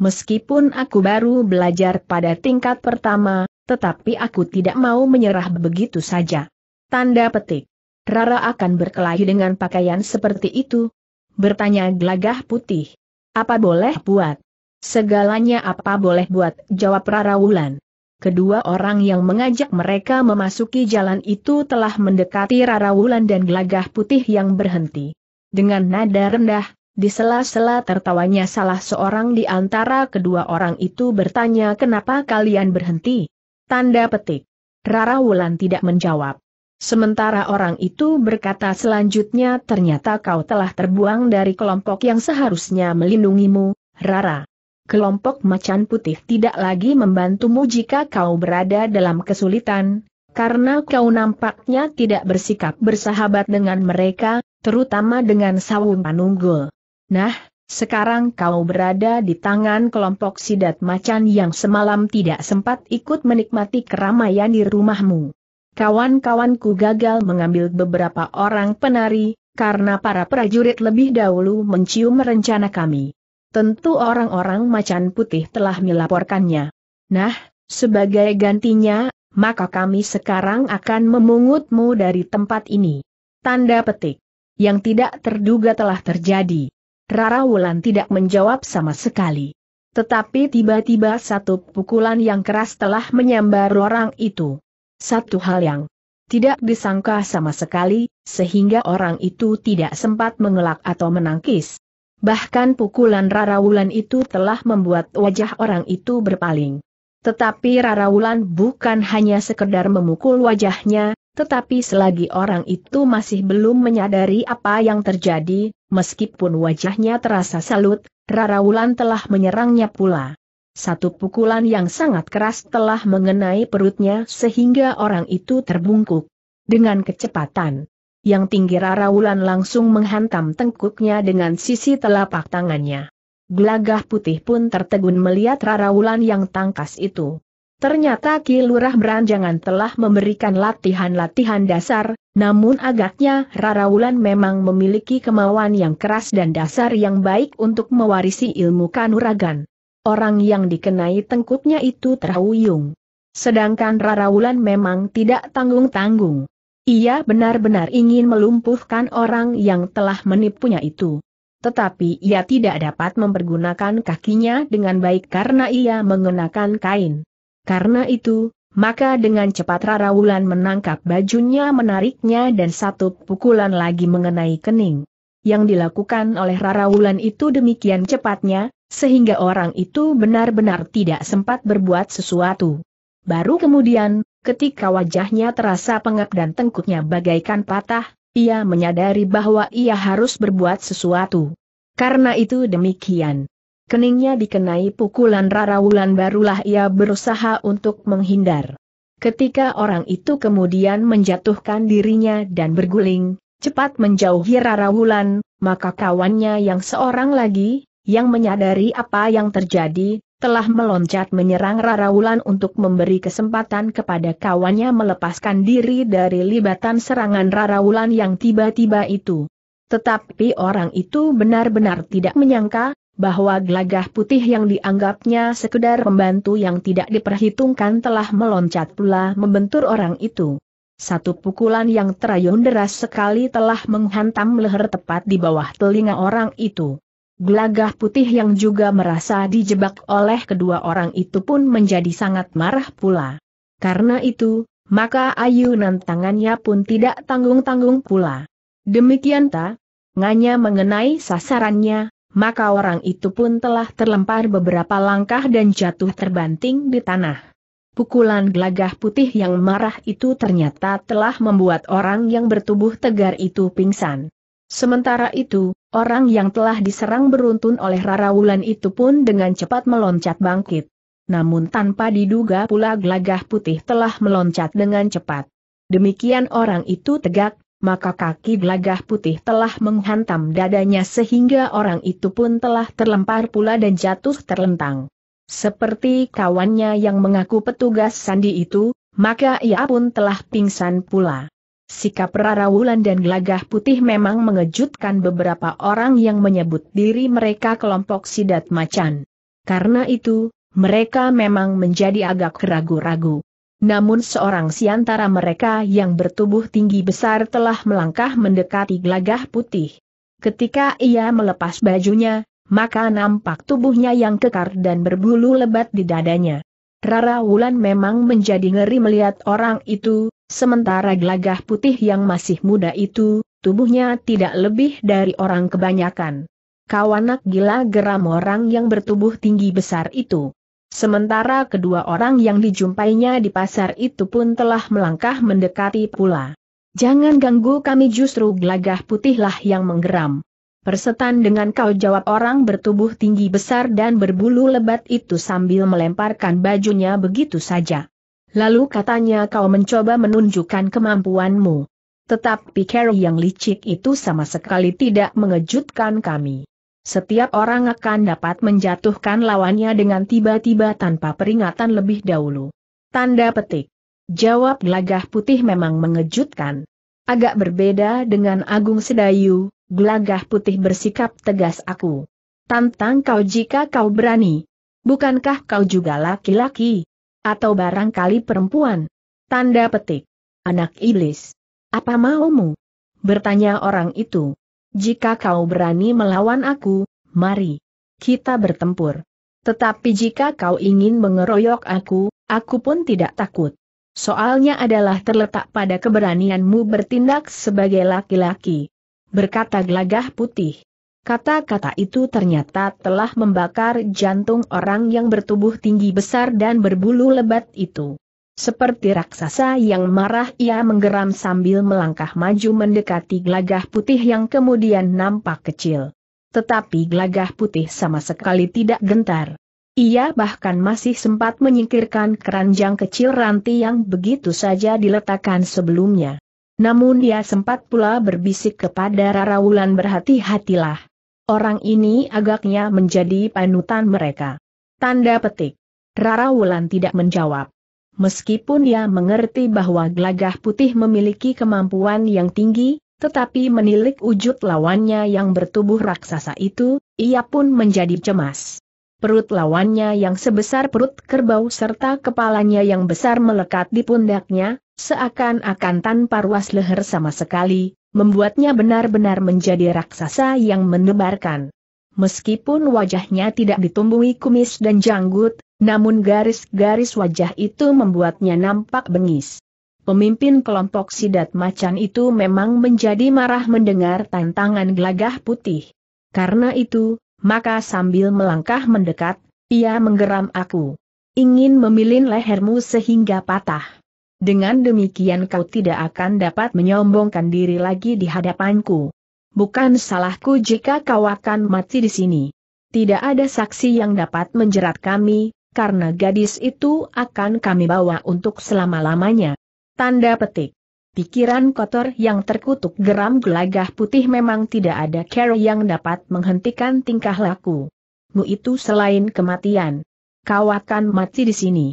Speaker 1: Meskipun aku baru belajar pada tingkat pertama, tetapi aku tidak mau menyerah begitu saja. Tanda petik. Rara akan berkelahi dengan pakaian seperti itu, Bertanya gelagah putih. Apa boleh buat? Segalanya apa boleh buat, jawab Rara Wulan. Kedua orang yang mengajak mereka memasuki jalan itu telah mendekati Rara Wulan dan gelagah putih yang berhenti. Dengan nada rendah, di sela-sela tertawanya salah seorang di antara kedua orang itu bertanya kenapa kalian berhenti. Tanda petik. Rara Wulan tidak menjawab. Sementara orang itu berkata selanjutnya ternyata kau telah terbuang dari kelompok yang seharusnya melindungimu, Rara. Kelompok macan putih tidak lagi membantumu jika kau berada dalam kesulitan, karena kau nampaknya tidak bersikap bersahabat dengan mereka, terutama dengan Sawung Panunggul. Nah, sekarang kau berada di tangan kelompok sidat macan yang semalam tidak sempat ikut menikmati keramaian di rumahmu. Kawan-kawanku gagal mengambil beberapa orang penari, karena para prajurit lebih dahulu mencium rencana kami. Tentu orang-orang macan putih telah melaporkannya. Nah, sebagai gantinya, maka kami sekarang akan memungutmu dari tempat ini. Tanda petik. Yang tidak terduga telah terjadi. Rara Wulan tidak menjawab sama sekali. Tetapi tiba-tiba satu pukulan yang keras telah menyambar orang itu. Satu hal yang tidak disangka sama sekali, sehingga orang itu tidak sempat mengelak atau menangkis. Bahkan pukulan Rara Wulan itu telah membuat wajah orang itu berpaling. Tetapi Rara Wulan bukan hanya sekedar memukul wajahnya, tetapi selagi orang itu masih belum menyadari apa yang terjadi, meskipun wajahnya terasa salut, Rara Wulan telah menyerangnya pula. Satu pukulan yang sangat keras telah mengenai perutnya sehingga orang itu terbungkuk. Dengan kecepatan yang tinggi Rara langsung menghantam tengkuknya dengan sisi telapak tangannya. Gelagah putih pun tertegun melihat Rara yang tangkas itu. Ternyata Ki Lurah Beranjangan telah memberikan latihan-latihan dasar, namun agaknya Rara memang memiliki kemauan yang keras dan dasar yang baik untuk mewarisi ilmu kanuragan orang yang dikenai tengkuknya itu terhuyung. Sedangkan Rara Wulan memang tidak tanggung-tanggung. Ia benar-benar ingin melumpuhkan orang yang telah menipunya itu. Tetapi ia tidak dapat mempergunakan kakinya dengan baik karena ia mengenakan kain. Karena itu, maka dengan cepat Rara Wulan menangkap bajunya menariknya dan satu pukulan lagi mengenai kening. Yang dilakukan oleh Rara Wulan itu demikian cepatnya, sehingga orang itu benar-benar tidak sempat berbuat sesuatu. Baru kemudian, ketika wajahnya terasa pengap dan tengkuknya bagaikan patah, ia menyadari bahwa ia harus berbuat sesuatu. Karena itu demikian. Keningnya dikenai pukulan Rara Wulan barulah ia berusaha untuk menghindar. Ketika orang itu kemudian menjatuhkan dirinya dan berguling, cepat menjauhi Rara Wulan, maka kawannya yang seorang lagi, yang menyadari apa yang terjadi, telah meloncat menyerang Rara Wulan untuk memberi kesempatan kepada kawannya melepaskan diri dari libatan serangan Rara Wulan yang tiba-tiba itu. Tetapi orang itu benar-benar tidak menyangka, bahwa gelagah putih yang dianggapnya sekedar pembantu yang tidak diperhitungkan telah meloncat pula membentur orang itu. Satu pukulan yang terayun deras sekali telah menghantam leher tepat di bawah telinga orang itu. Gelagah putih yang juga merasa dijebak oleh kedua orang itu pun menjadi sangat marah pula. Karena itu, maka ayunan tangannya pun tidak tanggung-tanggung pula. Demikian ta, Nganya mengenai sasarannya, maka orang itu pun telah terlempar beberapa langkah dan jatuh terbanting di tanah. Pukulan gelagah putih yang marah itu ternyata telah membuat orang yang bertubuh tegar itu pingsan. Sementara itu, Orang yang telah diserang beruntun oleh Rara Wulan itu pun dengan cepat meloncat bangkit. Namun tanpa diduga pula gelagah putih telah meloncat dengan cepat. Demikian orang itu tegak, maka kaki gelagah putih telah menghantam dadanya sehingga orang itu pun telah terlempar pula dan jatuh terlentang. Seperti kawannya yang mengaku petugas sandi itu, maka ia pun telah pingsan pula. Sikap Rara Wulan dan Gelagah Putih memang mengejutkan beberapa orang yang menyebut diri mereka kelompok sidat macan. Karena itu, mereka memang menjadi agak ragu-ragu. Namun seorang siantara mereka yang bertubuh tinggi besar telah melangkah mendekati Gelagah Putih. Ketika ia melepas bajunya, maka nampak tubuhnya yang kekar dan berbulu lebat di dadanya. Rara Wulan memang menjadi ngeri melihat orang itu, Sementara gelagah putih yang masih muda itu, tubuhnya tidak lebih dari orang kebanyakan. Kawanak gila geram orang yang bertubuh tinggi besar itu. Sementara kedua orang yang dijumpainya di pasar itu pun telah melangkah mendekati pula. Jangan ganggu kami justru gelagah putihlah yang menggeram. Persetan dengan kau jawab orang bertubuh tinggi besar dan berbulu lebat itu sambil melemparkan bajunya begitu saja. Lalu katanya kau mencoba menunjukkan kemampuanmu. Tetapi Carrie yang licik itu sama sekali tidak mengejutkan kami. Setiap orang akan dapat menjatuhkan lawannya dengan tiba-tiba tanpa peringatan lebih dahulu. Tanda petik. Jawab gelagah putih memang mengejutkan. Agak berbeda dengan Agung Sedayu, gelagah putih bersikap tegas aku. Tantang kau jika kau berani. Bukankah kau juga laki-laki? Atau barangkali perempuan. Tanda petik. Anak iblis. Apa maumu? Bertanya orang itu. Jika kau berani melawan aku, mari. Kita bertempur. Tetapi jika kau ingin mengeroyok aku, aku pun tidak takut. Soalnya adalah terletak pada keberanianmu bertindak sebagai laki-laki. Berkata gelagah putih. Kata-kata itu ternyata telah membakar jantung orang yang bertubuh tinggi besar dan berbulu lebat itu. Seperti raksasa yang marah ia menggeram sambil melangkah maju mendekati gelagah putih yang kemudian nampak kecil. Tetapi gelagah putih sama sekali tidak gentar. Ia bahkan masih sempat menyingkirkan keranjang kecil ranti yang begitu saja diletakkan sebelumnya. Namun dia sempat pula berbisik kepada Rara Wulan berhati-hatilah. Orang ini agaknya menjadi panutan mereka. Tanda petik. Rara Wulan tidak menjawab. Meskipun dia mengerti bahwa gelagah putih memiliki kemampuan yang tinggi, tetapi menilik wujud lawannya yang bertubuh raksasa itu, ia pun menjadi cemas. Perut lawannya yang sebesar perut kerbau serta kepalanya yang besar melekat di pundaknya, seakan-akan tanpa ruas leher sama sekali, membuatnya benar-benar menjadi raksasa yang menebarkan. Meskipun wajahnya tidak ditumbuhi kumis dan janggut, namun garis-garis wajah itu membuatnya nampak bengis. Pemimpin kelompok sidat macan itu memang menjadi marah mendengar tantangan gelagah putih. Karena itu, maka sambil melangkah mendekat, ia menggeram aku. Ingin memilin lehermu sehingga patah. Dengan demikian kau tidak akan dapat menyombongkan diri lagi di hadapanku. Bukan salahku jika kau akan mati di sini. Tidak ada saksi yang dapat menjerat kami, karena gadis itu akan kami bawa untuk selama-lamanya. Tanda petik. Pikiran kotor yang terkutuk geram gelagah putih memang tidak ada care yang dapat menghentikan tingkah laku. Mu itu selain kematian. Kau akan mati di sini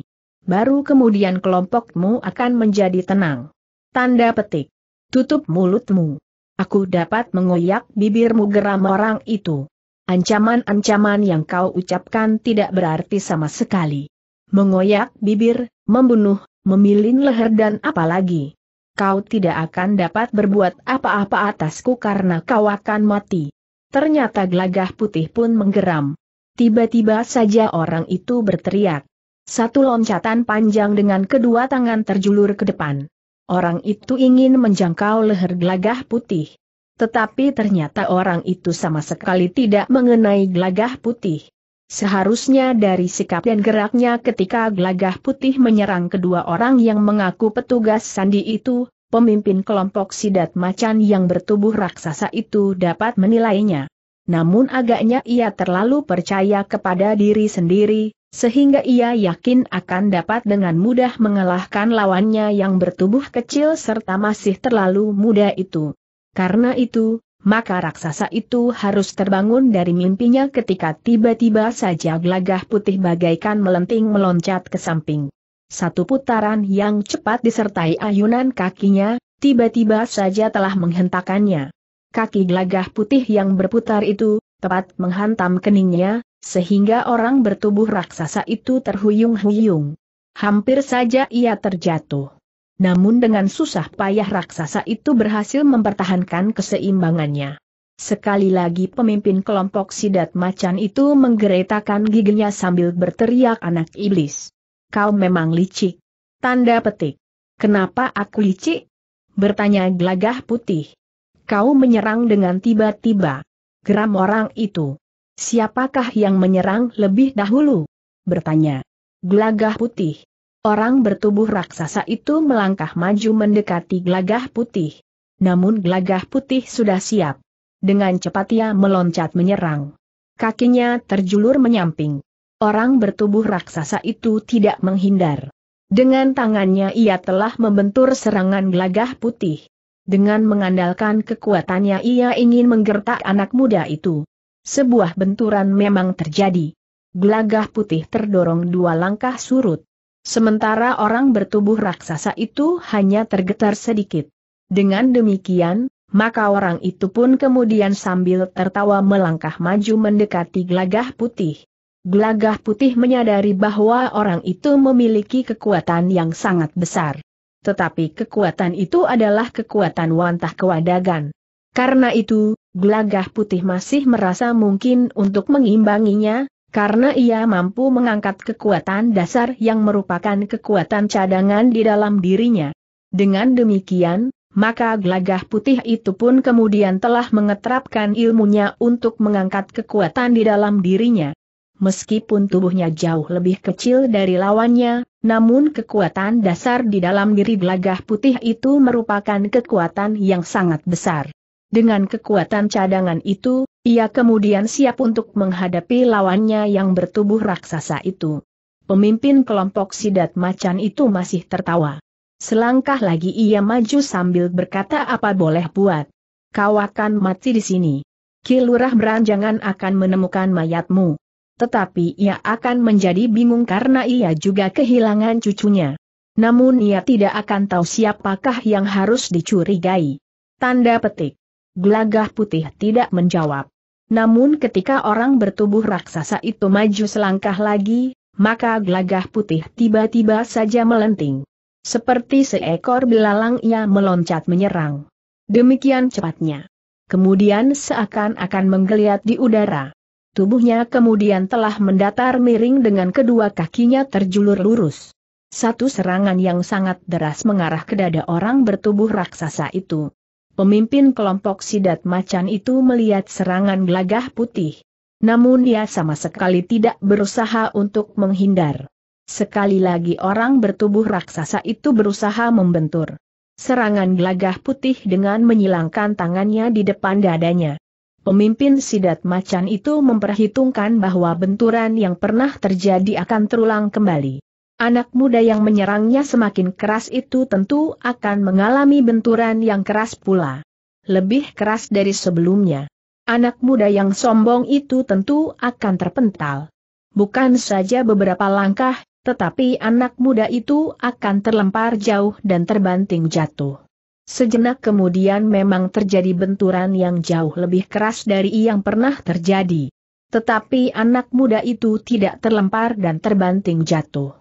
Speaker 1: baru kemudian kelompokmu akan menjadi tenang. Tanda petik. Tutup mulutmu. Aku dapat mengoyak bibirmu geram orang itu. Ancaman-ancaman yang kau ucapkan tidak berarti sama sekali. Mengoyak bibir, membunuh, memilin leher dan apalagi. Kau tidak akan dapat berbuat apa-apa atasku karena kau akan mati. Ternyata gelagah putih pun menggeram. Tiba-tiba saja orang itu berteriak. Satu loncatan panjang dengan kedua tangan terjulur ke depan. Orang itu ingin menjangkau leher gelagah putih. Tetapi ternyata orang itu sama sekali tidak mengenai gelagah putih. Seharusnya dari sikap dan geraknya ketika gelagah putih menyerang kedua orang yang mengaku petugas sandi itu, pemimpin kelompok sidat macan yang bertubuh raksasa itu dapat menilainya. Namun agaknya ia terlalu percaya kepada diri sendiri, sehingga ia yakin akan dapat dengan mudah mengalahkan lawannya yang bertubuh kecil serta masih terlalu muda itu. Karena itu, maka raksasa itu harus terbangun dari mimpinya ketika tiba-tiba saja gelagah putih bagaikan melenting meloncat ke samping. Satu putaran yang cepat disertai ayunan kakinya, tiba-tiba saja telah menghentakannya. Kaki gelagah putih yang berputar itu, tepat menghantam keningnya, sehingga orang bertubuh raksasa itu terhuyung-huyung. Hampir saja ia terjatuh. Namun dengan susah payah raksasa itu berhasil mempertahankan keseimbangannya. Sekali lagi pemimpin kelompok sidat macan itu menggeretakan giginya sambil berteriak anak iblis. Kau memang licik. Tanda petik. Kenapa aku licik? Bertanya gelagah putih. Kau menyerang dengan tiba-tiba. Geram orang itu. Siapakah yang menyerang lebih dahulu? Bertanya. Gelagah putih. Orang bertubuh raksasa itu melangkah maju mendekati gelagah putih. Namun gelagah putih sudah siap. Dengan cepat ia meloncat menyerang. Kakinya terjulur menyamping. Orang bertubuh raksasa itu tidak menghindar. Dengan tangannya ia telah membentur serangan gelagah putih. Dengan mengandalkan kekuatannya ia ingin menggertak anak muda itu sebuah benturan memang terjadi. Glagah putih terdorong dua langkah surut. Sementara orang bertubuh raksasa itu hanya tergetar sedikit. Dengan demikian, maka orang itu pun kemudian sambil tertawa melangkah maju mendekati gelagah putih. Glagah putih menyadari bahwa orang itu memiliki kekuatan yang sangat besar. Tetapi kekuatan itu adalah kekuatan wantah kewadagan. Karena itu, gelagah putih masih merasa mungkin untuk mengimbanginya, karena ia mampu mengangkat kekuatan dasar yang merupakan kekuatan cadangan di dalam dirinya. Dengan demikian, maka gelagah putih itu pun kemudian telah mengeterapkan ilmunya untuk mengangkat kekuatan di dalam dirinya. Meskipun tubuhnya jauh lebih kecil dari lawannya, namun kekuatan dasar di dalam diri gelagah putih itu merupakan kekuatan yang sangat besar. Dengan kekuatan cadangan itu, ia kemudian siap untuk menghadapi lawannya yang bertubuh raksasa itu. Pemimpin kelompok sidat macan itu masih tertawa. Selangkah lagi ia maju sambil berkata apa boleh buat. Kau akan mati di sini. Kilurah beranjangan akan menemukan mayatmu. Tetapi ia akan menjadi bingung karena ia juga kehilangan cucunya. Namun ia tidak akan tahu siapakah yang harus dicurigai. Tanda petik. Gelagah putih tidak menjawab. Namun ketika orang bertubuh raksasa itu maju selangkah lagi, maka gelagah putih tiba-tiba saja melenting. Seperti seekor belalang ia meloncat menyerang. Demikian cepatnya. Kemudian seakan-akan menggeliat di udara. Tubuhnya kemudian telah mendatar miring dengan kedua kakinya terjulur lurus. Satu serangan yang sangat deras mengarah ke dada orang bertubuh raksasa itu. Pemimpin kelompok sidat macan itu melihat serangan gelagah putih. Namun ia sama sekali tidak berusaha untuk menghindar. Sekali lagi orang bertubuh raksasa itu berusaha membentur. Serangan gelagah putih dengan menyilangkan tangannya di depan dadanya. Pemimpin sidat macan itu memperhitungkan bahwa benturan yang pernah terjadi akan terulang kembali. Anak muda yang menyerangnya semakin keras itu tentu akan mengalami benturan yang keras pula. Lebih keras dari sebelumnya. Anak muda yang sombong itu tentu akan terpental. Bukan saja beberapa langkah, tetapi anak muda itu akan terlempar jauh dan terbanting jatuh. Sejenak kemudian memang terjadi benturan yang jauh lebih keras dari yang pernah terjadi. Tetapi anak muda itu tidak terlempar dan terbanting jatuh.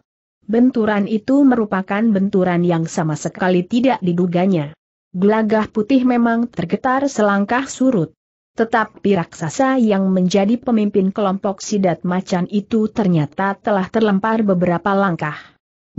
Speaker 1: Benturan itu merupakan benturan yang sama sekali tidak diduganya. Gelagah putih memang tergetar selangkah surut. Tetapi raksasa yang menjadi pemimpin kelompok sidat macan itu ternyata telah terlempar beberapa langkah.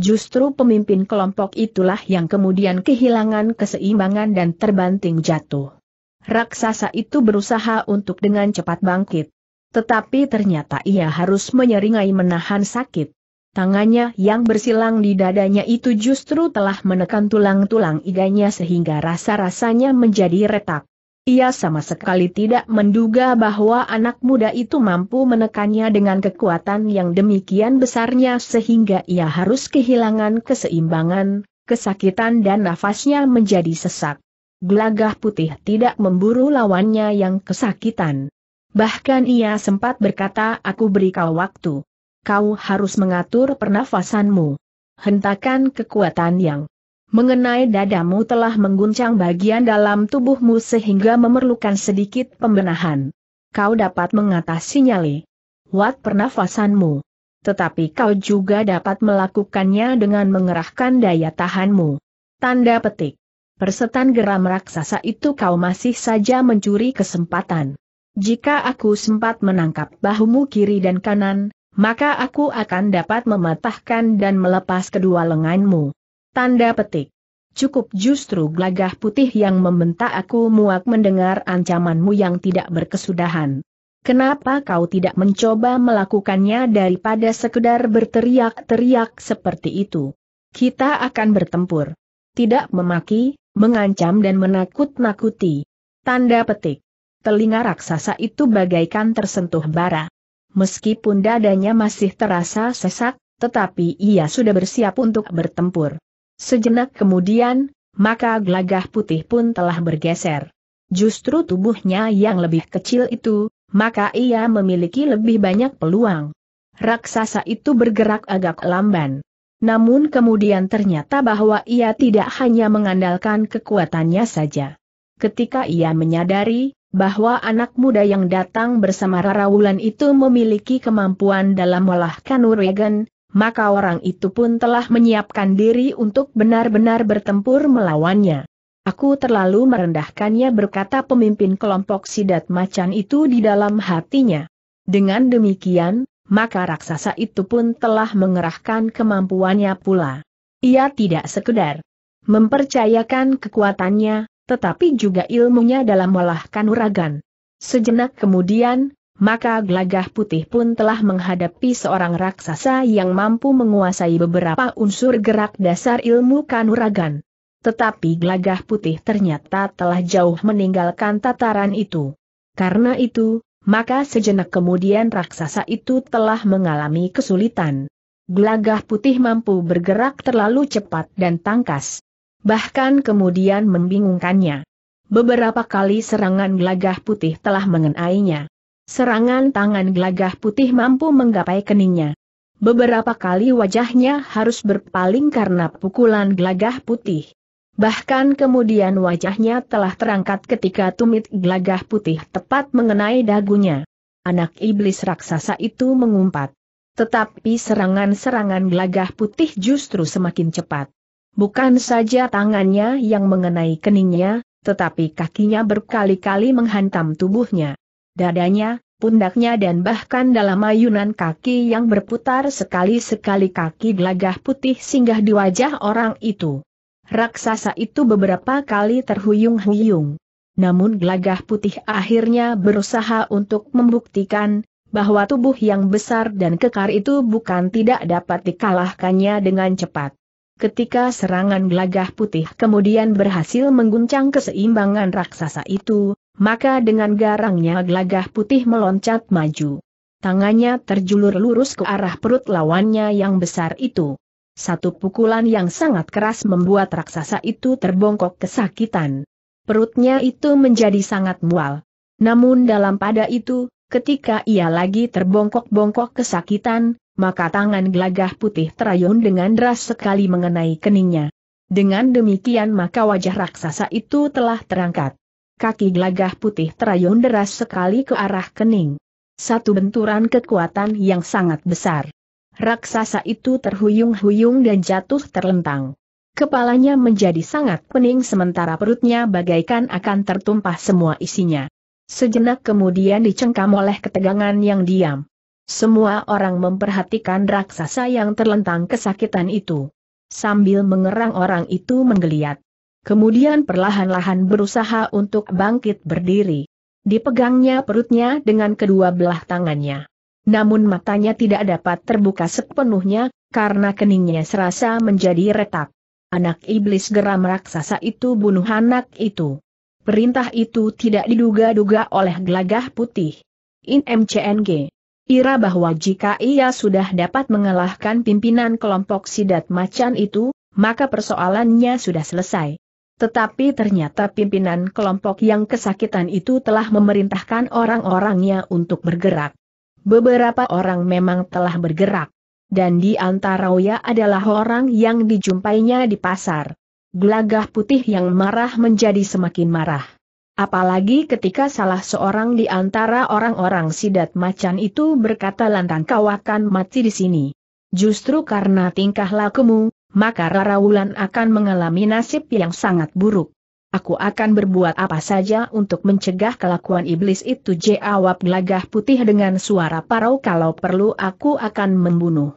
Speaker 1: Justru pemimpin kelompok itulah yang kemudian kehilangan keseimbangan dan terbanting jatuh. Raksasa itu berusaha untuk dengan cepat bangkit. Tetapi ternyata ia harus menyeringai menahan sakit. Tangannya yang bersilang di dadanya itu justru telah menekan tulang-tulang iganya sehingga rasa-rasanya menjadi retak. Ia sama sekali tidak menduga bahwa anak muda itu mampu menekannya dengan kekuatan yang demikian besarnya sehingga ia harus kehilangan keseimbangan, kesakitan dan nafasnya menjadi sesak. Gelagah putih tidak memburu lawannya yang kesakitan. Bahkan ia sempat berkata aku beri kau waktu kau harus mengatur pernafasanmu. Hentakan kekuatan yang mengenai dadamu telah mengguncang bagian dalam tubuhmu sehingga memerlukan sedikit pembenahan. Kau dapat mengatasi nyali. Wat pernafasanmu. Tetapi kau juga dapat melakukannya dengan mengerahkan daya tahanmu. Tanda petik. Persetan geram raksasa itu kau masih saja mencuri kesempatan. Jika aku sempat menangkap bahumu kiri dan kanan, maka aku akan dapat mematahkan dan melepas kedua lenganmu. Tanda petik. Cukup justru gelagah putih yang membentak aku muak mendengar ancamanmu yang tidak berkesudahan. Kenapa kau tidak mencoba melakukannya daripada sekedar berteriak-teriak seperti itu? Kita akan bertempur. Tidak memaki, mengancam dan menakut-nakuti. Tanda petik. Telinga raksasa itu bagaikan tersentuh bara meskipun dadanya masih terasa sesak, tetapi ia sudah bersiap untuk bertempur. Sejenak kemudian, maka gelagah putih pun telah bergeser. Justru tubuhnya yang lebih kecil itu, maka ia memiliki lebih banyak peluang. Raksasa itu bergerak agak lamban. Namun kemudian ternyata bahwa ia tidak hanya mengandalkan kekuatannya saja. Ketika ia menyadari, bahwa anak muda yang datang bersama Rara Wulan itu memiliki kemampuan dalam olah kanuragan, maka orang itu pun telah menyiapkan diri untuk benar-benar bertempur melawannya. Aku terlalu merendahkannya berkata pemimpin kelompok sidat macan itu di dalam hatinya. Dengan demikian, maka raksasa itu pun telah mengerahkan kemampuannya pula. Ia tidak sekedar mempercayakan kekuatannya, tetapi juga ilmunya dalam melahkan uragan. Sejenak kemudian, maka Glagah putih pun telah menghadapi seorang raksasa yang mampu menguasai beberapa unsur gerak dasar ilmu kanuragan. Tetapi Glagah putih ternyata telah jauh meninggalkan tataran itu. Karena itu, maka sejenak kemudian raksasa itu telah mengalami kesulitan. Glagah putih mampu bergerak terlalu cepat dan tangkas bahkan kemudian membingungkannya. Beberapa kali serangan gelagah putih telah mengenainya. Serangan tangan gelagah putih mampu menggapai keningnya. Beberapa kali wajahnya harus berpaling karena pukulan gelagah putih. Bahkan kemudian wajahnya telah terangkat ketika tumit gelagah putih tepat mengenai dagunya. Anak iblis raksasa itu mengumpat. Tetapi serangan-serangan gelagah putih justru semakin cepat. Bukan saja tangannya yang mengenai keningnya, tetapi kakinya berkali-kali menghantam tubuhnya. Dadanya, pundaknya dan bahkan dalam ayunan kaki yang berputar sekali-sekali kaki gelagah putih singgah di wajah orang itu. Raksasa itu beberapa kali terhuyung-huyung. Namun gelagah putih akhirnya berusaha untuk membuktikan, bahwa tubuh yang besar dan kekar itu bukan tidak dapat dikalahkannya dengan cepat. Ketika serangan gelagah putih kemudian berhasil mengguncang keseimbangan raksasa itu, maka dengan garangnya gelagah putih meloncat maju. Tangannya terjulur lurus ke arah perut lawannya yang besar itu. Satu pukulan yang sangat keras membuat raksasa itu terbongkok kesakitan. Perutnya itu menjadi sangat mual. Namun dalam pada itu, ketika ia lagi terbongkok-bongkok kesakitan, maka tangan gelagah putih terayun dengan deras sekali mengenai keningnya. Dengan demikian maka wajah raksasa itu telah terangkat. Kaki gelagah putih terayun deras sekali ke arah kening. Satu benturan kekuatan yang sangat besar. Raksasa itu terhuyung-huyung dan jatuh terlentang. Kepalanya menjadi sangat pening sementara perutnya bagaikan akan tertumpah semua isinya. Sejenak kemudian dicengkam oleh ketegangan yang diam. Semua orang memperhatikan raksasa yang terlentang kesakitan itu. Sambil mengerang orang itu menggeliat. Kemudian perlahan-lahan berusaha untuk bangkit berdiri. Dipegangnya perutnya dengan kedua belah tangannya. Namun matanya tidak dapat terbuka sepenuhnya, karena keningnya serasa menjadi retak. Anak iblis geram raksasa itu bunuh anak itu. Perintah itu tidak diduga-duga oleh gelagah putih. In MCNG Ira bahwa jika ia sudah dapat mengalahkan pimpinan kelompok sidat macan itu, maka persoalannya sudah selesai. Tetapi ternyata pimpinan kelompok yang kesakitan itu telah memerintahkan orang-orangnya untuk bergerak. Beberapa orang memang telah bergerak. Dan di antara ia adalah orang yang dijumpainya di pasar. Gelagah putih yang marah menjadi semakin marah. Apalagi ketika salah seorang di antara orang-orang sidat macan itu berkata lantang kau akan mati di sini. Justru karena tingkah lakumu, maka Wulan akan mengalami nasib yang sangat buruk. Aku akan berbuat apa saja untuk mencegah kelakuan iblis itu jawab gelagah putih dengan suara parau kalau perlu aku akan membunuh.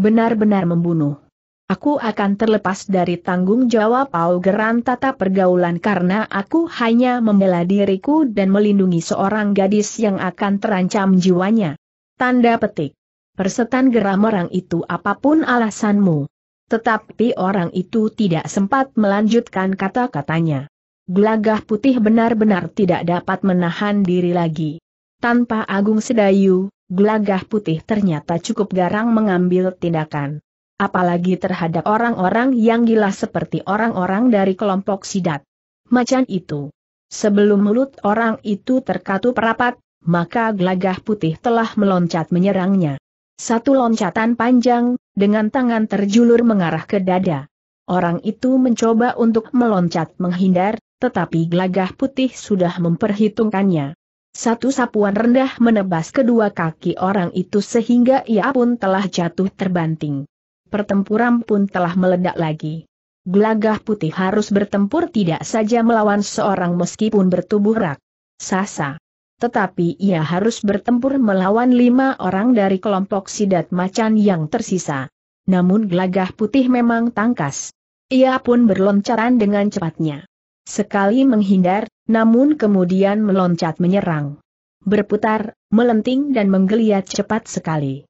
Speaker 1: Benar-benar membunuh. Aku akan terlepas dari tanggung jawab Augeran tata pergaulan karena aku hanya membela diriku dan melindungi seorang gadis yang akan terancam jiwanya. Tanda petik. Persetan geram orang itu apapun alasanmu. Tetapi orang itu tidak sempat melanjutkan kata-katanya. Gelagah putih benar-benar tidak dapat menahan diri lagi. Tanpa Agung Sedayu, gelagah putih ternyata cukup garang mengambil tindakan apalagi terhadap orang-orang yang gila seperti orang-orang dari kelompok sidat. Macan itu. Sebelum mulut orang itu terkatup rapat, maka gelagah putih telah meloncat menyerangnya. Satu loncatan panjang, dengan tangan terjulur mengarah ke dada. Orang itu mencoba untuk meloncat menghindar, tetapi gelagah putih sudah memperhitungkannya. Satu sapuan rendah menebas kedua kaki orang itu sehingga ia pun telah jatuh terbanting pertempuran pun telah meledak lagi. Gelagah putih harus bertempur tidak saja melawan seorang meskipun bertubuh rak. Sasa. Tetapi ia harus bertempur melawan lima orang dari kelompok sidat macan yang tersisa. Namun gelagah putih memang tangkas. Ia pun berloncaran dengan cepatnya. Sekali menghindar, namun kemudian meloncat menyerang. Berputar, melenting dan menggeliat cepat sekali.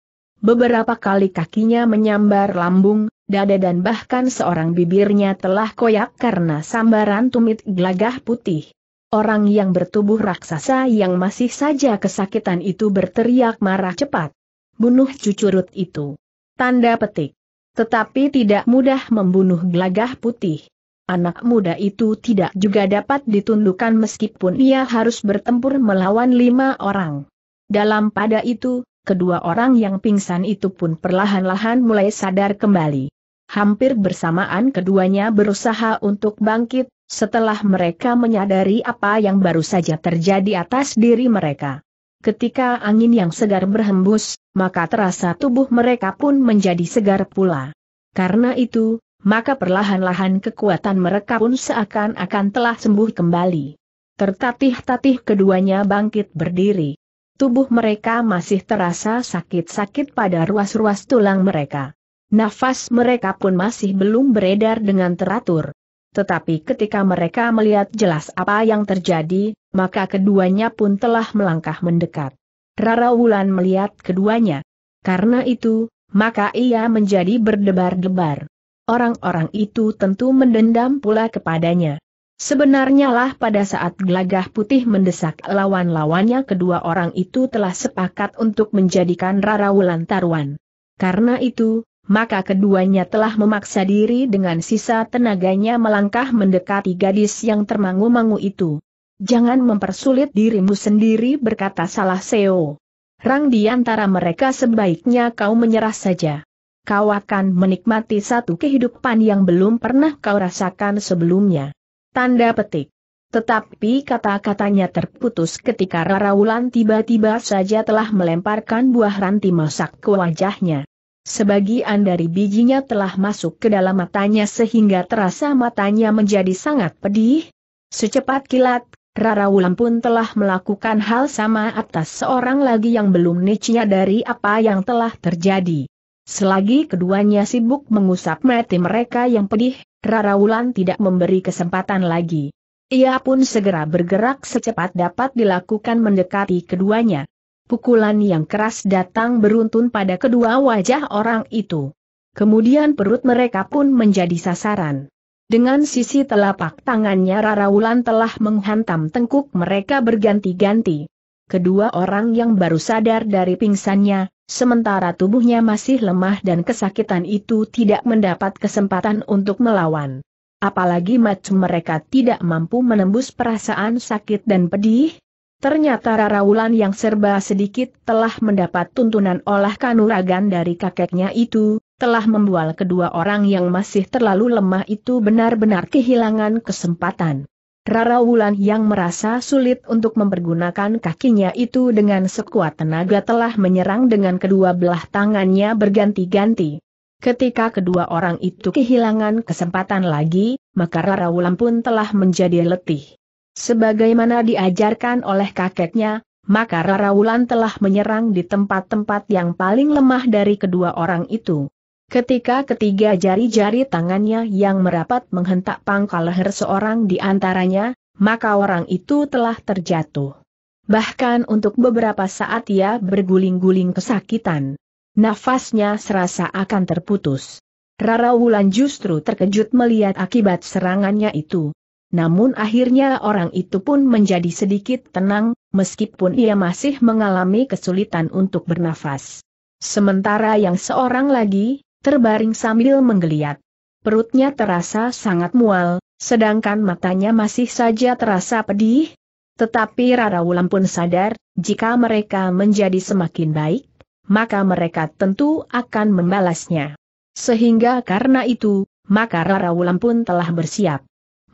Speaker 1: Beberapa kali kakinya menyambar lambung, dada dan bahkan seorang bibirnya telah koyak karena sambaran tumit gelagah putih. Orang yang bertubuh raksasa yang masih saja kesakitan itu berteriak marah cepat. Bunuh cucurut itu. Tanda petik. Tetapi tidak mudah membunuh gelagah putih. Anak muda itu tidak juga dapat ditundukkan meskipun ia harus bertempur melawan lima orang. Dalam pada itu, kedua orang yang pingsan itu pun perlahan-lahan mulai sadar kembali. Hampir bersamaan keduanya berusaha untuk bangkit, setelah mereka menyadari apa yang baru saja terjadi atas diri mereka. Ketika angin yang segar berhembus, maka terasa tubuh mereka pun menjadi segar pula. Karena itu, maka perlahan-lahan kekuatan mereka pun seakan-akan telah sembuh kembali. Tertatih-tatih keduanya bangkit berdiri tubuh mereka masih terasa sakit-sakit pada ruas-ruas tulang mereka. Nafas mereka pun masih belum beredar dengan teratur. Tetapi ketika mereka melihat jelas apa yang terjadi, maka keduanya pun telah melangkah mendekat. Rara Wulan melihat keduanya. Karena itu, maka ia menjadi berdebar-debar. Orang-orang itu tentu mendendam pula kepadanya. Sebenarnya lah pada saat glagah putih mendesak lawan-lawannya kedua orang itu telah sepakat untuk menjadikan Rara Wulan taruhan. Karena itu, maka keduanya telah memaksa diri dengan sisa tenaganya melangkah mendekati gadis yang termangu-mangu itu. Jangan mempersulit dirimu sendiri berkata salah Seo. Rang di antara mereka sebaiknya kau menyerah saja. Kau akan menikmati satu kehidupan yang belum pernah kau rasakan sebelumnya. Tanda petik. Tetapi kata-katanya terputus ketika Rara Wulan tiba-tiba saja telah melemparkan buah ranti masak ke wajahnya. Sebagian dari bijinya telah masuk ke dalam matanya sehingga terasa matanya menjadi sangat pedih. Secepat kilat, Rara Wulan pun telah melakukan hal sama atas seorang lagi yang belum nicinya dari apa yang telah terjadi. Selagi keduanya sibuk mengusap mati mereka yang pedih, Rara Wulan tidak memberi kesempatan lagi. Ia pun segera bergerak secepat dapat dilakukan mendekati keduanya. Pukulan yang keras datang beruntun pada kedua wajah orang itu. Kemudian perut mereka pun menjadi sasaran. Dengan sisi telapak tangannya Rara Wulan telah menghantam tengkuk mereka berganti-ganti kedua orang yang baru sadar dari pingsannya, sementara tubuhnya masih lemah dan kesakitan itu tidak mendapat kesempatan untuk melawan. Apalagi macam mereka tidak mampu menembus perasaan sakit dan pedih, Ternyata Raraulan yang serba sedikit telah mendapat tuntunan olah kanuragan dari kakeknya itu, telah membual kedua orang yang masih terlalu lemah itu benar-benar kehilangan kesempatan. Rara Wulan yang merasa sulit untuk mempergunakan kakinya itu dengan sekuat tenaga telah menyerang dengan kedua belah tangannya berganti-ganti. Ketika kedua orang itu kehilangan kesempatan lagi, maka Rara Wulan pun telah menjadi letih. Sebagaimana diajarkan oleh kakeknya, maka Rara Wulan telah menyerang di tempat-tempat yang paling lemah dari kedua orang itu. Ketika ketiga jari-jari tangannya yang merapat menghentak pangkal leher seorang di antaranya, maka orang itu telah terjatuh. Bahkan untuk beberapa saat ia berguling-guling kesakitan. Nafasnya serasa akan terputus. Rara Wulan justru terkejut melihat akibat serangannya itu. Namun akhirnya orang itu pun menjadi sedikit tenang, meskipun ia masih mengalami kesulitan untuk bernafas. Sementara yang seorang lagi, terbaring sambil menggeliat. Perutnya terasa sangat mual, sedangkan matanya masih saja terasa pedih. Tetapi Rara Wulan pun sadar, jika mereka menjadi semakin baik, maka mereka tentu akan membalasnya. Sehingga karena itu, maka Rara Wulan pun telah bersiap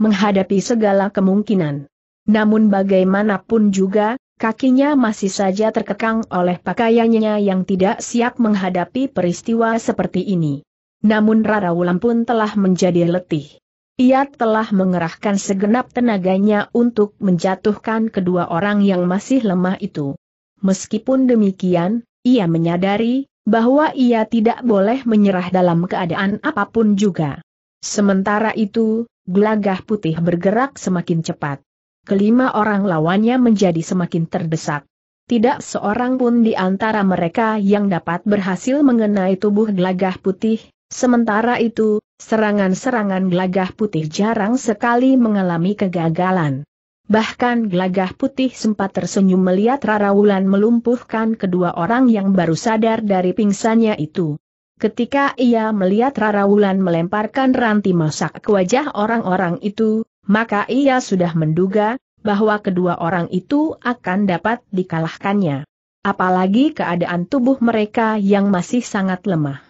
Speaker 1: menghadapi segala kemungkinan. Namun bagaimanapun juga, Kakinya masih saja terkekang oleh pakaiannya yang tidak siap menghadapi peristiwa seperti ini. Namun Rara Wulan pun telah menjadi letih. Ia telah mengerahkan segenap tenaganya untuk menjatuhkan kedua orang yang masih lemah itu. Meskipun demikian, ia menyadari bahwa ia tidak boleh menyerah dalam keadaan apapun juga. Sementara itu, gelagah putih bergerak semakin cepat kelima orang lawannya menjadi semakin terdesak. Tidak seorang pun di antara mereka yang dapat berhasil mengenai tubuh gelagah putih, sementara itu, serangan-serangan gelagah putih jarang sekali mengalami kegagalan. Bahkan gelagah putih sempat tersenyum melihat Rara Wulan melumpuhkan kedua orang yang baru sadar dari pingsannya itu. Ketika ia melihat Rara Wulan melemparkan ranti masak ke wajah orang-orang itu, maka ia sudah menduga bahwa kedua orang itu akan dapat dikalahkannya. Apalagi keadaan tubuh mereka yang masih sangat lemah.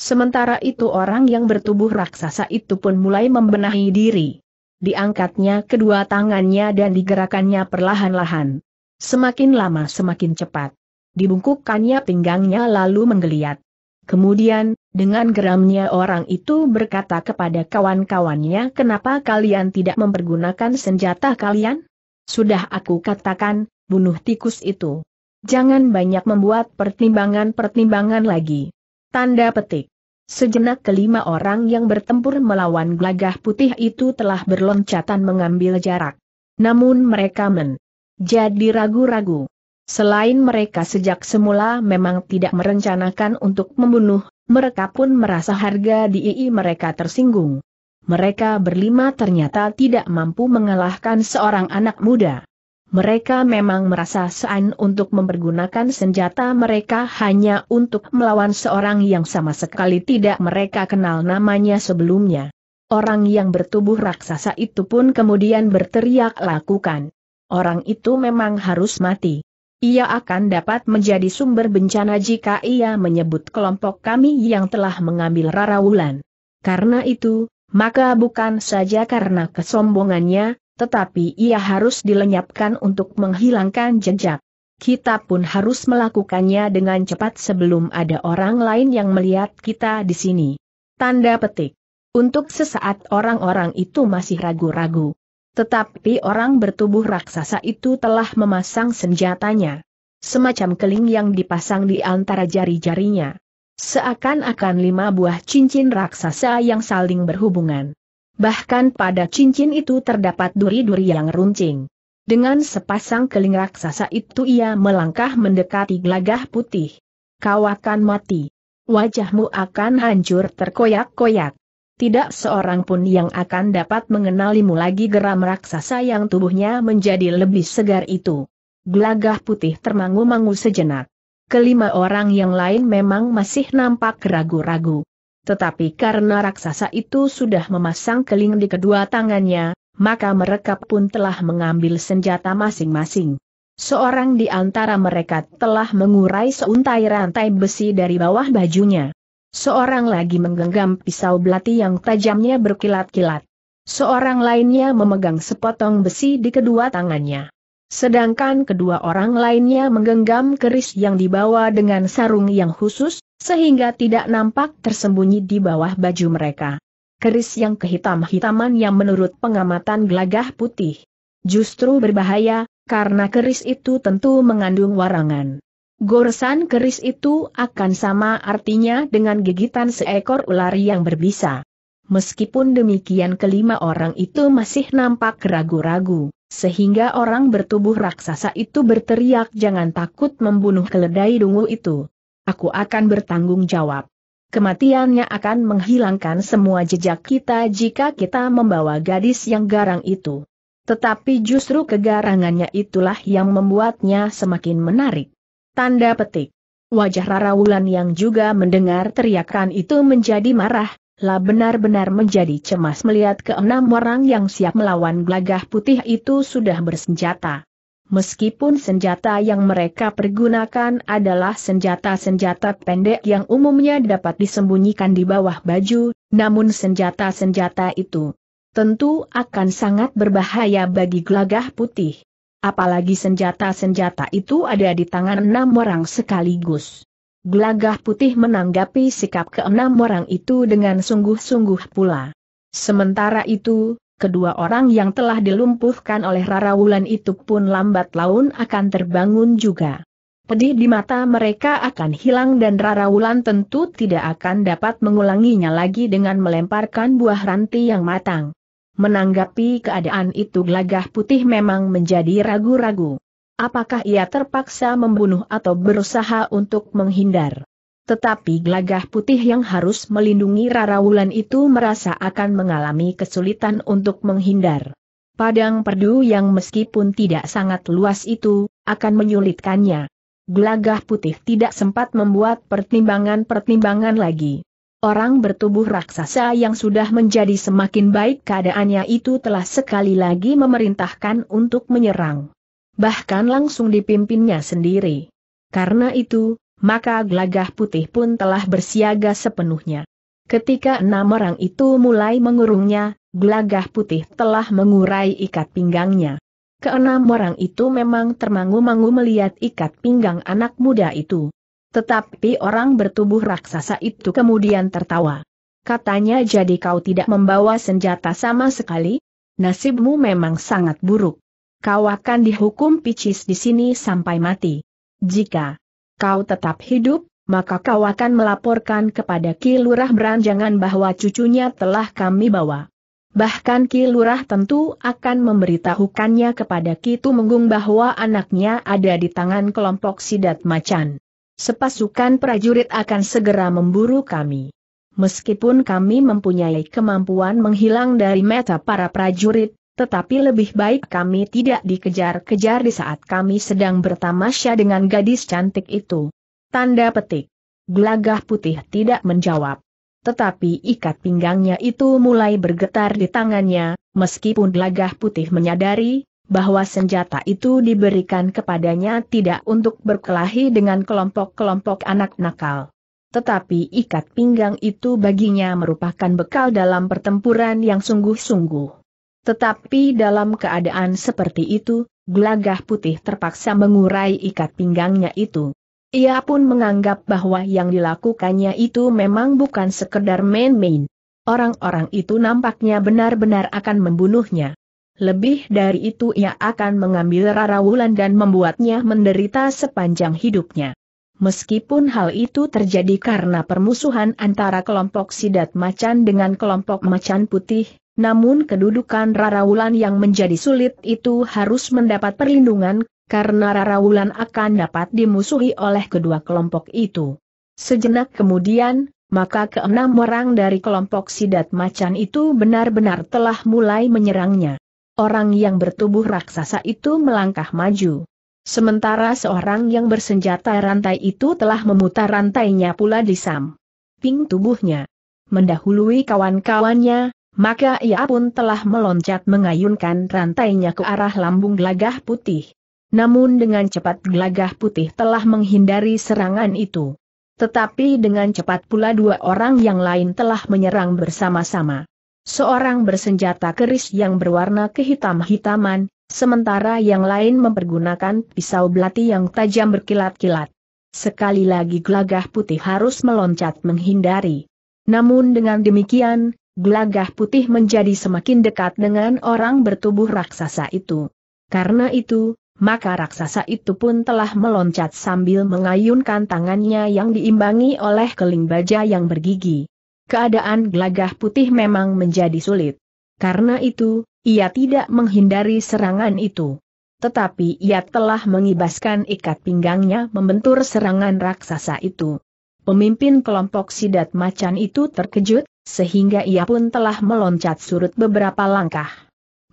Speaker 1: Sementara itu orang yang bertubuh raksasa itu pun mulai membenahi diri. Diangkatnya kedua tangannya dan digerakannya perlahan-lahan. Semakin lama semakin cepat. Dibungkukkannya pinggangnya lalu menggeliat. Kemudian, dengan geramnya orang itu berkata kepada kawan-kawannya kenapa kalian tidak mempergunakan senjata kalian? Sudah aku katakan, bunuh tikus itu. Jangan banyak membuat pertimbangan-pertimbangan lagi. Tanda petik. Sejenak kelima orang yang bertempur melawan gelagah putih itu telah berloncatan mengambil jarak. Namun mereka men. Jadi ragu-ragu. Selain mereka sejak semula memang tidak merencanakan untuk membunuh, mereka pun merasa harga diri mereka tersinggung. Mereka berlima ternyata tidak mampu mengalahkan seorang anak muda. Mereka memang merasa sean untuk mempergunakan senjata mereka hanya untuk melawan seorang yang sama sekali tidak mereka kenal namanya sebelumnya. Orang yang bertubuh raksasa itu pun kemudian berteriak lakukan. Orang itu memang harus mati. Ia akan dapat menjadi sumber bencana jika ia menyebut kelompok kami yang telah mengambil Rara Wulan. Karena itu, maka bukan saja karena kesombongannya, tetapi ia harus dilenyapkan untuk menghilangkan jejak. Kita pun harus melakukannya dengan cepat sebelum ada orang lain yang melihat kita di sini. Tanda petik. Untuk sesaat orang-orang itu masih ragu-ragu. Tetapi orang bertubuh raksasa itu telah memasang senjatanya. Semacam keling yang dipasang di antara jari-jarinya. Seakan-akan lima buah cincin raksasa yang saling berhubungan. Bahkan pada cincin itu terdapat duri-duri yang runcing. Dengan sepasang keling raksasa itu ia melangkah mendekati gelagah putih. Kau akan mati. Wajahmu akan hancur terkoyak-koyak tidak seorang pun yang akan dapat mengenalimu lagi geram raksasa yang tubuhnya menjadi lebih segar itu. Gelagah putih termangu-mangu sejenak. Kelima orang yang lain memang masih nampak ragu-ragu. Tetapi karena raksasa itu sudah memasang keling di kedua tangannya, maka mereka pun telah mengambil senjata masing-masing. Seorang di antara mereka telah mengurai seuntai rantai besi dari bawah bajunya. Seorang lagi menggenggam pisau belati yang tajamnya berkilat-kilat. Seorang lainnya memegang sepotong besi di kedua tangannya. Sedangkan kedua orang lainnya menggenggam keris yang dibawa dengan sarung yang khusus, sehingga tidak nampak tersembunyi di bawah baju mereka. Keris yang kehitam-hitaman yang menurut pengamatan gelagah putih. Justru berbahaya, karena keris itu tentu mengandung warangan. Goresan keris itu akan sama artinya dengan gigitan seekor ular yang berbisa. Meskipun demikian kelima orang itu masih nampak ragu-ragu, sehingga orang bertubuh raksasa itu berteriak jangan takut membunuh keledai dungu itu. Aku akan bertanggung jawab. Kematiannya akan menghilangkan semua jejak kita jika kita membawa gadis yang garang itu. Tetapi justru kegarangannya itulah yang membuatnya semakin menarik. Tanda petik. Wajah Rara Wulan yang juga mendengar teriakan itu menjadi marah, lah benar-benar menjadi cemas melihat keenam orang yang siap melawan gelagah putih itu sudah bersenjata. Meskipun senjata yang mereka pergunakan adalah senjata-senjata pendek yang umumnya dapat disembunyikan di bawah baju, namun senjata-senjata itu tentu akan sangat berbahaya bagi gelagah putih apalagi senjata-senjata itu ada di tangan enam orang sekaligus. Gelagah putih menanggapi sikap keenam orang itu dengan sungguh-sungguh pula. Sementara itu, kedua orang yang telah dilumpuhkan oleh Rara Wulan itu pun lambat laun akan terbangun juga. Pedih di mata mereka akan hilang dan Rara Wulan tentu tidak akan dapat mengulanginya lagi dengan melemparkan buah ranti yang matang. Menanggapi keadaan itu Glagah putih memang menjadi ragu-ragu. Apakah ia terpaksa membunuh atau berusaha untuk menghindar? Tetapi Glagah putih yang harus melindungi Rara Wulan itu merasa akan mengalami kesulitan untuk menghindar. Padang perdu yang meskipun tidak sangat luas itu, akan menyulitkannya. Glagah putih tidak sempat membuat pertimbangan-pertimbangan lagi. Orang bertubuh raksasa yang sudah menjadi semakin baik keadaannya itu telah sekali lagi memerintahkan untuk menyerang. Bahkan langsung dipimpinnya sendiri. Karena itu, maka gelagah putih pun telah bersiaga sepenuhnya. Ketika enam orang itu mulai mengurungnya, gelagah putih telah mengurai ikat pinggangnya. Keenam orang itu memang termangu-mangu melihat ikat pinggang anak muda itu. Tetapi orang bertubuh raksasa itu kemudian tertawa. Katanya jadi kau tidak membawa senjata sama sekali? Nasibmu memang sangat buruk. Kau akan dihukum picis di sini sampai mati. Jika kau tetap hidup, maka kau akan melaporkan kepada Ki Lurah Beranjangan bahwa cucunya telah kami bawa. Bahkan Ki Lurah tentu akan memberitahukannya kepada Ki Tumenggung bahwa anaknya ada di tangan kelompok sidat macan. Sepasukan prajurit akan segera memburu kami. Meskipun kami mempunyai kemampuan menghilang dari meta para prajurit, tetapi lebih baik kami tidak dikejar-kejar di saat kami sedang bertamasya dengan gadis cantik itu. Tanda petik. Gelagah putih tidak menjawab. Tetapi ikat pinggangnya itu mulai bergetar di tangannya, meskipun gelagah putih menyadari, bahwa senjata itu diberikan kepadanya tidak untuk berkelahi dengan kelompok-kelompok anak nakal. Tetapi ikat pinggang itu baginya merupakan bekal dalam pertempuran yang sungguh-sungguh. Tetapi dalam keadaan seperti itu, gelagah putih terpaksa mengurai ikat pinggangnya itu. Ia pun menganggap bahwa yang dilakukannya itu memang bukan sekedar main-main. Orang-orang itu nampaknya benar-benar akan membunuhnya. Lebih dari itu ia akan mengambil Rara Wulan dan membuatnya menderita sepanjang hidupnya. Meskipun hal itu terjadi karena permusuhan antara kelompok sidat macan dengan kelompok macan putih, namun kedudukan Rara Wulan yang menjadi sulit itu harus mendapat perlindungan, karena Rara Wulan akan dapat dimusuhi oleh kedua kelompok itu. Sejenak kemudian, maka keenam orang dari kelompok sidat macan itu benar-benar telah mulai menyerangnya orang yang bertubuh raksasa itu melangkah maju. Sementara seorang yang bersenjata rantai itu telah memutar rantainya pula di samping tubuhnya. Mendahului kawan-kawannya, maka ia pun telah meloncat mengayunkan rantainya ke arah lambung gelagah putih. Namun dengan cepat gelagah putih telah menghindari serangan itu. Tetapi dengan cepat pula dua orang yang lain telah menyerang bersama-sama. Seorang bersenjata keris yang berwarna kehitam-hitaman, sementara yang lain mempergunakan pisau belati yang tajam berkilat-kilat. Sekali lagi Glagah putih harus meloncat menghindari. Namun dengan demikian, Glagah putih menjadi semakin dekat dengan orang bertubuh raksasa itu. Karena itu, maka raksasa itu pun telah meloncat sambil mengayunkan tangannya yang diimbangi oleh keling baja yang bergigi keadaan gelagah putih memang menjadi sulit. Karena itu, ia tidak menghindari serangan itu. Tetapi ia telah mengibaskan ikat pinggangnya membentur serangan raksasa itu. Pemimpin kelompok sidat macan itu terkejut, sehingga ia pun telah meloncat surut beberapa langkah.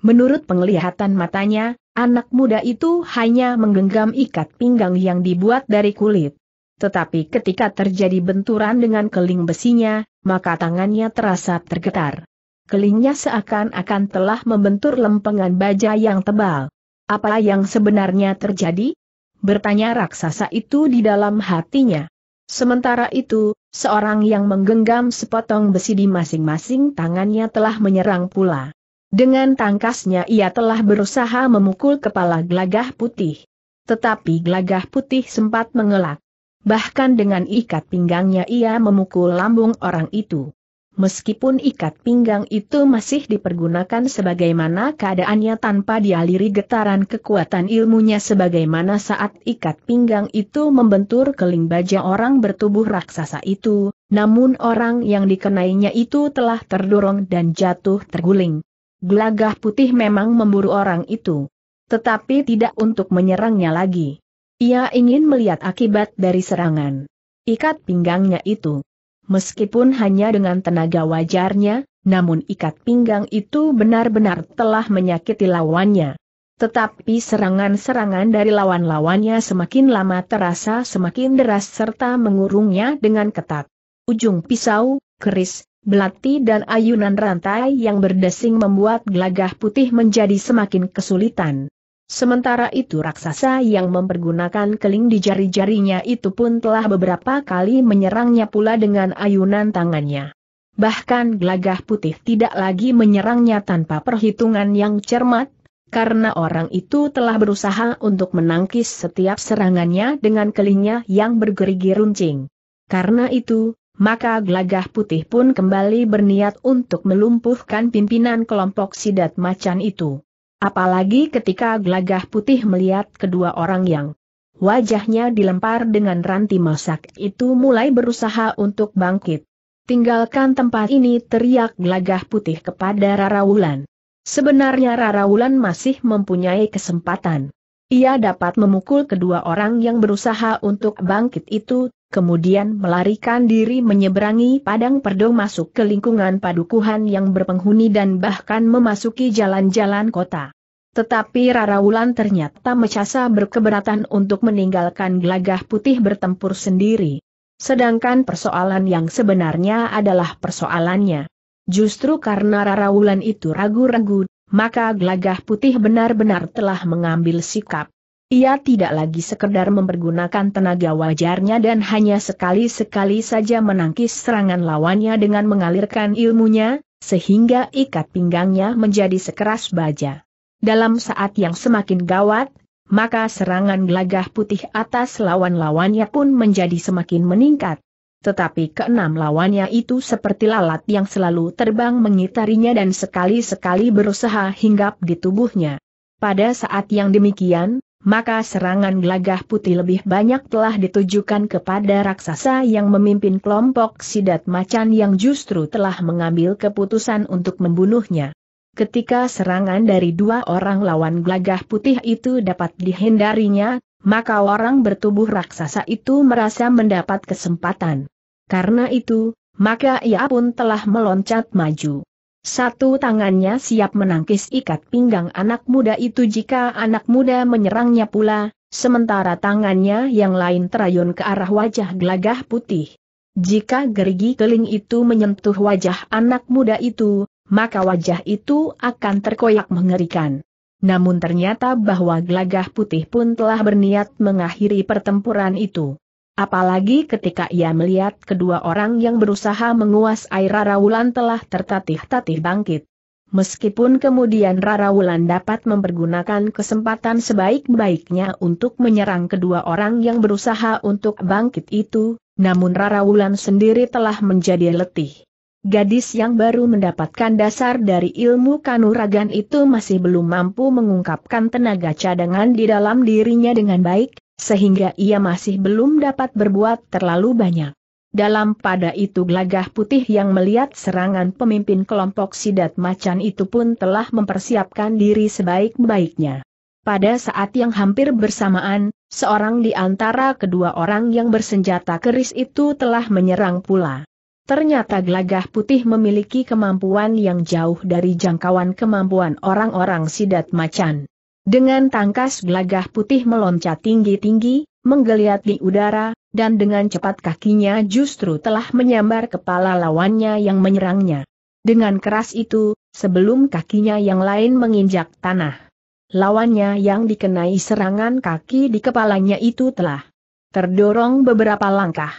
Speaker 1: Menurut penglihatan matanya, anak muda itu hanya menggenggam ikat pinggang yang dibuat dari kulit. Tetapi ketika terjadi benturan dengan keling besinya, maka tangannya terasa tergetar. Kelingnya seakan-akan telah membentur lempengan baja yang tebal. Apa yang sebenarnya terjadi? Bertanya raksasa itu di dalam hatinya. Sementara itu, seorang yang menggenggam sepotong besi di masing-masing tangannya telah menyerang pula. Dengan tangkasnya ia telah berusaha memukul kepala gelagah putih. Tetapi gelagah putih sempat mengelak. Bahkan dengan ikat pinggangnya ia memukul lambung orang itu. Meskipun ikat pinggang itu masih dipergunakan sebagaimana keadaannya tanpa dialiri getaran kekuatan ilmunya sebagaimana saat ikat pinggang itu membentur keling baja orang bertubuh raksasa itu, namun orang yang dikenainya itu telah terdorong dan jatuh terguling. Gelagah putih memang memburu orang itu. Tetapi tidak untuk menyerangnya lagi. Ia ingin melihat akibat dari serangan. Ikat pinggangnya itu. Meskipun hanya dengan tenaga wajarnya, namun ikat pinggang itu benar-benar telah menyakiti lawannya. Tetapi serangan-serangan dari lawan-lawannya semakin lama terasa semakin deras serta mengurungnya dengan ketat. Ujung pisau, keris, belati dan ayunan rantai yang berdesing membuat gelagah putih menjadi semakin kesulitan. Sementara itu raksasa yang mempergunakan keling di jari-jarinya itu pun telah beberapa kali menyerangnya pula dengan ayunan tangannya. Bahkan gelagah putih tidak lagi menyerangnya tanpa perhitungan yang cermat, karena orang itu telah berusaha untuk menangkis setiap serangannya dengan kelingnya yang bergerigi runcing. Karena itu, maka gelagah putih pun kembali berniat untuk melumpuhkan pimpinan kelompok sidat macan itu. Apalagi ketika gelagah putih melihat kedua orang yang wajahnya dilempar dengan ranti masak itu mulai berusaha untuk bangkit. Tinggalkan tempat ini teriak gelagah putih kepada Rara Wulan. Sebenarnya Rara Wulan masih mempunyai kesempatan. Ia dapat memukul kedua orang yang berusaha untuk bangkit itu, kemudian melarikan diri menyeberangi padang perdo masuk ke lingkungan padukuhan yang berpenghuni dan bahkan memasuki jalan-jalan kota. Tetapi Rara ternyata Mecasa berkeberatan untuk meninggalkan gelagah putih bertempur sendiri. Sedangkan persoalan yang sebenarnya adalah persoalannya. Justru karena Rara itu ragu-ragu, maka gelagah putih benar-benar telah mengambil sikap. Ia tidak lagi sekedar mempergunakan tenaga wajarnya dan hanya sekali-sekali saja menangkis serangan lawannya dengan mengalirkan ilmunya, sehingga ikat pinggangnya menjadi sekeras baja. Dalam saat yang semakin gawat, maka serangan gelagah putih atas lawan-lawannya pun menjadi semakin meningkat. Tetapi keenam lawannya itu seperti lalat yang selalu terbang mengitarinya dan sekali-sekali berusaha hinggap di tubuhnya. Pada saat yang demikian, maka serangan gelagah putih lebih banyak telah ditujukan kepada raksasa yang memimpin kelompok sidat macan yang justru telah mengambil keputusan untuk membunuhnya. Ketika serangan dari dua orang lawan gelagah putih itu dapat dihindarinya, maka orang bertubuh raksasa itu merasa mendapat kesempatan. Karena itu, maka ia pun telah meloncat maju. Satu tangannya siap menangkis ikat pinggang anak muda itu jika anak muda menyerangnya pula, sementara tangannya yang lain terayun ke arah wajah gelagah putih. Jika gerigi keling itu menyentuh wajah anak muda itu, maka wajah itu akan terkoyak mengerikan. Namun ternyata bahwa gelagah putih pun telah berniat mengakhiri pertempuran itu. Apalagi ketika ia melihat kedua orang yang berusaha menguasai Rara Wulan telah tertatih-tatih bangkit. Meskipun kemudian Rara Wulan dapat mempergunakan kesempatan sebaik-baiknya untuk menyerang kedua orang yang berusaha untuk bangkit itu, namun Rara Wulan sendiri telah menjadi letih. Gadis yang baru mendapatkan dasar dari ilmu kanuragan itu masih belum mampu mengungkapkan tenaga cadangan di dalam dirinya dengan baik, sehingga ia masih belum dapat berbuat terlalu banyak. Dalam pada itu gelagah putih yang melihat serangan pemimpin kelompok sidat macan itu pun telah mempersiapkan diri sebaik-baiknya. Pada saat yang hampir bersamaan, seorang di antara kedua orang yang bersenjata keris itu telah menyerang pula. Ternyata gelagah putih memiliki kemampuan yang jauh dari jangkauan kemampuan orang-orang sidat macan. Dengan tangkas gelagah putih meloncat tinggi-tinggi, menggeliat di udara, dan dengan cepat kakinya justru telah menyambar kepala lawannya yang menyerangnya. Dengan keras itu, sebelum kakinya yang lain menginjak tanah. Lawannya yang dikenai serangan kaki di kepalanya itu telah terdorong beberapa langkah.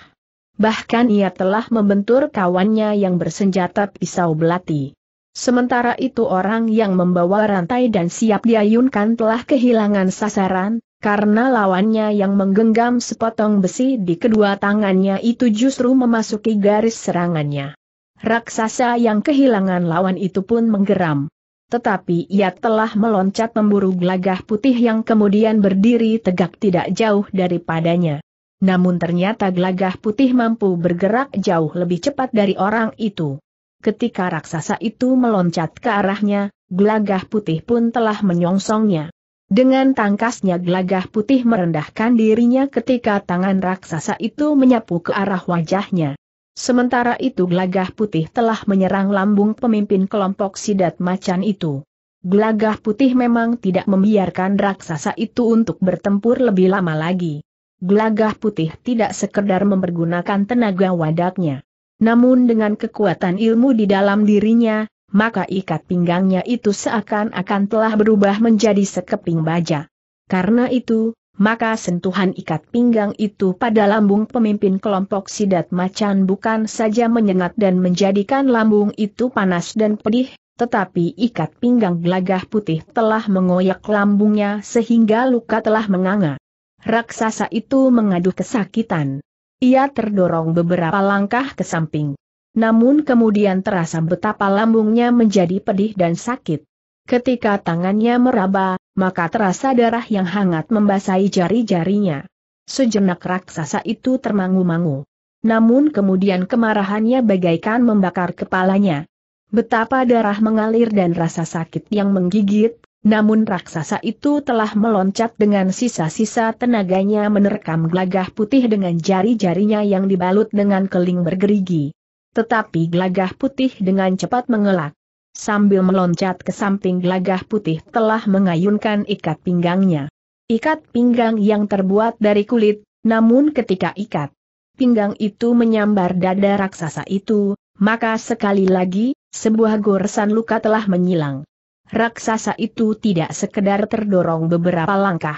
Speaker 1: Bahkan ia telah membentur kawannya yang bersenjata pisau belati. Sementara itu orang yang membawa rantai dan siap diayunkan telah kehilangan sasaran, karena lawannya yang menggenggam sepotong besi di kedua tangannya itu justru memasuki garis serangannya. Raksasa yang kehilangan lawan itu pun menggeram. Tetapi ia telah meloncat memburu gelagah putih yang kemudian berdiri tegak tidak jauh daripadanya. Namun ternyata gelagah putih mampu bergerak jauh lebih cepat dari orang itu. Ketika raksasa itu meloncat ke arahnya, glagah putih pun telah menyongsongnya. Dengan tangkasnya glagah putih merendahkan dirinya ketika tangan raksasa itu menyapu ke arah wajahnya. Sementara itu glagah putih telah menyerang lambung pemimpin kelompok sidat macan itu. Glagah putih memang tidak membiarkan raksasa itu untuk bertempur lebih lama lagi. Glagah putih tidak sekedar mempergunakan tenaga wadaknya. Namun dengan kekuatan ilmu di dalam dirinya, maka ikat pinggangnya itu seakan-akan telah berubah menjadi sekeping baja. Karena itu, maka sentuhan ikat pinggang itu pada lambung pemimpin kelompok sidat macan bukan saja menyengat dan menjadikan lambung itu panas dan pedih, tetapi ikat pinggang gelagah putih telah mengoyak lambungnya sehingga luka telah menganga. Raksasa itu mengadu kesakitan. Ia terdorong beberapa langkah ke samping. Namun kemudian terasa betapa lambungnya menjadi pedih dan sakit. Ketika tangannya meraba, maka terasa darah yang hangat membasahi jari-jarinya. Sejenak raksasa itu termangu-mangu. Namun kemudian kemarahannya bagaikan membakar kepalanya. Betapa darah mengalir dan rasa sakit yang menggigit, namun raksasa itu telah meloncat dengan sisa-sisa tenaganya menerkam gelagah putih dengan jari-jarinya yang dibalut dengan keling bergerigi. Tetapi gelagah putih dengan cepat mengelak. Sambil meloncat ke samping gelagah putih telah mengayunkan ikat pinggangnya. Ikat pinggang yang terbuat dari kulit, namun ketika ikat pinggang itu menyambar dada raksasa itu, maka sekali lagi, sebuah goresan luka telah menyilang raksasa itu tidak sekedar terdorong beberapa langkah.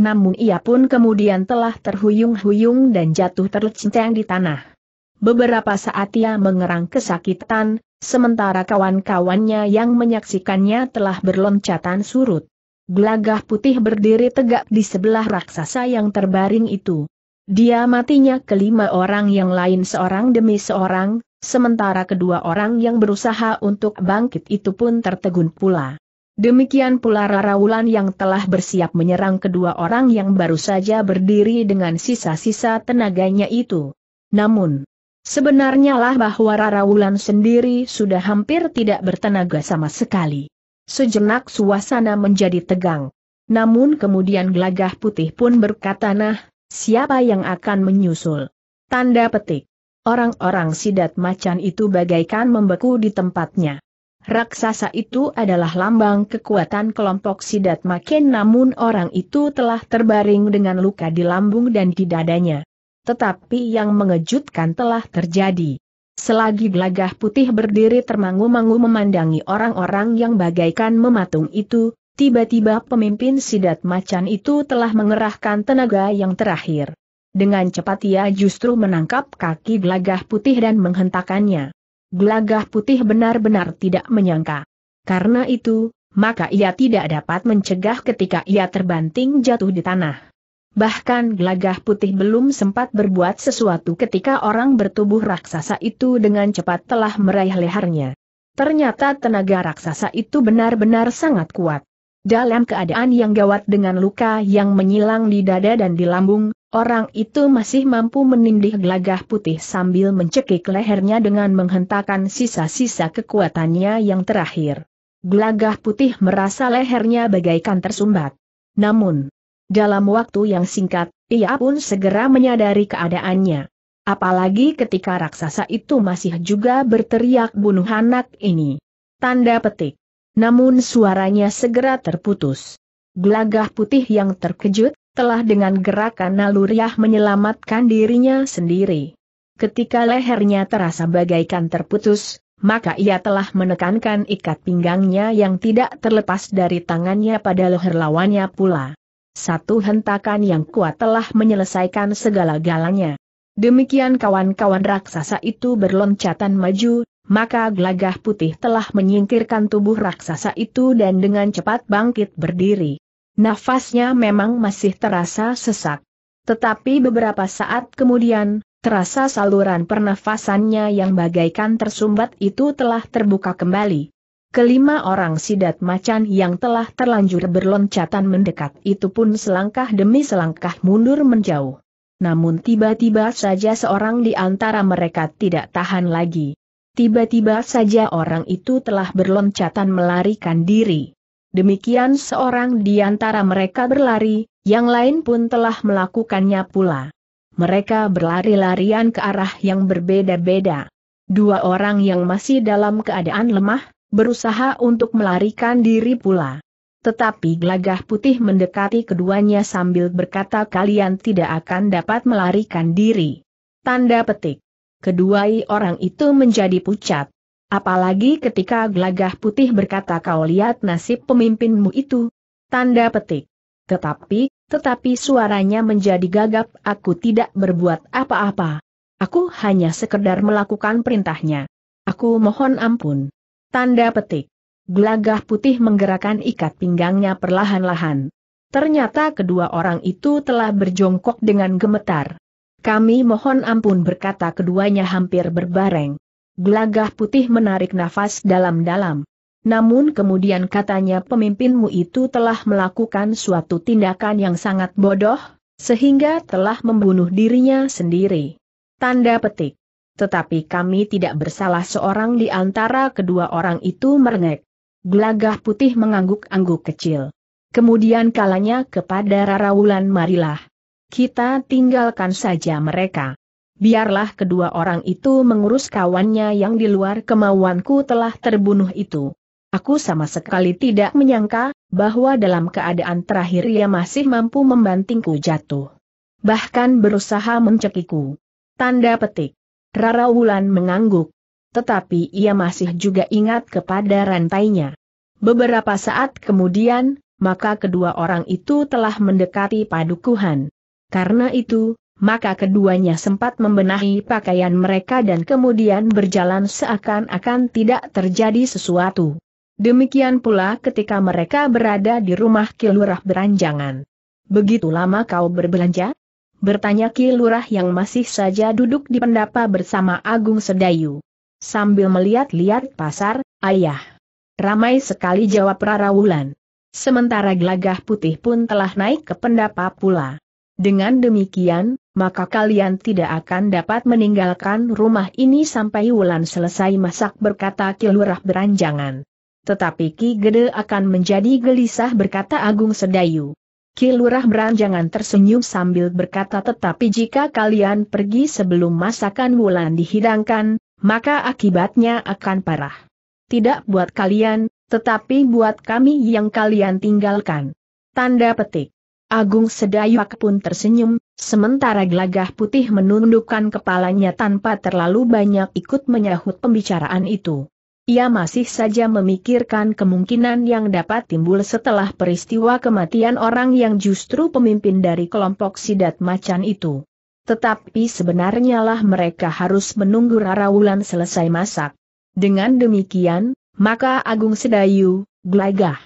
Speaker 1: Namun ia pun kemudian telah terhuyung-huyung dan jatuh terlecinteng di tanah. Beberapa saat ia mengerang kesakitan, sementara kawan-kawannya yang menyaksikannya telah berloncatan surut. Gelagah putih berdiri tegak di sebelah raksasa yang terbaring itu. Dia matinya kelima orang yang lain seorang demi seorang, sementara kedua orang yang berusaha untuk bangkit itu pun tertegun pula. Demikian pula Raraulan yang telah bersiap menyerang kedua orang yang baru saja berdiri dengan sisa-sisa tenaganya itu. Namun, sebenarnya lah bahwa Raraulan sendiri sudah hampir tidak bertenaga sama sekali. Sejenak suasana menjadi tegang. Namun kemudian Glagah putih pun berkata nah, siapa yang akan menyusul? Tanda petik. Orang-orang sidat macan itu bagaikan membeku di tempatnya. Raksasa itu adalah lambang kekuatan kelompok sidat makin namun orang itu telah terbaring dengan luka di lambung dan di dadanya. Tetapi yang mengejutkan telah terjadi. Selagi gelagah putih berdiri termangu-mangu memandangi orang-orang yang bagaikan mematung itu, tiba-tiba pemimpin sidat macan itu telah mengerahkan tenaga yang terakhir. Dengan cepat ia justru menangkap kaki glagah putih dan menghentakannya. Glagah putih benar-benar tidak menyangka. Karena itu, maka ia tidak dapat mencegah ketika ia terbanting jatuh di tanah. Bahkan glagah putih belum sempat berbuat sesuatu ketika orang bertubuh raksasa itu dengan cepat telah meraih lehernya. Ternyata tenaga raksasa itu benar-benar sangat kuat. Dalam keadaan yang gawat dengan luka yang menyilang di dada dan di lambung, Orang itu masih mampu menindih gelagah putih sambil mencekik lehernya dengan menghentakkan sisa-sisa kekuatannya yang terakhir. Gelagah putih merasa lehernya bagaikan tersumbat. Namun, dalam waktu yang singkat, ia pun segera menyadari keadaannya. Apalagi ketika raksasa itu masih juga berteriak bunuh anak ini. Tanda petik. Namun suaranya segera terputus. Gelagah putih yang terkejut, telah dengan gerakan naluriah menyelamatkan dirinya sendiri. Ketika lehernya terasa bagaikan terputus, maka ia telah menekankan ikat pinggangnya yang tidak terlepas dari tangannya pada leher lawannya pula. Satu hentakan yang kuat telah menyelesaikan segala galanya. Demikian kawan-kawan raksasa itu berloncatan maju, maka gelagah putih telah menyingkirkan tubuh raksasa itu dan dengan cepat bangkit berdiri. Nafasnya memang masih terasa sesak. Tetapi beberapa saat kemudian, terasa saluran pernafasannya yang bagaikan tersumbat itu telah terbuka kembali. Kelima orang sidat macan yang telah terlanjur berloncatan mendekat itu pun selangkah demi selangkah mundur menjauh. Namun tiba-tiba saja seorang di antara mereka tidak tahan lagi. Tiba-tiba saja orang itu telah berloncatan melarikan diri. Demikian seorang di antara mereka berlari, yang lain pun telah melakukannya pula. Mereka berlari-larian ke arah yang berbeda-beda. Dua orang yang masih dalam keadaan lemah, berusaha untuk melarikan diri pula. Tetapi gelagah putih mendekati keduanya sambil berkata kalian tidak akan dapat melarikan diri. Tanda petik. Kedua orang itu menjadi pucat. Apalagi ketika Glagah putih berkata kau lihat nasib pemimpinmu itu. Tanda petik. Tetapi, tetapi suaranya menjadi gagap aku tidak berbuat apa-apa. Aku hanya sekedar melakukan perintahnya. Aku mohon ampun. Tanda petik. Glagah putih menggerakkan ikat pinggangnya perlahan-lahan. Ternyata kedua orang itu telah berjongkok dengan gemetar. Kami mohon ampun berkata keduanya hampir berbareng. Gelagah putih menarik nafas dalam-dalam. Namun kemudian katanya pemimpinmu itu telah melakukan suatu tindakan yang sangat bodoh, sehingga telah membunuh dirinya sendiri. Tanda petik. Tetapi kami tidak bersalah seorang di antara kedua orang itu merengek. Gelagah putih mengangguk-angguk kecil. Kemudian kalanya kepada Rara Wulan marilah. Kita tinggalkan saja mereka biarlah kedua orang itu mengurus kawannya yang di luar kemauanku telah terbunuh itu. Aku sama sekali tidak menyangka, bahwa dalam keadaan terakhir ia masih mampu membantingku jatuh. Bahkan berusaha mencekiku. Tanda petik. Rara Wulan mengangguk. Tetapi ia masih juga ingat kepada rantainya. Beberapa saat kemudian, maka kedua orang itu telah mendekati padukuhan. Karena itu, maka keduanya sempat membenahi pakaian mereka dan kemudian berjalan seakan-akan tidak terjadi sesuatu. Demikian pula ketika mereka berada di rumah Kilurah Beranjangan. Begitu lama kau berbelanja? Bertanya Kilurah yang masih saja duduk di pendapa bersama Agung Sedayu. Sambil melihat-lihat pasar, ayah. Ramai sekali jawab Rarawulan. Sementara gelagah putih pun telah naik ke pendapa pula. Dengan demikian, maka kalian tidak akan dapat meninggalkan rumah ini sampai Wulan selesai masak berkata Kilurah beranjangan. Tetapi Ki Gede akan menjadi gelisah berkata Agung Sedayu. Ki beranjangan tersenyum sambil berkata tetapi jika kalian pergi sebelum masakan Wulan dihidangkan, maka akibatnya akan parah. Tidak buat kalian, tetapi buat kami yang kalian tinggalkan. Tanda petik. Agung Sedayu pun tersenyum, Sementara gelagah putih menundukkan kepalanya tanpa terlalu banyak ikut menyahut pembicaraan itu. Ia masih saja memikirkan kemungkinan yang dapat timbul setelah peristiwa kematian orang yang justru pemimpin dari kelompok sidat macan itu. Tetapi sebenarnya lah mereka harus menunggu Rara Wulan selesai masak. Dengan demikian, maka Agung Sedayu, Glagah,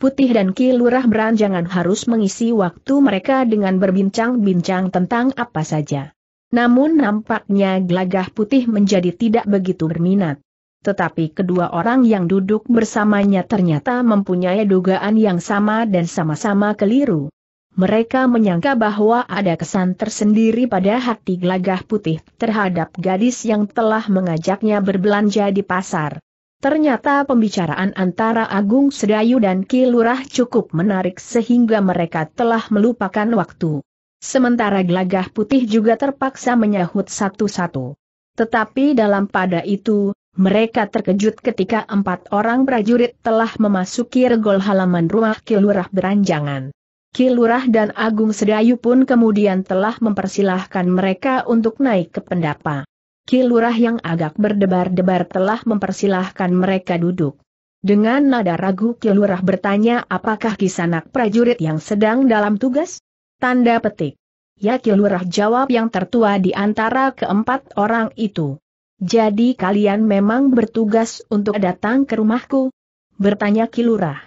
Speaker 1: Putih dan Kilurah Lurah Beranjangan harus mengisi waktu mereka dengan berbincang-bincang tentang apa saja. Namun nampaknya gelagah putih menjadi tidak begitu berminat. Tetapi kedua orang yang duduk bersamanya ternyata mempunyai dugaan yang sama dan sama-sama keliru. Mereka menyangka bahwa ada kesan tersendiri pada hati gelagah putih terhadap gadis yang telah mengajaknya berbelanja di pasar. Ternyata pembicaraan antara Agung Sedayu dan Kilurah cukup menarik sehingga mereka telah melupakan waktu. Sementara gelagah putih juga terpaksa menyahut satu-satu. Tetapi dalam pada itu, mereka terkejut ketika empat orang prajurit telah memasuki regol halaman rumah Kilurah beranjangan. Kilurah dan Agung Sedayu pun kemudian telah mempersilahkan mereka untuk naik ke pendapa. Kilurah yang agak berdebar-debar telah mempersilahkan mereka duduk. Dengan nada ragu Kilurah bertanya apakah kisanak prajurit yang sedang dalam tugas? Tanda petik. Ya Kilurah jawab yang tertua di antara keempat orang itu. Jadi kalian memang bertugas untuk datang ke rumahku? Bertanya Kilurah.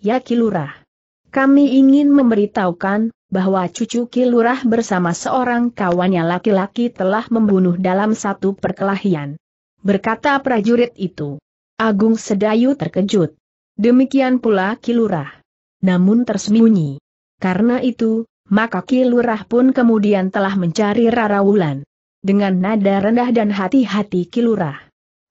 Speaker 1: Ya Kilurah. Kami ingin memberitahukan, bahwa cucu Kilurah bersama seorang kawannya laki-laki telah membunuh dalam satu perkelahian. Berkata prajurit itu. Agung Sedayu terkejut. Demikian pula Kilurah. Namun tersembunyi. Karena itu, maka Kilurah pun kemudian telah mencari Rara Wulan, Dengan nada rendah dan hati-hati Kilurah.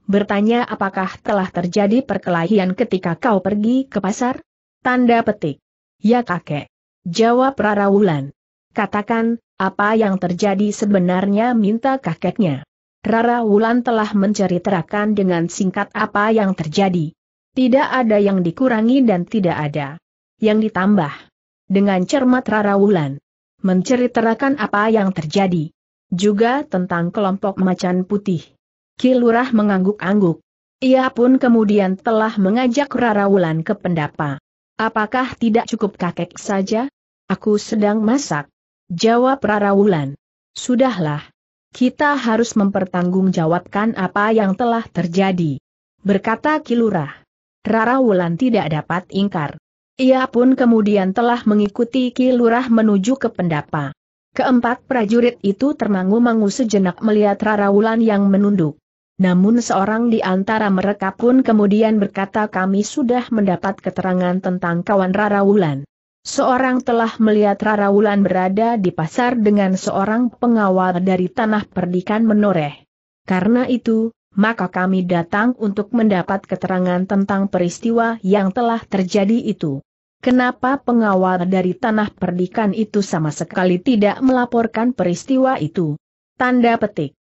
Speaker 1: Bertanya apakah telah terjadi perkelahian ketika kau pergi ke pasar? Tanda petik. Ya kakek. Jawab Rara Wulan. Katakan, apa yang terjadi sebenarnya minta kakeknya. Rara Wulan telah menceritakan dengan singkat apa yang terjadi. Tidak ada yang dikurangi dan tidak ada yang ditambah. Dengan cermat Rara Wulan menceritakan apa yang terjadi. Juga tentang kelompok macan putih. Kilurah mengangguk-angguk. Ia pun kemudian telah mengajak Rara Wulan ke pendapa. Apakah tidak cukup kakek saja? Aku sedang masak. Jawab Rara Wulan. Sudahlah. Kita harus mempertanggungjawabkan apa yang telah terjadi. Berkata Kilurah. Rara Wulan tidak dapat ingkar. Ia pun kemudian telah mengikuti Kilurah menuju ke pendapa. Keempat prajurit itu termangu-mangu sejenak melihat Rara Wulan yang menunduk. Namun seorang di antara mereka pun kemudian berkata kami sudah mendapat keterangan tentang kawan Rara Wulan. Seorang telah melihat Rara Wulan berada di pasar dengan seorang pengawal dari tanah perdikan menoreh. Karena itu, maka kami datang untuk mendapat keterangan tentang peristiwa yang telah terjadi itu. Kenapa pengawal dari tanah perdikan itu sama sekali tidak melaporkan peristiwa itu? Tanda petik.